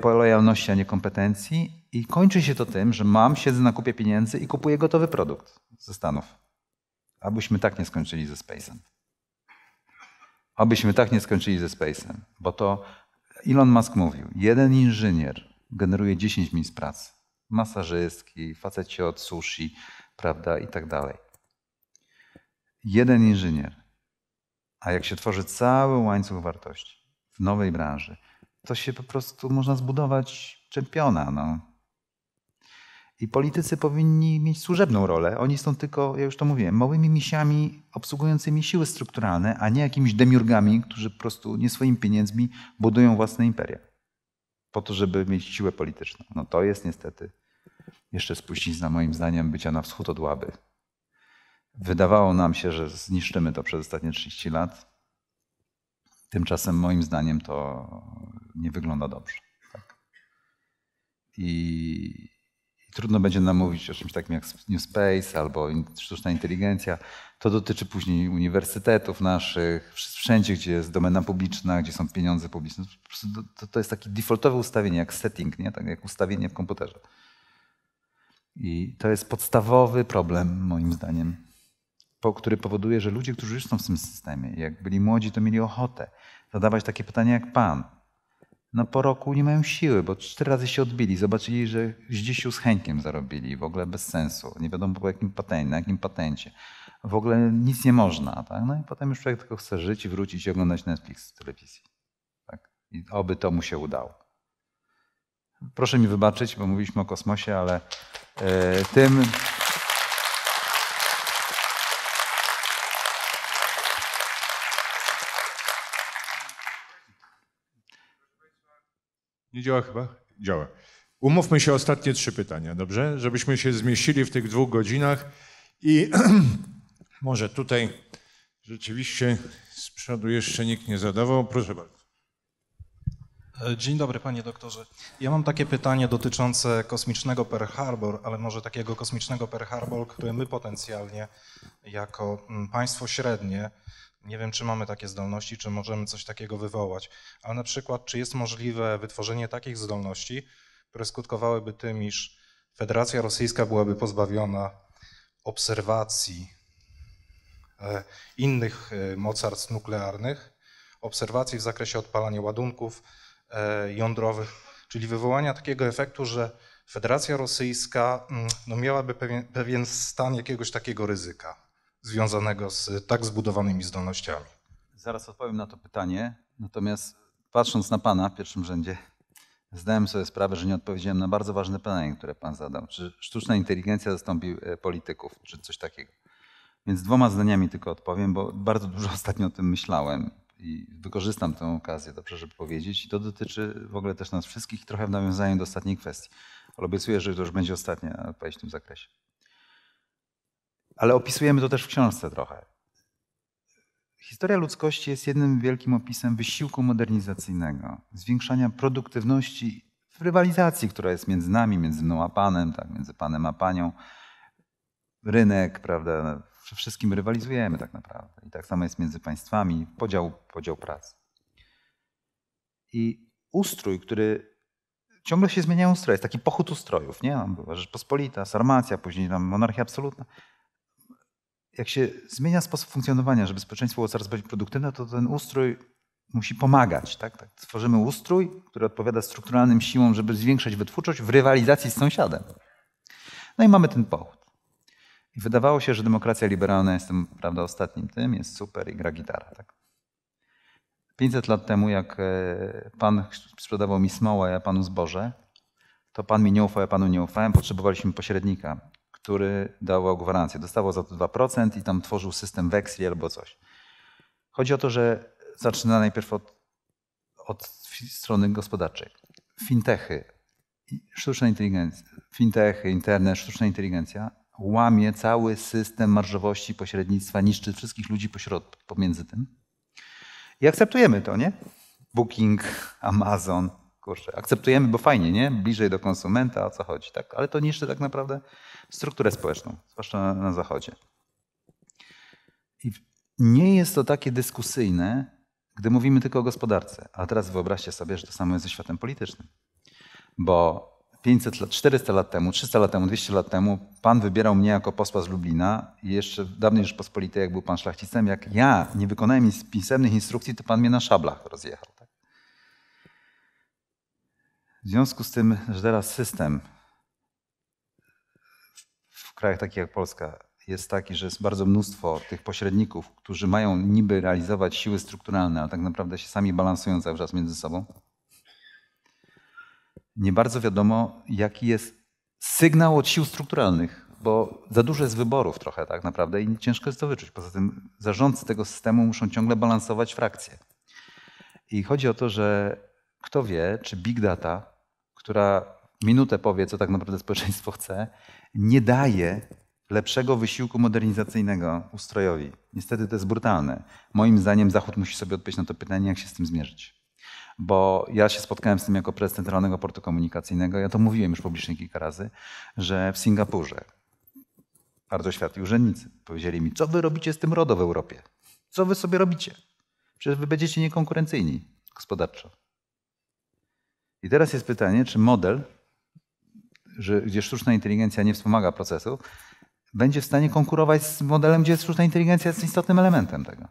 po lojalności, a nie kompetencji i kończy się to tym, że mam, siedzę na kupie pieniędzy i kupuję gotowy produkt ze Stanów. Abyśmy tak nie skończyli ze Space'em abyśmy tak nie skończyli ze Space'em, bo to Elon Musk mówił, jeden inżynier generuje 10 miejsc pracy. Masażystki, faceci od sushi, prawda, i tak dalej. Jeden inżynier. A jak się tworzy cały łańcuch wartości w nowej branży, to się po prostu można zbudować czempiona. No. I politycy powinni mieć służebną rolę. Oni są tylko, ja już to mówiłem, małymi misiami obsługującymi siły strukturalne, a nie jakimiś demiurgami, którzy po prostu nie swoimi pieniędzmi budują własne imperia. Po to, żeby mieć siłę polityczną. No to jest niestety jeszcze spuścizna moim zdaniem bycia na wschód od łaby. Wydawało nam się, że zniszczymy to przez ostatnie 30 lat. Tymczasem moim zdaniem to nie wygląda dobrze. Tak. I i trudno będzie nam mówić o czymś takim jak New Space albo sztuczna inteligencja. To dotyczy później uniwersytetów naszych, wszędzie, gdzie jest domena publiczna, gdzie są pieniądze publiczne. To, to jest takie defaultowe ustawienie, jak setting, nie? Tak jak ustawienie w komputerze. I to jest podstawowy problem, moim zdaniem, który powoduje, że ludzie, którzy już są w tym systemie, jak byli młodzi, to mieli ochotę zadawać takie pytania jak Pan no po roku nie mają siły, bo cztery razy się odbili. Zobaczyli, że zdzisiu z chęciem zarobili, w ogóle bez sensu. Nie wiadomo po jakim patencie, na jakim patencie. W ogóle nic nie można. Tak? No i potem już człowiek tylko chce żyć i wrócić i oglądać Netflix z telewizji. Tak? I oby to mu się udało. Proszę mi wybaczyć, bo mówiliśmy o kosmosie, ale e, tym... Nie działa chyba? Działa. Umówmy się ostatnie trzy pytania, dobrze? Żebyśmy się zmieścili w tych dwóch godzinach i <clears throat> może tutaj rzeczywiście z przodu jeszcze nikt nie zadawał. Proszę bardzo. E, dzień dobry, panie doktorze. Ja mam takie pytanie dotyczące kosmicznego Per Harbor, ale może takiego kosmicznego Per Harbor, które my potencjalnie jako mm, państwo średnie nie wiem, czy mamy takie zdolności, czy możemy coś takiego wywołać, ale na przykład, czy jest możliwe wytworzenie takich zdolności, które skutkowałyby tym, iż Federacja Rosyjska byłaby pozbawiona obserwacji e, innych e, mocarstw nuklearnych, obserwacji w zakresie odpalania ładunków e, jądrowych, czyli wywołania takiego efektu, że Federacja Rosyjska mm, no, miałaby pewien, pewien stan jakiegoś takiego ryzyka związanego z tak zbudowanymi zdolnościami? Zaraz odpowiem na to pytanie. Natomiast patrząc na Pana w pierwszym rzędzie, zdałem sobie sprawę, że nie odpowiedziałem na bardzo ważne pytanie, które Pan zadał. Czy sztuczna inteligencja zastąpi e, polityków, czy coś takiego? Więc dwoma zdaniami tylko odpowiem, bo bardzo dużo <laughs> ostatnio o tym myślałem i wykorzystam tę okazję dobrze, żeby powiedzieć. I to dotyczy w ogóle też nas wszystkich, trochę w nawiązaniu do ostatniej kwestii. Ale obiecuję, że to już będzie ostatnia odpowiedź w tym zakresie ale opisujemy to też w książce trochę. Historia ludzkości jest jednym wielkim opisem wysiłku modernizacyjnego, zwiększania produktywności w rywalizacji, która jest między nami, między mną a panem, tak, między panem a panią. Rynek, prawda, wszystkim rywalizujemy tak naprawdę. I tak samo jest między państwami, podział, podział pracy. I ustrój, który ciągle się zmienia ustroje, jest taki pochód ustrojów, nie? Była Rzeczpospolita, Sarmacja, później tam monarchia absolutna jak się zmienia sposób funkcjonowania, żeby społeczeństwo było coraz bardziej produktywne, to ten ustrój musi pomagać. Tak? tak? Tworzymy ustrój, który odpowiada strukturalnym siłom, żeby zwiększać wytwórczość w rywalizacji z sąsiadem. No i mamy ten pochód. I wydawało się, że demokracja liberalna jest tym prawda, ostatnim tym, jest super i gra gitara. Tak? 500 lat temu, jak e, pan sprzedawał mi smołę, a ja panu zboże, to pan mi nie ufał, ja panu nie ufałem, potrzebowaliśmy pośrednika który dawał gwarancję. Dostawał za to 2% i tam tworzył system weksli albo coś. Chodzi o to, że zaczyna najpierw od, od strony gospodarczej. Fintechy, sztuczna inteligencja, fintechy, internet, sztuczna inteligencja łamie cały system marżowości pośrednictwa, niszczy wszystkich ludzi pośrod, pomiędzy tym. I akceptujemy to, nie? Booking, Amazon, kurczę, akceptujemy, bo fajnie, nie? Bliżej do konsumenta, o co chodzi, tak? Ale to niszczy tak naprawdę strukturę społeczną, zwłaszcza na, na Zachodzie. I nie jest to takie dyskusyjne, gdy mówimy tylko o gospodarce. A teraz wyobraźcie sobie, że to samo jest ze światem politycznym. Bo 500 lat, 400 lat temu, 300 lat temu, 200 lat temu pan wybierał mnie jako posła z Lublina i jeszcze w dawnej Rzeczpospolitej, jak był pan szlachcicem, jak ja nie wykonałem pisemnych instrukcji, to pan mnie na szablach rozjechał. Tak? W związku z tym, że teraz system krajach takich jak Polska jest taki, że jest bardzo mnóstwo tych pośredników, którzy mają niby realizować siły strukturalne, ale tak naprawdę się sami balansują cały czas między sobą. Nie bardzo wiadomo, jaki jest sygnał od sił strukturalnych, bo za dużo jest wyborów trochę tak naprawdę i ciężko jest to wyczuć. Poza tym zarządcy tego systemu muszą ciągle balansować frakcje. I chodzi o to, że kto wie, czy big data, która minutę powie, co tak naprawdę społeczeństwo chce, nie daje lepszego wysiłku modernizacyjnego ustrojowi. Niestety to jest brutalne. Moim zdaniem Zachód musi sobie odpowiedzieć na to pytanie, jak się z tym zmierzyć. Bo ja się spotkałem z tym jako prezes Centralnego Portu Komunikacyjnego, ja to mówiłem już publicznie kilka razy, że w Singapurze bardzo światli urzędnicy powiedzieli mi, co wy robicie z tym RODO w Europie? Co wy sobie robicie? Przecież wy będziecie niekonkurencyjni gospodarczo. I teraz jest pytanie, czy model że, gdzie sztuczna inteligencja nie wspomaga procesu, będzie w stanie konkurować z modelem, gdzie sztuczna inteligencja jest istotnym elementem tego.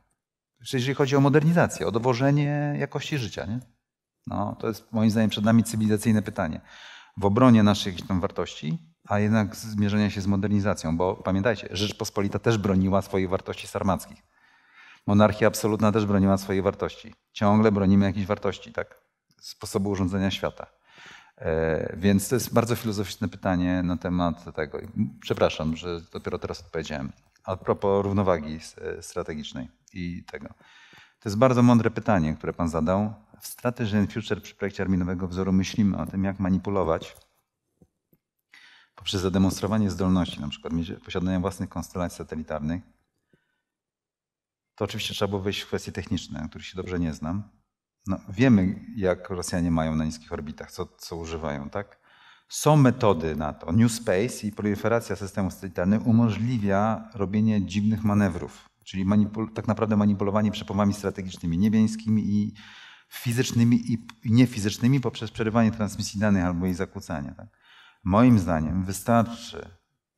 Jeżeli chodzi o modernizację, o dowożenie jakości życia. Nie? No, to jest moim zdaniem przed nami cywilizacyjne pytanie. W obronie naszych tam wartości, a jednak zmierzenia się z modernizacją, bo pamiętajcie, Rzeczpospolita też broniła swoich wartości sarmackich. Monarchia absolutna też broniła swojej wartości. Ciągle bronimy jakichś wartości, tak? Sposobu urządzenia świata. E, więc to jest bardzo filozoficzne pytanie na temat tego. Przepraszam, że dopiero teraz odpowiedziałem. A propos równowagi strategicznej i tego. To jest bardzo mądre pytanie, które Pan zadał. W Strategy and Future przy projekcie arminowego wzoru myślimy o tym, jak manipulować poprzez zademonstrowanie zdolności, na przykład posiadania własnych konstelacji satelitarnych. To oczywiście trzeba było wejść w kwestie techniczne, których się dobrze nie znam, no, wiemy, jak Rosjanie mają na niskich orbitach, co, co używają, tak? Są metody na to. New Space i proliferacja systemów satelitarnych umożliwia robienie dziwnych manewrów, czyli tak naprawdę manipulowanie przepływami strategicznymi niebieskimi i fizycznymi i niefizycznymi poprzez przerywanie transmisji danych albo jej zakłócanie. Tak? Moim zdaniem wystarczy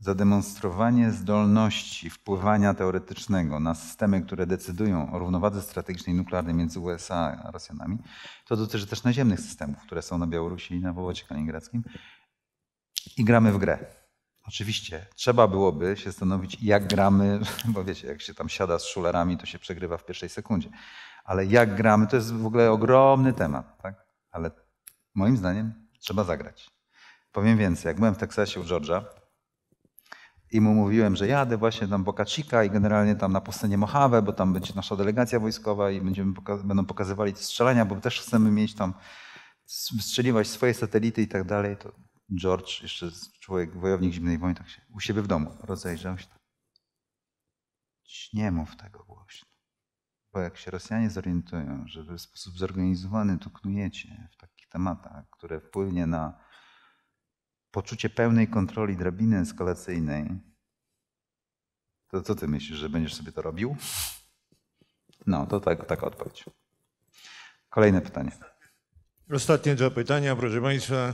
zademonstrowanie zdolności wpływania teoretycznego na systemy, które decydują o równowadze strategicznej nuklearnej między USA a Rosjanami, to dotyczy też naziemnych systemów, które są na Białorusi i na Wołocie Kaliningradzkim. I gramy w grę. Oczywiście trzeba byłoby się zastanowić, jak gramy, <laughs> bo wiecie, jak się tam siada z szulerami, to się przegrywa w pierwszej sekundzie. Ale jak gramy, to jest w ogóle ogromny temat, tak? Ale moim zdaniem trzeba zagrać. Powiem więcej, jak byłem w Teksasie u George'a, i mu mówiłem, że jadę właśnie tam Bokacika i generalnie tam na pustynię Mojave, bo tam będzie nasza delegacja wojskowa i będziemy poka- będą pokazywali te strzelania, bo też chcemy mieć tam, strzeliwać swoje satelity i tak dalej. To George, jeszcze człowiek, wojownik zimnej wojny, tak się u siebie w domu rozejrzał się. Nie mów tego głośno. Bo jak się Rosjanie zorientują, że w sposób zorganizowany to knujecie w takich tematach, które wpłynie na poczucie pełnej kontroli drabiny eskalacyjnej, to co ty myślisz, że będziesz sobie to robił? No, to tak, taka odpowiedź. Kolejne pytanie. Ostatnie dwa pytania, proszę Państwa.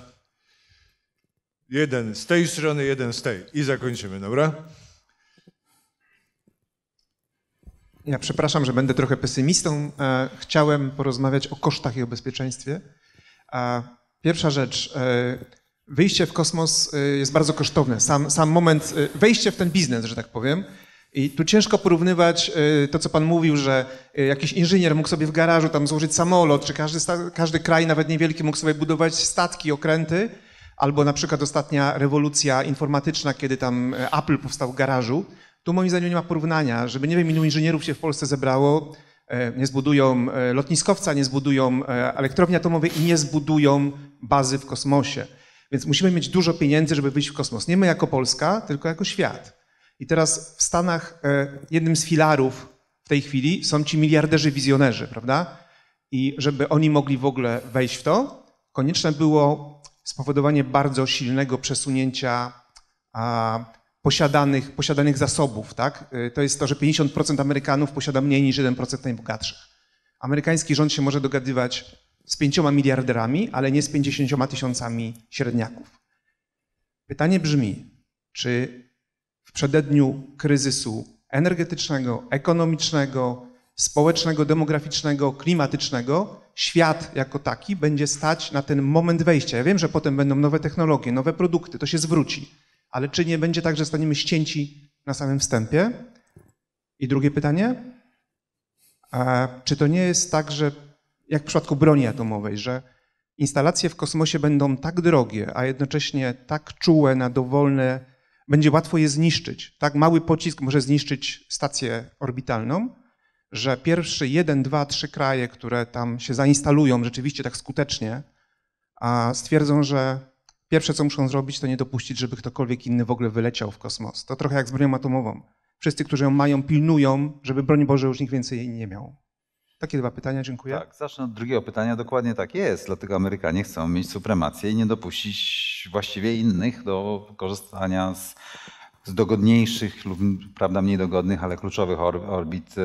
Jeden z tej strony, jeden z tej. I zakończymy, dobra? Ja przepraszam, że będę trochę pesymistą. E, chciałem porozmawiać o kosztach i o bezpieczeństwie. Pierwsza rzecz, e, wyjście w kosmos y, jest bardzo kosztowne. Sam, sam moment, y, wejście w ten biznes, że tak powiem. I tu ciężko porównywać y, to, co pan mówił, że jakiś inżynier mógł sobie w garażu tam złożyć samolot, czy każdy, każdy kraj, nawet niewielki, mógł sobie budować statki, okręty, albo na przykład ostatnia rewolucja informatyczna, kiedy tam Apple powstał w garażu. Tu moim zdaniem nie ma porównania, żeby nie wiem ilu inżynierów się w Polsce zebrało, nie zbudują lotniskowca, nie zbudują elektrowni atomowej i nie zbudują bazy w kosmosie. Więc musimy mieć dużo pieniędzy, żeby wyjść w kosmos. Nie my jako Polska, tylko jako świat. I teraz w Stanach e, jednym z filarów w tej chwili są ci miliarderzy wizjonerzy, prawda? I żeby oni mogli w ogóle wejść w to, konieczne było spowodowanie bardzo silnego przesunięcia a, posiadanych, posiadanych zasobów. Tak? E, to jest to, że 50% Amerykanów posiada mniej niż 1% najbogatszych. Amerykański rząd się może dogadywać z pięcioma miliarderami, ale nie z pięćdziesięcioma tysiącami średniaków. Pytanie brzmi, czy w przededniu kryzysu energetycznego, ekonomicznego, społecznego, demograficznego, klimatycznego, świat jako taki będzie stać na ten moment wejścia. Ja wiem, że potem będą nowe technologie, nowe produkty, to się zwróci, ale czy nie będzie tak, że staniemy ścięci na samym wstępie? I drugie pytanie, czy to nie jest tak, że jak w przypadku broni atomowej, że instalacje w kosmosie będą tak drogie, a jednocześnie tak czułe na dowolne, będzie łatwo je zniszczyć. Tak mały pocisk może zniszczyć stację orbitalną, że pierwszy jeden, dwa, trzy kraje, które tam się zainstalują rzeczywiście tak skutecznie, a stwierdzą, że pierwsze co muszą zrobić, to nie dopuścić, żeby ktokolwiek inny w ogóle wyleciał w kosmos. To trochę jak z bronią atomową. Wszyscy, którzy ją mają, pilnują, żeby broń Boże już nikt więcej jej nie miał. Takie dwa pytania, dziękuję. Tak, zacznę od drugiego pytania. Dokładnie tak jest, dlatego Amerykanie chcą mieć supremację i nie dopuścić właściwie innych do korzystania z, z dogodniejszych lub prawda, mniej dogodnych, ale kluczowych orbit, e,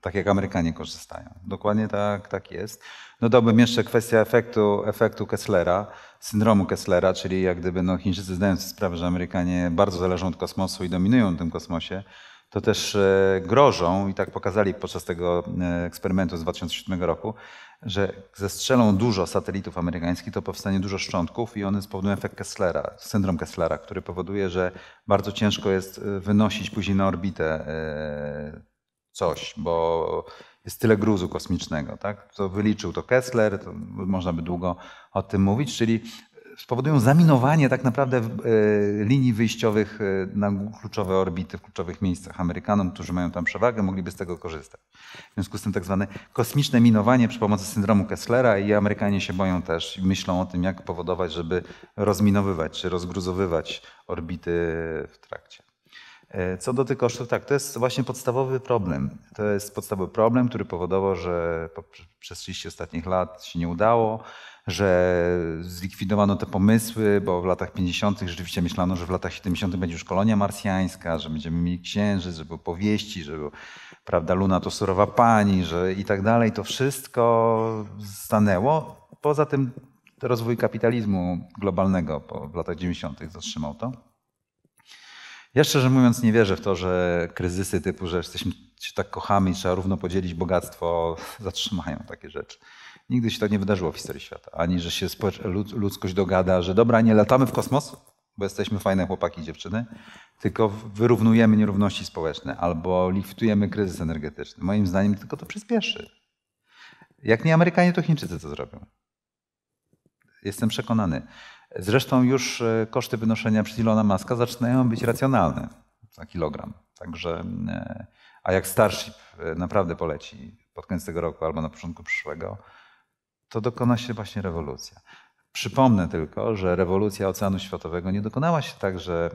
tak jak Amerykanie korzystają. Dokładnie tak, tak jest. Dodałbym jeszcze kwestię efektu, efektu Kesslera, syndromu Kesslera, czyli jak gdyby no, Chińczycy zdają sobie sprawę, że Amerykanie bardzo zależą od kosmosu i dominują w tym kosmosie, to też e, grożą, i tak pokazali podczas tego e, eksperymentu z 2007 roku, że zestrzelą dużo satelitów amerykańskich, to powstanie dużo szczątków i one spowodują efekt Kesslera, syndrom Kesslera, który powoduje, że bardzo ciężko jest e, wynosić później na orbitę coś, bo jest tyle gruzu kosmicznego. Tak? To wyliczył to Kessler, to można by długo o tym mówić, czyli spowodują zaminowanie tak naprawdę e, linii wyjściowych e, na kluczowe orbity, w kluczowych miejscach. Amerykanom, którzy mają tam przewagę, mogliby z tego korzystać. W związku z tym tak zwane kosmiczne minowanie przy pomocy syndromu Kesslera i Amerykanie się boją też i myślą o tym, jak powodować, żeby rozminowywać czy rozgruzowywać orbity w trakcie. E, co do tych kosztów, tak, to jest właśnie podstawowy problem. To jest podstawowy problem, który powodował, że przez 30 ostatnich lat się nie udało że zlikwidowano te pomysły, bo w latach 50. rzeczywiście myślano, że w latach 70. będzie już kolonia marsjańska, że będziemy mieli księżyc, że były powieści, że był, prawda, Luna to surowa pani, że i tak dalej. To wszystko stanęło. Poza tym rozwój kapitalizmu globalnego w latach 90. zatrzymał to. Ja szczerze mówiąc nie wierzę w to, że kryzysy typu, że jesteśmy, się tak kochamy i trzeba równo podzielić bogactwo, <laughs> zatrzymają takie rzeczy. Nigdy się to tak nie wydarzyło w historii świata. Ani, że się ludzkość dogada, że dobra, nie latamy w kosmos, bo jesteśmy fajne chłopaki i dziewczyny, tylko wyrównujemy nierówności społeczne albo likwidujemy kryzys energetyczny. Moim zdaniem tylko to przyspieszy. Jak nie Amerykanie, to Chińczycy to zrobią. Jestem przekonany. Zresztą już e, koszty wynoszenia przez Ilona Maska zaczynają być racjonalne za kilogram. Także, e, a jak Starship e, naprawdę poleci pod koniec tego roku albo na początku przyszłego, to dokona się właśnie rewolucja. Przypomnę tylko, że rewolucja Oceanu Światowego nie dokonała się tak, że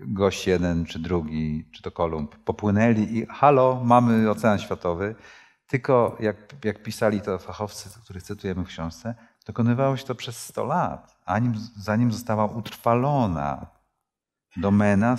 gość jeden czy drugi, czy to Kolumb, popłynęli i halo, mamy Ocean Światowy. Tylko jak, jak pisali to fachowcy, których cytujemy w książce, dokonywało się to przez 100 lat, zanim została utrwalona domena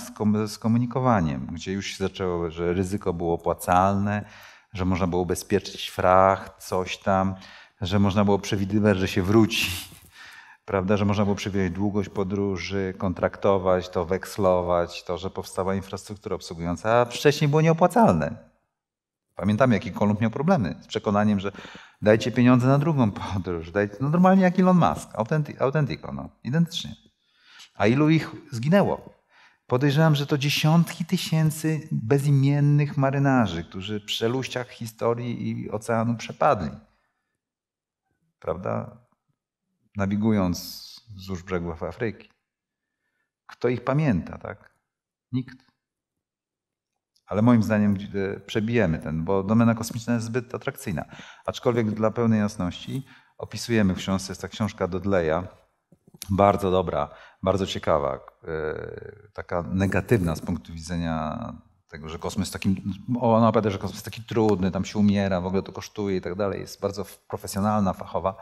z, komunikowaniem, gdzie już się zaczęło, że ryzyko było opłacalne, że można było ubezpieczyć frach, coś tam, że można było przewidywać, że się wróci, <laughs> prawda, że można było przewidywać długość podróży, kontraktować to, wekslować, to, że powstała infrastruktura obsługująca, a wcześniej było nieopłacalne. Pamiętam, jaki Kolumb miał problemy z przekonaniem, że dajcie pieniądze na drugą <laughs> podróż. Dajcie, no normalnie jak Elon Musk, autentyko, no, identycznie. A ilu ich zginęło? Podejrzewam, że to dziesiątki tysięcy bezimiennych marynarzy, którzy w przeluściach historii i oceanu przepadli. Prawda? Nawigując wzdłuż brzegów Afryki. Kto ich pamięta, tak? Nikt. Ale moim zdaniem przebijemy ten, bo domena kosmiczna jest zbyt atrakcyjna. Aczkolwiek dla pełnej jasności opisujemy w książce, jest ta książka Dodleja bardzo dobra, bardzo ciekawa, e, taka negatywna z punktu widzenia tego, że kosmos takim, ona opowiada, że kosmos jest taki trudny, tam się umiera, w ogóle to kosztuje i tak dalej. Jest bardzo profesjonalna, fachowa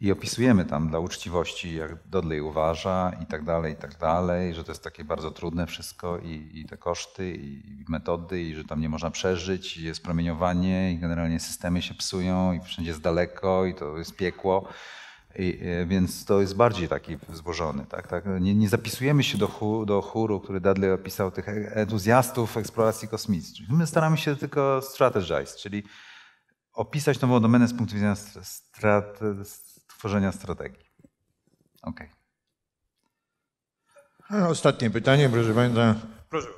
i opisujemy tam dla uczciwości, jak Dodley uważa i tak dalej, i tak dalej, że to jest takie bardzo trudne wszystko i, i te koszty i metody i że tam nie można przeżyć i jest promieniowanie i generalnie systemy się psują i wszędzie jest daleko i to jest piekło. I, e, więc to jest bardziej taki wzburzony. Tak, tak? Nie, nie, zapisujemy się do, chóru, do chóru, który Dudley opisał, tych e, entuzjastów eksploracji kosmicznej. My staramy się tylko strategize, czyli opisać nową domenę z punktu widzenia strat, tworzenia strategii. Okay. Ostatnie pytanie, proszę Państwa. Proszę.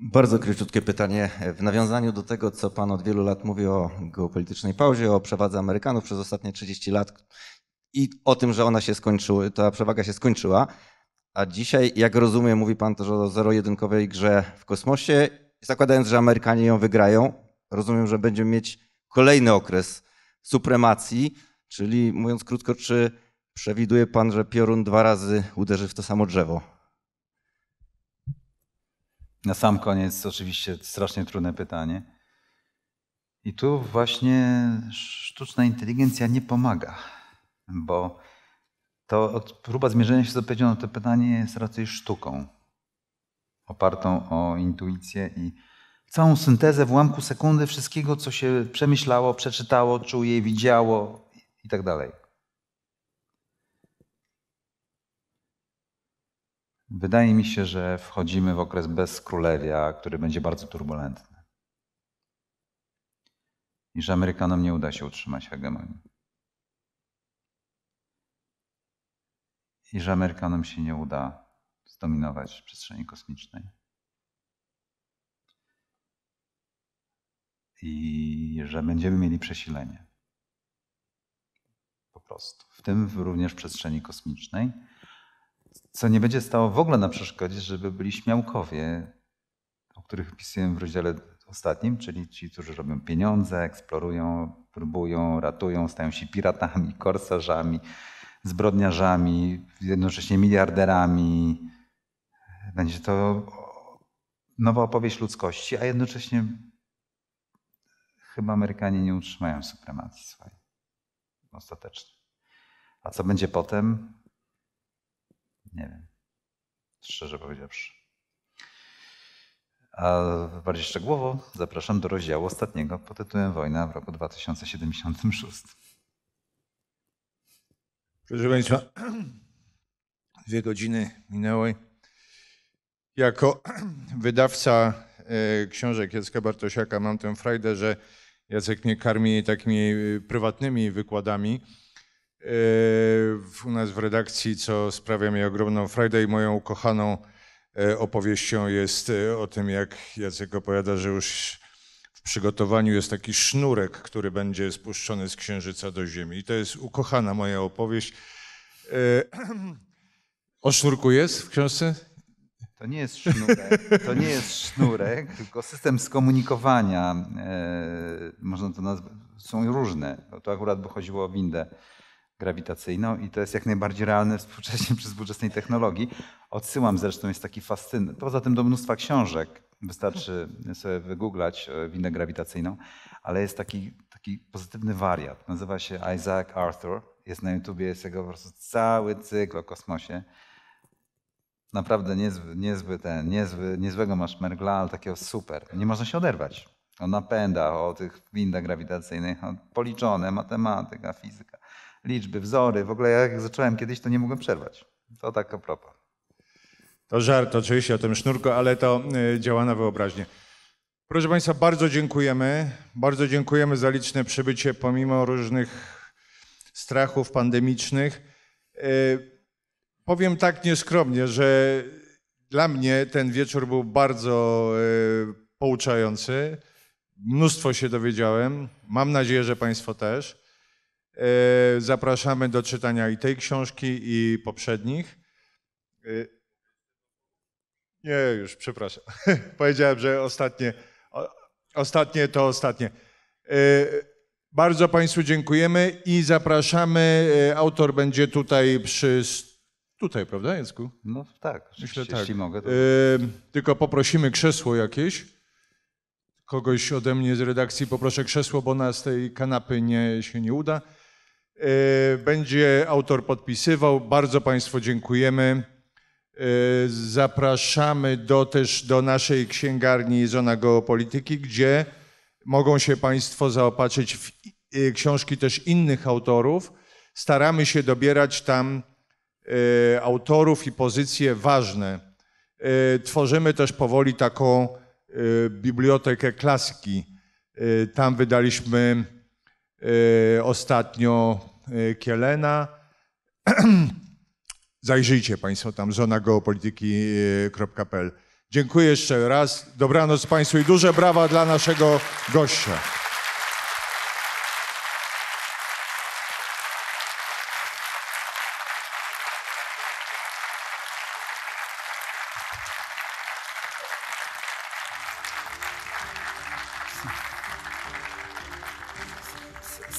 Bardzo króciutkie pytanie. W nawiązaniu do tego, co Pan od wielu lat mówi o geopolitycznej pauzie, o przewadze Amerykanów przez ostatnie 30 lat i o tym, że ona się skończyła, ta przewaga się skończyła, a dzisiaj, jak rozumiem, mówi Pan też o zero-jedynkowej grze w kosmosie, zakładając, że Amerykanie ją wygrają, rozumiem, że będziemy mieć kolejny okres supremacji, czyli mówiąc krótko, czy przewiduje Pan, że piorun dwa razy uderzy w to samo drzewo? Na sam koniec, oczywiście, strasznie trudne pytanie. I tu właśnie sztuczna inteligencja nie pomaga, bo to próba zmierzenia się z odpowiedzią na to pytanie jest raczej sztuką, opartą o intuicję i całą syntezę w łamku sekundy wszystkiego, co się przemyślało, przeczytało, czuje, widziało i tak dalej. Wydaje mi się, że wchodzimy w okres królewia, który będzie bardzo turbulentny. I że Amerykanom nie uda się utrzymać hegemonii. I że Amerykanom się nie uda zdominować przestrzeni kosmicznej. I że będziemy mieli przesilenie. Po prostu. W tym również w przestrzeni kosmicznej co nie będzie stało w ogóle na przeszkodzie, żeby byli śmiałkowie, o których opisuję w rozdziale ostatnim, czyli ci, którzy robią pieniądze, eksplorują, próbują, ratują, stają się piratami, <laughs> korsarzami, zbrodniarzami, jednocześnie miliarderami. Będzie to nowa opowieść ludzkości, a jednocześnie chyba Amerykanie nie utrzymają supremacji swojej ostatecznie. A co będzie potem? Nie wiem. Szczerze powiedziawszy. A bardziej szczegółowo zapraszam do rozdziału ostatniego pod tytułem Wojna w roku 2076. Proszę Państwa, dwie godziny minęły. Jako wydawca e, książek Jacka Bartosiaka mam tę frajdę, że Jacek mnie karmi takimi e, prywatnymi wykładami. Yy, u nas w redakcji, co sprawia mi ogromną frajdę i moją ukochaną yy, opowieścią jest yy, o tym, jak Jacek opowiada, że już w przygotowaniu jest taki sznurek, który będzie spuszczony z Księżyca do Ziemi. I to jest ukochana moja opowieść. <clears throat> O sznurku jest w książce? To nie jest sznurek, to nie jest sznurek, tylko system skomunikowania, można to nazwać, są różne. To akurat by chodziło o windę grawitacyjną i to jest jak najbardziej realne współcześnie <laughs> przy współczesnej technologii. Odsyłam zresztą, jest taki fascyn. Poza tym do mnóstwa książek, wystarczy sobie wygooglać e, winę grawitacyjną, ale jest taki, taki pozytywny wariat, nazywa się Isaac Arthur, jest na YouTubie, jest jego po prostu cały cykl o kosmosie. Naprawdę niezły, niezły ten, niezły, niezłego masz mergla, ale takiego super. Nie można się oderwać. O napędach, o tych windach grawitacyjnych, policzone, matematyka, fizyka liczby, wzory. W ogóle jak zacząłem kiedyś, to nie mogłem przerwać. To tak a propos. To żart oczywiście o tym sznurku, ale to y, działa na wyobraźnię. Proszę Państwa, bardzo dziękujemy. Bardzo dziękujemy za liczne przybycie pomimo różnych strachów pandemicznych. Y, powiem tak nieskromnie, że dla mnie ten wieczór był bardzo y, pouczający. Mnóstwo się dowiedziałem. Mam nadzieję, że Państwo też. E, zapraszamy do czytania i tej książki, i poprzednich. E, nie, już, przepraszam. <laughs> Powiedziałem, że ostatnie, ostatnie to ostatnie. E, bardzo Państwu dziękujemy i zapraszamy. Autor będzie tutaj przy. Tutaj, prawda, Jacku? No tak, Myślę, tak. jeśli mogę. To... tylko poprosimy krzesło jakieś. Kogoś ode mnie z redakcji poproszę krzesło, bo nas tej kanapy nie, się nie uda. E, będzie autor podpisywał. Bardzo Państwu dziękujemy. E, zapraszamy do, też do naszej księgarni Zona Geopolityki, gdzie mogą się Państwo zaopatrzyć w e, książki też innych autorów. Staramy się dobierać tam autorów i pozycje ważne. Tworzymy też powoli taką bibliotekę klasyki. Tam wydaliśmy Y, ostatnio y, Kielena. <clears throat> Zajrzyjcie Państwo tam, geopolityki.pl. Y, Dziękuję jeszcze raz. Dobranoc Państwu i duże brawa dla naszego gościa.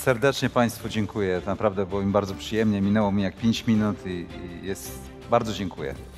serdecznie Państwu dziękuję. Naprawdę było mi bardzo przyjemnie. Minęło mi jak 5 minut i, i jest bardzo dziękuję.